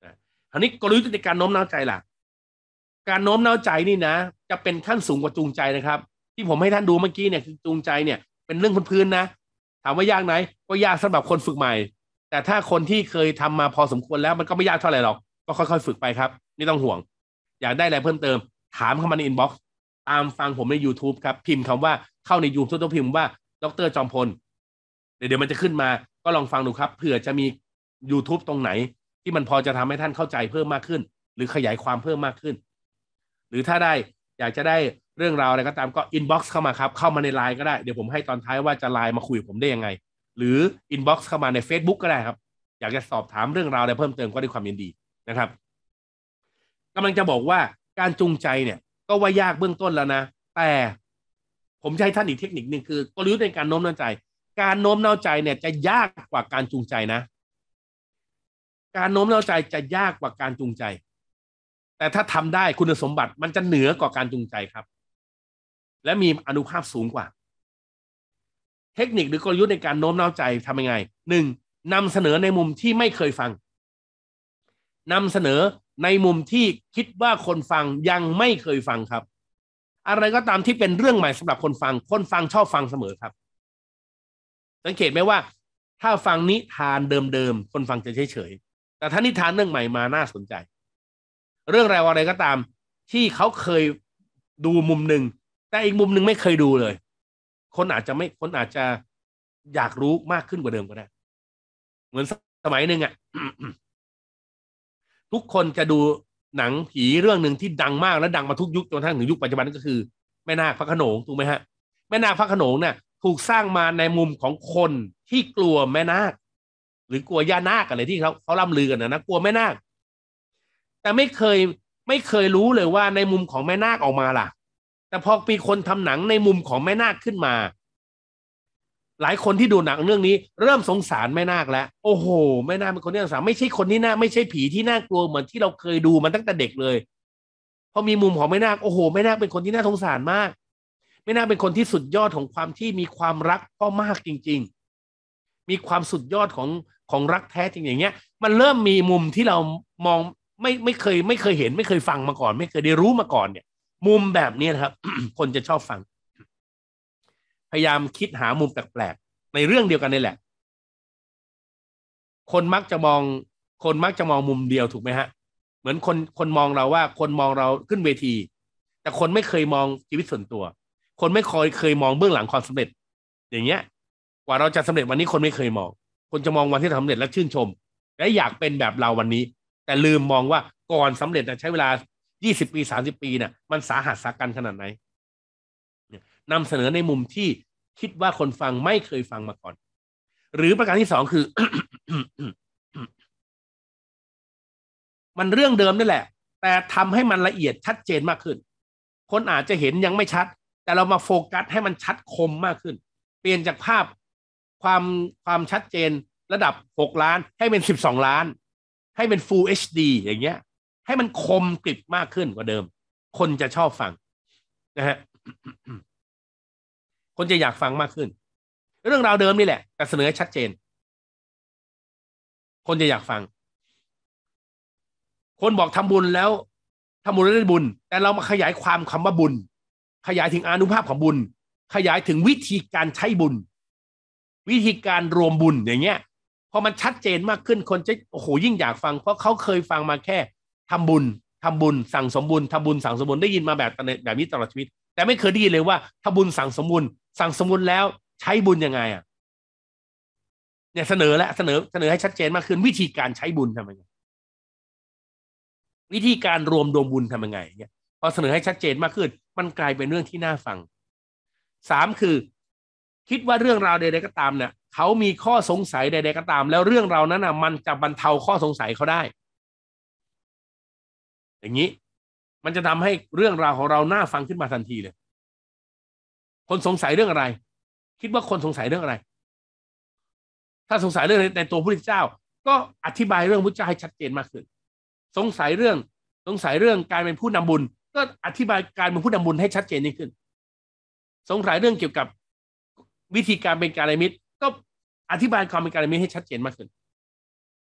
นะคราวนี้กลยุทธ์ในการโน้มน้าวใจล่ะ การโน้มน้าวใจนี่นะจะเป็นขั้นสูงกว่าจูงใจนะครับ ที่ผมให้ท่านดูเมื่อกี้เนี่ยคือจูงใจเนี่ยเป็นเรื่องพื้นๆนะ ถามว่ายากไหน ก็ยากสำหรับคนฝึกใหม่ แต่ถ้าคนที่เคยทำมาพอสมควรแล้วมันก็ไม่ยากเท่าไหร่หรอก ก็ค่อยๆฝึกไปครับไม่ต้องห่วง อยากได้อะไรเพิ่มเติม ถามเข้ามาในอินบ็อกซ์ตามฟังผมใน YouTube ครับพิมพ์คำว่าเข้าใน YouTube ต้องพิมพ์ว่าดรจอมพล เดี๋ยวมันจะขึ้นมาก็ลองฟังดูครับเผื่อจะมี YouTube ตรงไหน ที่มันพอจะทำให้ท่านเข้าใจเพิ่มมากขึ้น หรือขยายความเพิ่มมากขึ้น หรือถ้าได้อยากจะได้เรื่องราวอะไรก็ตามก็อินบ็อกซ์เข้ามาครับ เข้ามาในไลน์ก็ได้เดี๋ยวผมให้ตอนท้ายว่าจะไลน์มาคุยผมได้ยังไง หรืออินบ็อกซ์เข้ามาใน Facebook ก็ได้ครับ อยากจะสอบถามเรื่องราวอะไรเพิ่มเติมก็ด้วยความยินดีนะครับ กำลังจะบอกว่าการจูงใจเนี่ยก็ว่ายากเบื้องต้นแล้วนะ แต่ผมใช้ท่านอีกเทคนิคหนึ่งคือกลยุทธ์ในการโน้มน้าวใจ การโน้มน้าวใจเนี่ยจะยากกว่าการจูงใจนะ การโน้มน้าวใจจะยากกว่าการจูงใจ แต่ถ้าทำได้คุณสมบัติมันจะเหนือกว่าการจูงใจครับและมีอนุภาพสูงกว่า เทคนิคหรือกลยุทธ์ในการโน้มน้าวใจทำยังไงหนึ่งนำเสนอในมุมที่ไม่เคยฟังนำเสนอในมุมที่คิดว่าคนฟังยังไม่เคยฟังครับ อะไรก็ตามที่เป็นเรื่องใหม่สำหรับคนฟังคนฟังชอบฟังเสมอครับ สังเกตไหมว่า ถ้าฟังนิทานเดิมๆ คนฟังจะเฉยๆแต่ถ้านิทานเรื่องใหม่มาน่าสนใจ เรื่องราวอะไรก็ตามที่เขาเคยดูมุมหนึ่งแต่อีกมุมหนึ่งไม่เคยดูเลย คนอาจจะไม่ คนอาจจะอยากรู้มากขึ้นกว่าเดิมก็ได้เหมือนสมัยหนึ่งอะ่ะทุกคนจะดูหนังผีเรื่องหนึ่งที่ดังมากและดังมาทุกยุคจนทั้งถึงยุคปัจจุบันก็คือแม่นาคพระขนงถูกไหมฮะ แม่นาคพระขนงเนี่ยถูกสร้างมาในมุมของคนที่กลัวแม่นาคหรือกลัวย่านาคอะไรที่เขาเขาล่ำลือกันนะนะกลัวแม่นาคแต่ไม่เคยไม่เคยรู้เลยว่าในมุมของแม่นาคออกมาล่ะแต่พอมีคนทำหนังในมุมของแม่นาคขึ้นมา หลายคนที่ดูหนังเรื่องนี้ เริ่มสงสารแม่นาคแล้ว โอ้โหแม่นาคเป็นคนที่สงสารไม่ใช่คนที่น่าไม่ใช่ผีที่น่ากลัวเหมือนที่เราเคยดูมันตั้งแต่เด็กเลยพอมีมุมของแม่นาค โอ้โหแม่นาคเป็นคนที่น่าสงสารมากแม่นาคเป็นคนที่สุดยอดของความที่มีความรักพ่อมากจริงๆ มีความสุดยอดของของรักแท้จริงอย่างเงี้ย มันเริ่มมีมุมที่เรามองไม่ไม่เคย ไม่เคยเห็น ไม่เคยฟังมาก่อน ไม่เคยได้รู้มาก่อนเนี่ยมุมแบบนี้นะครับ คนจะชอบฟัง พยายามคิดหามุมแปลกๆในเรื่องเดียวกันนี่แหละ คนมักจะมอง คนมักจะมองมุมเดียวถูกไหมฮะ เหมือนคนคนมองเราว่า คนมองเราขึ้นเวที แต่คนไม่เคยมองชีวิตส่วนตัว คนไม่คอยเคยมองเบื้องหลังความสำเร็จ อย่างเงี้ย กว่าเราจะสำเร็จวันนี้ คนไม่เคยมอง คนจะมองวันที่สำเร็จและชื่นชมและอยากเป็นแบบเราวันนี้แต่ลืมมองว่าก่อนสำเร็จใช้เวลายี่สิบปีสามสิบปีเนี่ยมันสาหัสสากันขนาดไหนนำเสนอในมุมที่คิดว่าคนฟังไม่เคยฟังมาก่อน หรือประการที่สองคือ มันเรื่องเดิมนี่แหละ แต่ทำให้มันละเอียดชัดเจนมากขึ้น คนอาจจะเห็นยังไม่ชัด แต่เรามาโฟกัสให้มันชัดคมมากขึ้น เปลี่ยนจากภาพความความชัดเจนระดับ 6 ล้าน ให้เป็น12 ล้านให้เป็น Full HD อย่างเงี้ยให้มันคมกริบมากขึ้นกว่าเดิม คนจะชอบฟังนะฮะ คนจะอยากฟังมากขึ้น เรื่องราวเดิมนี่แหละ แต่เสนอชัดเจน คนจะอยากฟัง คนบอกทำบุญแล้ว ทำบุญแล้วได้บุญ แต่เรามาขยายความคำว่าบุญ ขยายถึงอนุภาพของบุญ ขยายถึงวิธีการใช้บุญ วิธีการรวมบุญ อย่างเงี้ยพอมันชัดเจนมากขึ้น คนจะโอ้โหยิ่งอยากฟัง เพราะเขาเคยฟังมาแค่ทำบุญทำบุญสั่งสมบุญทำบุญ สั่งสมบุญได้ยินมาแบบแบบนี้ตลอดชีวิต แต่ไม่เคยได้ยินเลยว่าทำบุญสั่งสมบุญ สั่งสมบุญแล้วใช้บุญยังไง อ่ะเนี่ยเสนอและเสนอเสนอให้ชัดเจนมากขึ้นวิธีการใช้บุญทำยังไง วิธีการรวมดวงบุญทำยังไงเนี่ยพอเสนอให้ชัดเจนมากขึ้นมันกลายเป็นเรื่องที่น่าฟังสามคือ คิดว่าเรื่องราวใดๆ ก็ตามเนี่ยเขามีข้อสงสัยใด ๆ ก็ตาม แล้วเรื่องเรานั้นอ่ะมันจะบรรเทาข้อสงสัยเขาได้อย่างนี้มันจะทำให้เรื่องราวของเราน่าฟังขึ้นมาทันทีเลย คนสงสัยเรื่องอะไร คิดว่าคนสงสัยเรื่องอะไร ถ้าสงสัยเรื่องในตัวพระพุทธเจ้า ก็อธิบายเรื่องพระพุทธเจ้าให้ชัดเจนมากขึ้น สงสัยเรื่องสงสัยเรื่องการเป็นผู้นำบุญก็อธิบายการเป็นผู้นำบุญให้ชัดเจนยิ่งขึ้น สงสัยเรื่องเกี่ยวกับวิธีการเป็นการมิตรก็อธิบายความเป็นการมิตรให้ชัดเจนมากขึ้น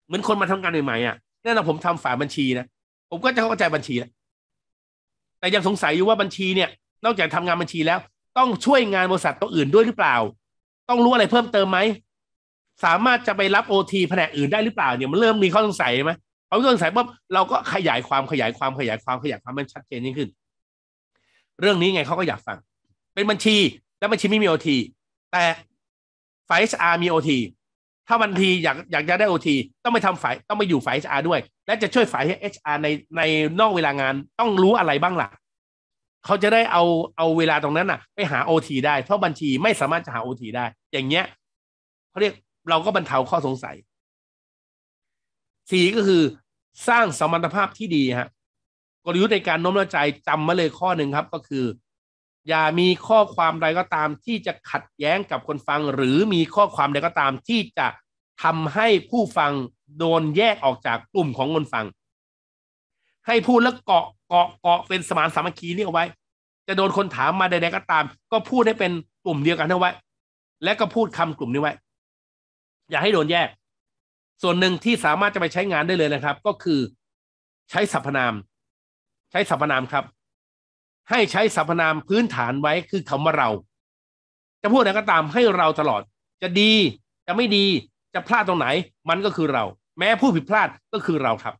เหมือนคนมาทำงานใหม่ๆอ่ะแน่นอนผมทำฝ่ายบัญชีนะผมก็จะเข้าใจบัญชีแล้วแต่ยังสงสัยอยู่ว่าบัญชีเนี่ย นอกจากทำงานบัญชีแล้ว ต้องช่วยงานบริษัทตัวอื่นด้วยหรือเปล่า ต้องรู้อะไรเพิ่มเติมไหม สามารถจะไปรับโอทีแผนกอื่นได้หรือเปล่า เนี่ยมันเริ่มมีข้อสงสัยไหมพอมีข้อสงสัยปุ๊บ เราก็ขยายความขยายความขยายความขยายความมันชัดเจนยิ่งขึ้น เรื่องนี้ไงเขาก็อยากฟัง เป็นบัญชี และบัญชีไม่มีโอทีแต่ไฟส์อาร์มีโอทีถ้าบันทีอยากอยากจะได้โอทีต้องไปทำฝ่ายต้องไปอยู่ฝ่ายเอชอาด้วย และจะช่วยฝ่ายเอชอาในในนอกเวลางานต้องรู้อะไรบ้างล่ะ เขาจะได้เอาเอาเวลาตรงนั้นน่ะไปหาโอทีได้เพราะบัญชีไม่สามารถจะหาโอทีได้ อย่างเงี้ยเขาเรียกเราก็บรรเทาข้อสงสัยสี่ก็คือสร้างสมรรถภาพที่ดีฮะ กลยุทธ์ในการโน้มน้าวใจจำมาเลยข้อหนึ่งครับก็คืออย่ามีข้อความใดก็ตามที่จะขัดแย้งกับคนฟังหรือมีข้อความใดก็ตามที่จะทำให้ผู้ฟังโดนแยกออกจากกลุ่มของคนฟัง ให้พูดแล้วเกาะเกาะเกาะเป็นสมานสามัคคีนี่เอาไว้ จะโดนคนถามมาใดๆก็ตาม ก็พูดให้เป็นกลุ่มเดียวกันเอาไว้ และก็พูดคำกลุ่มนี้ไว้ อย่าให้โดนแยก ส่วนหนึ่งที่สามารถจะไปใช้งานได้เลยนะครับก็คือ ใช้สรรพนาม ใช้สรรพนามครับให้ใช้สรรพนามพื้นฐานไว้คือคำว่าเรา จะพูดอะไรก็ตามให้เราตลอด จะดีจะไม่ดีจะพลาดตรงไหน มันก็คือเรา แม้ผู้ผิดพลาดก็คือเราครับ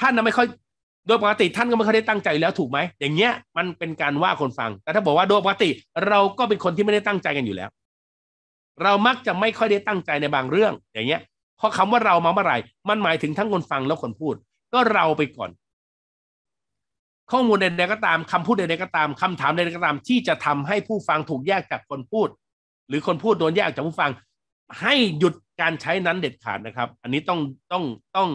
ท่านนะไม่ค่อยโดยปกติท่านก็ไม่ค่อยได้ตั้งใจแล้วถูกไหมอย่างเงี้ยมันเป็นการว่าคนฟัง แต่ถ้าบอกว่าโดยปกติ เราก็เป็นคนที่ไม่ได้ตั้งใจกันอยู่แล้ว เรามักจะไม่ค่อยได้ตั้งใจในบางเรื่อง อย่างเงี้ยพอคำว่าเรามาเมื่อไหร่มันหมายถึงทั้งคนฟังและคนพูด ก็เราไปก่อนข้อมูลใดๆก็ตามคำพูดใดๆก็ตามคำถามใดๆก็ตาม ที่จะทำให้ผู้ฟังถูกแยกจากคนพูด หรือคนพูดโดนแยกจากผู้ฟังให้หยุดการใช้นั้นเด็ดขาดนะครับ อันนี้ต้องต้องต้อง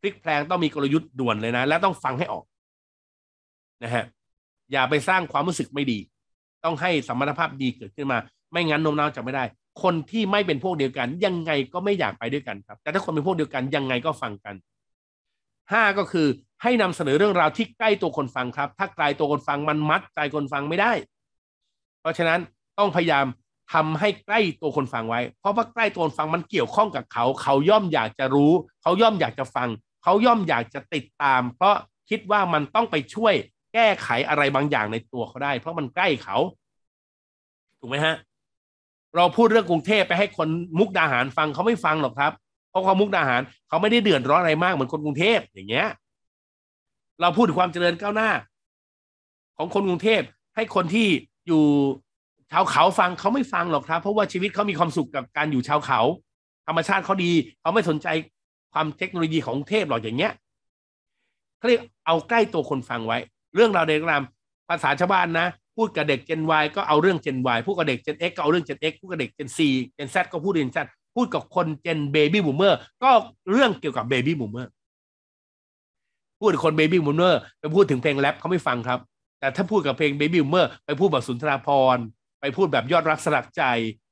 พลิกแพลงต้องมีกลยุทธ์ด่วนเลยนะ และต้องฟังให้ออกนะฮะอย่าไปสร้างความรู้สึกไม่ดี ต้องให้สมรรถภาพดีเกิดขึ้นมา ไม่งั้นโน้มน้าวจะไม่ได้ คนที่ไม่เป็นพวกเดียวกันยังไงก็ไม่อยากไปด้วยกันครับ แต่ถ้าคนเป็นพวกเดียวกันยังไงก็ฟังกันห้าก็คือให้นำเสนอเรื่องราวที่ใกล้ตัวคนฟังครับ ถ้าไกลตัวคนฟังมันมัดใจคนฟังไม่ได้ เพราะฉะนั้นต้องพยายามทำให้ใกล้ตัวคนฟังไว้ เพราะว่าใกล้ตัวคนฟังมันเกี่ยวข้องกับเขา เขาย่อมอยากจะรู้ เขาย่อมอยากจะฟัง เขาย่อมอยากจะติดตาม เพราะคิดว่ามันต้องไปช่วยแก้ไขอะไรบางอย่างในตัวเขาได้ เพราะมันใกล้เขา ถูกไหมฮะเราพูดเรื่องกรุงเทพไปให้คนมุกดาหารฟังเขาไม่ฟังหรอกครับเพราะความมุกดาหาร เขาไม่ได้เดือดร้อนอะไรมากเหมือนคนกรุงเทพอย่างเงี้ย เราพูดถึงความเจริญก้าวหน้า ของคนกรุงเทพให้คนที่อยู่ชาวเขาฟังเขาไม่ฟังหรอกครับ เพราะว่าชีวิตเขามีความสุขกับการอยู่ชาวเขา ธรรมชาติเขาดีเขาไม่สนใจความเทคโนโลยีของเทพหรอกอย่างเงี้ยเขาเรียกเอาใกล้ตัวคนฟังไว้ เรื่องเราเด็กรามภาษาชาวบ้านนะ พูดกับเด็ก Gen Y ก็เอาเรื่อง Gen Y พูดกับเด็ก Gen X ก็เอาเรื่อง Gen X พูดกับเด็ก Gen เ Gen Z ก็พูดเรื่อง Z พูดกับคนเจนเบบี้บูมเมอร์ก็เรื่องเกี่ยวกับเบบี้บูมเมอร์พูดกับคนเบบี้บูมเมอร์ไปพูดถึงเพลงแรปเขาไม่ฟังครับ แต่ถ้าพูดกับเพลงเบบี้บูมเมอร์ไปพูดแบบสุนทราภรณ์ไปพูดแบบยอดรักสลักใจ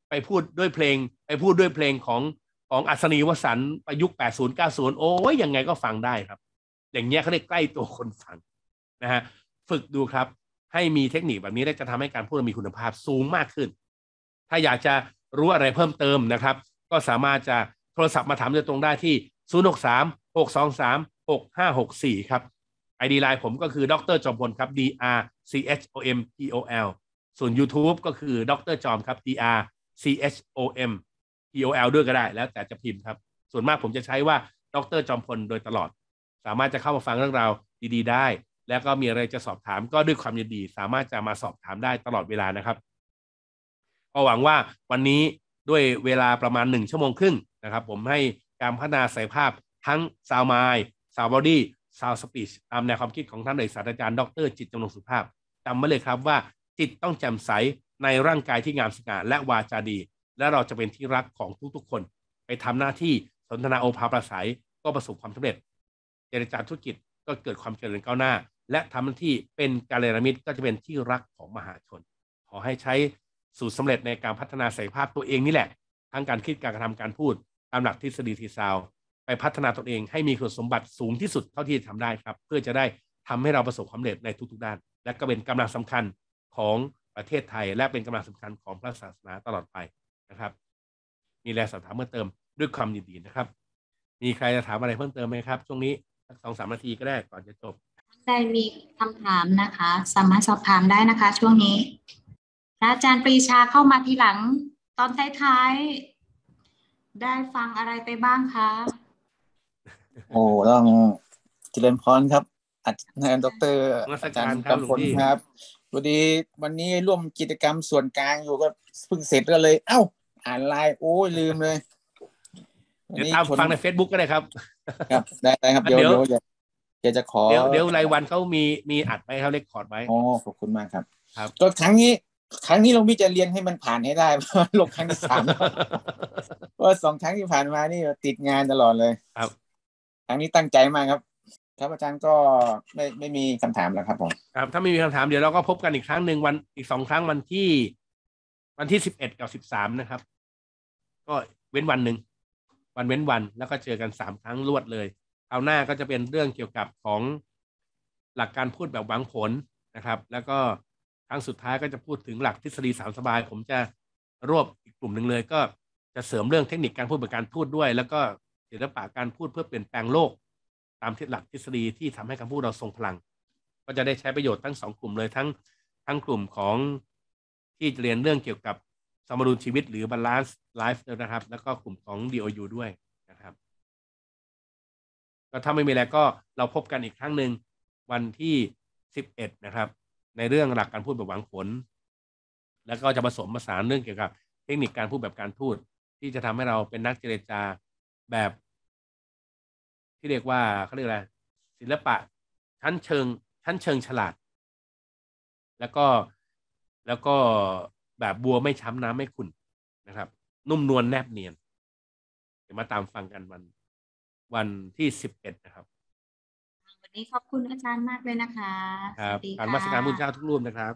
ไปพูดด้วยเพลง ไปพูดด้วยเพลงของของอัศนีวสันประยุกต์80 90 โอ้ยยังไงก็ฟังได้ครับอย่างเงี้ยเขาเรียกใกล้ตัวคนฟังนะฮะฝึกดูครับให้มีเทคนิคแบบนี้ได้จะทำให้การพูดมีคุณภาพสูงมากขึ้น ถ้าอยากจะรู้อะไรเพิ่มเติมนะครับก็สามารถจะโทรศัพท์มาถามโดยตรงได้ที่ 063 623 6564 ครับ ID ไลน์ผมก็คือ ดรจอมพลครับ D R C H O M P O L ส่วน YouTube ก็คือ ดรจอมครับ D R C H O M P O L ด้วยก็ได้แล้วแต่จะพิมพ์ครับ ส่วนมากผมจะใช้ว่า ดรจอมพลโดยตลอด สามารถจะเข้ามาฟังเรื่องราวดีๆ ได้ แล้วก็มีอะไรจะสอบถามก็ด้วยความยินดี สามารถจะมาสอบถามได้ตลอดเวลานะครับ ก็หวังว่าวันนี้ด้วยเวลาประมาณ 1 ชั่วโมงครึ่งนะครับผมให้การพัฒนาศักยภาพทั้งซาวมายซาวบอดี้ซาวสปีชตามแนวความคิดของท่านเศาสตราจารย์ดร จิตจำนงสุภาพจำไว้เลยครับว่า จิตต้องแจ่มใสในร่างกายที่งามสง่าและวาจาดี และเราจะเป็นที่รักของทุกๆคน ไปทำหน้าที่สนทนาโอภาประสัยก็ประสบความสำเร็จ เจรจาธุรกิจก็เกิดความเจริญก้าวหน้า และทำหน้าที่เป็นการเรมิตก็จะเป็นที่รักของมหาชน ขอให้ใช้สู่สสาเร็จในการพัฒนาศักยภาพตัวเองนี่แหละ ทั้งการคิดการกระทำการพูดตามหลักทฤษฎีทีซาวไปพัฒนาตนเอง ให้มีคุณสมบัติสูงที่สุดเท่าที่จะทำได้ครับ เพื่อจะได้ทำให้เราประสบความสำเร็จในทุกๆด้าน และก็เป็นกำลังสำคัญของประเทศไทย และเป็นกำลังสำคัญของพระศาสนาตลอดไปนะครับ มีแรงสอบถามเพิ่มเติมด้วยความยินดีนะครับ มีใครจะถามอะไรเพิ่มเติมไหมครับช่วงนี้สักสองสามนาทีก็ได้ก่อนจะจบใครมีคำถามนะคะ สามารถสอบถามได้นะคะ ช่วงนี้อาจารย์ปรีชาเข้ามาทีหลังตอนท้ายๆ ได้ฟังอะไรไปบ้างคะโอ้ต้องเจริญพรครับอาจารย์ดรอาจารย์กำพลครับวันดีวันนี้ร่วมกิจกรรมส่วนกลางอยู่ก็เพิ่งเสร็จก็เลย เอ้า อ่านไลน์โอ้ยลืมเลย เดี๋ยวตามฟังใน Facebook ก็ได้ครับ ครับ ได้ครับ เดี๋ยวเดี๋ยว๋ยวจะขอเดี๋ยวเดี๋ยวรายวันเขามีมีอัดไว้เขาเล็กคอร์ดไว้อ๋อขอบคุณมากครับ ครับก็ครั้งนี้ครั้งนี้เรามิจะเรียนให้มันผ่านให้ได้เพราะลงครั้งที่สามเพราะสองครั้งที่ผ่านมา นี่ติดงานตลอดเลยครับครั้งนี้ตั้งใจมากครับครับอาจารย์ก็ไม่ไม่มีคำถามแล้วครับผมครับ ถ้าไม่มีคำถามเดี๋ยวเราก็พบกันอีกครั้งหนึ่งวันอีกสองครั้งวันที่ วันที่สิบเอ็ดกับสิบสามนะครับ ก็เว้นวันหนึ่งวันเว้นวันแล้วก็เจอกันสามครั้งรวดเลยคราวหน้าก็จะเป็นเรื่องเกี่ยวกับของหลักการพูดแบบหวังผลนะครับ แล้วก็ครั้งสุดท้ายก็จะพูดถึงหลักทฤษฎีสามสบาย ผมจะรวบอีกกลุ่มหนึ่งเลย ก็จะเสริมเรื่องเทคนิคการพูดเหมือนการพูดด้วย แล้วก็ศิลปะการพูดเพื่อเปลี่ยนแปลงโลก ตามทหลักทฤษฎีที่ทำให้คำพูดเราทรงพลัง ก็จะได้ใช้ประโยชน์ทั้งสองกลุ่มเลยทั้งทั้งกลุ่มของที่เรียนเรื่องเกี่ยวกับสมดุลชีวิตหรือบาลานซ์ไลฟ์นะครับแล้วก็กลุ่มของ DOU ด้วยนะครับ ก็ถ้าไม่มีอะไรก็เราพบกันอีกครั้งหนึ่งวันที่ 11 นะครับในเรื่องหลักการพูดแบบหวังผล แล้วก็จะผสมผสานเรื่องเกี่ยวกับเทคนิคการพูดแบบการพูดที่จะทำให้เราเป็นนักเจรจาแบบ ที่เรียกว่าเขาเรียกอะไรศิลปะชั้นเชิงชั้นเชิงฉลาด แล้วก็แล้วก็แบบบัวไม่ช้ำน้ำไม่ขุ่นนะครับ นุ่มนวลแนบเนียน เดี๋ยวมาตามฟังกัน วัน วันที่สิบเอ็ดนะครับนี้ขอบคุณอาจารย์มากเลยนะคะครับการมาสการบุญเจ้าทุกรูปนะครับ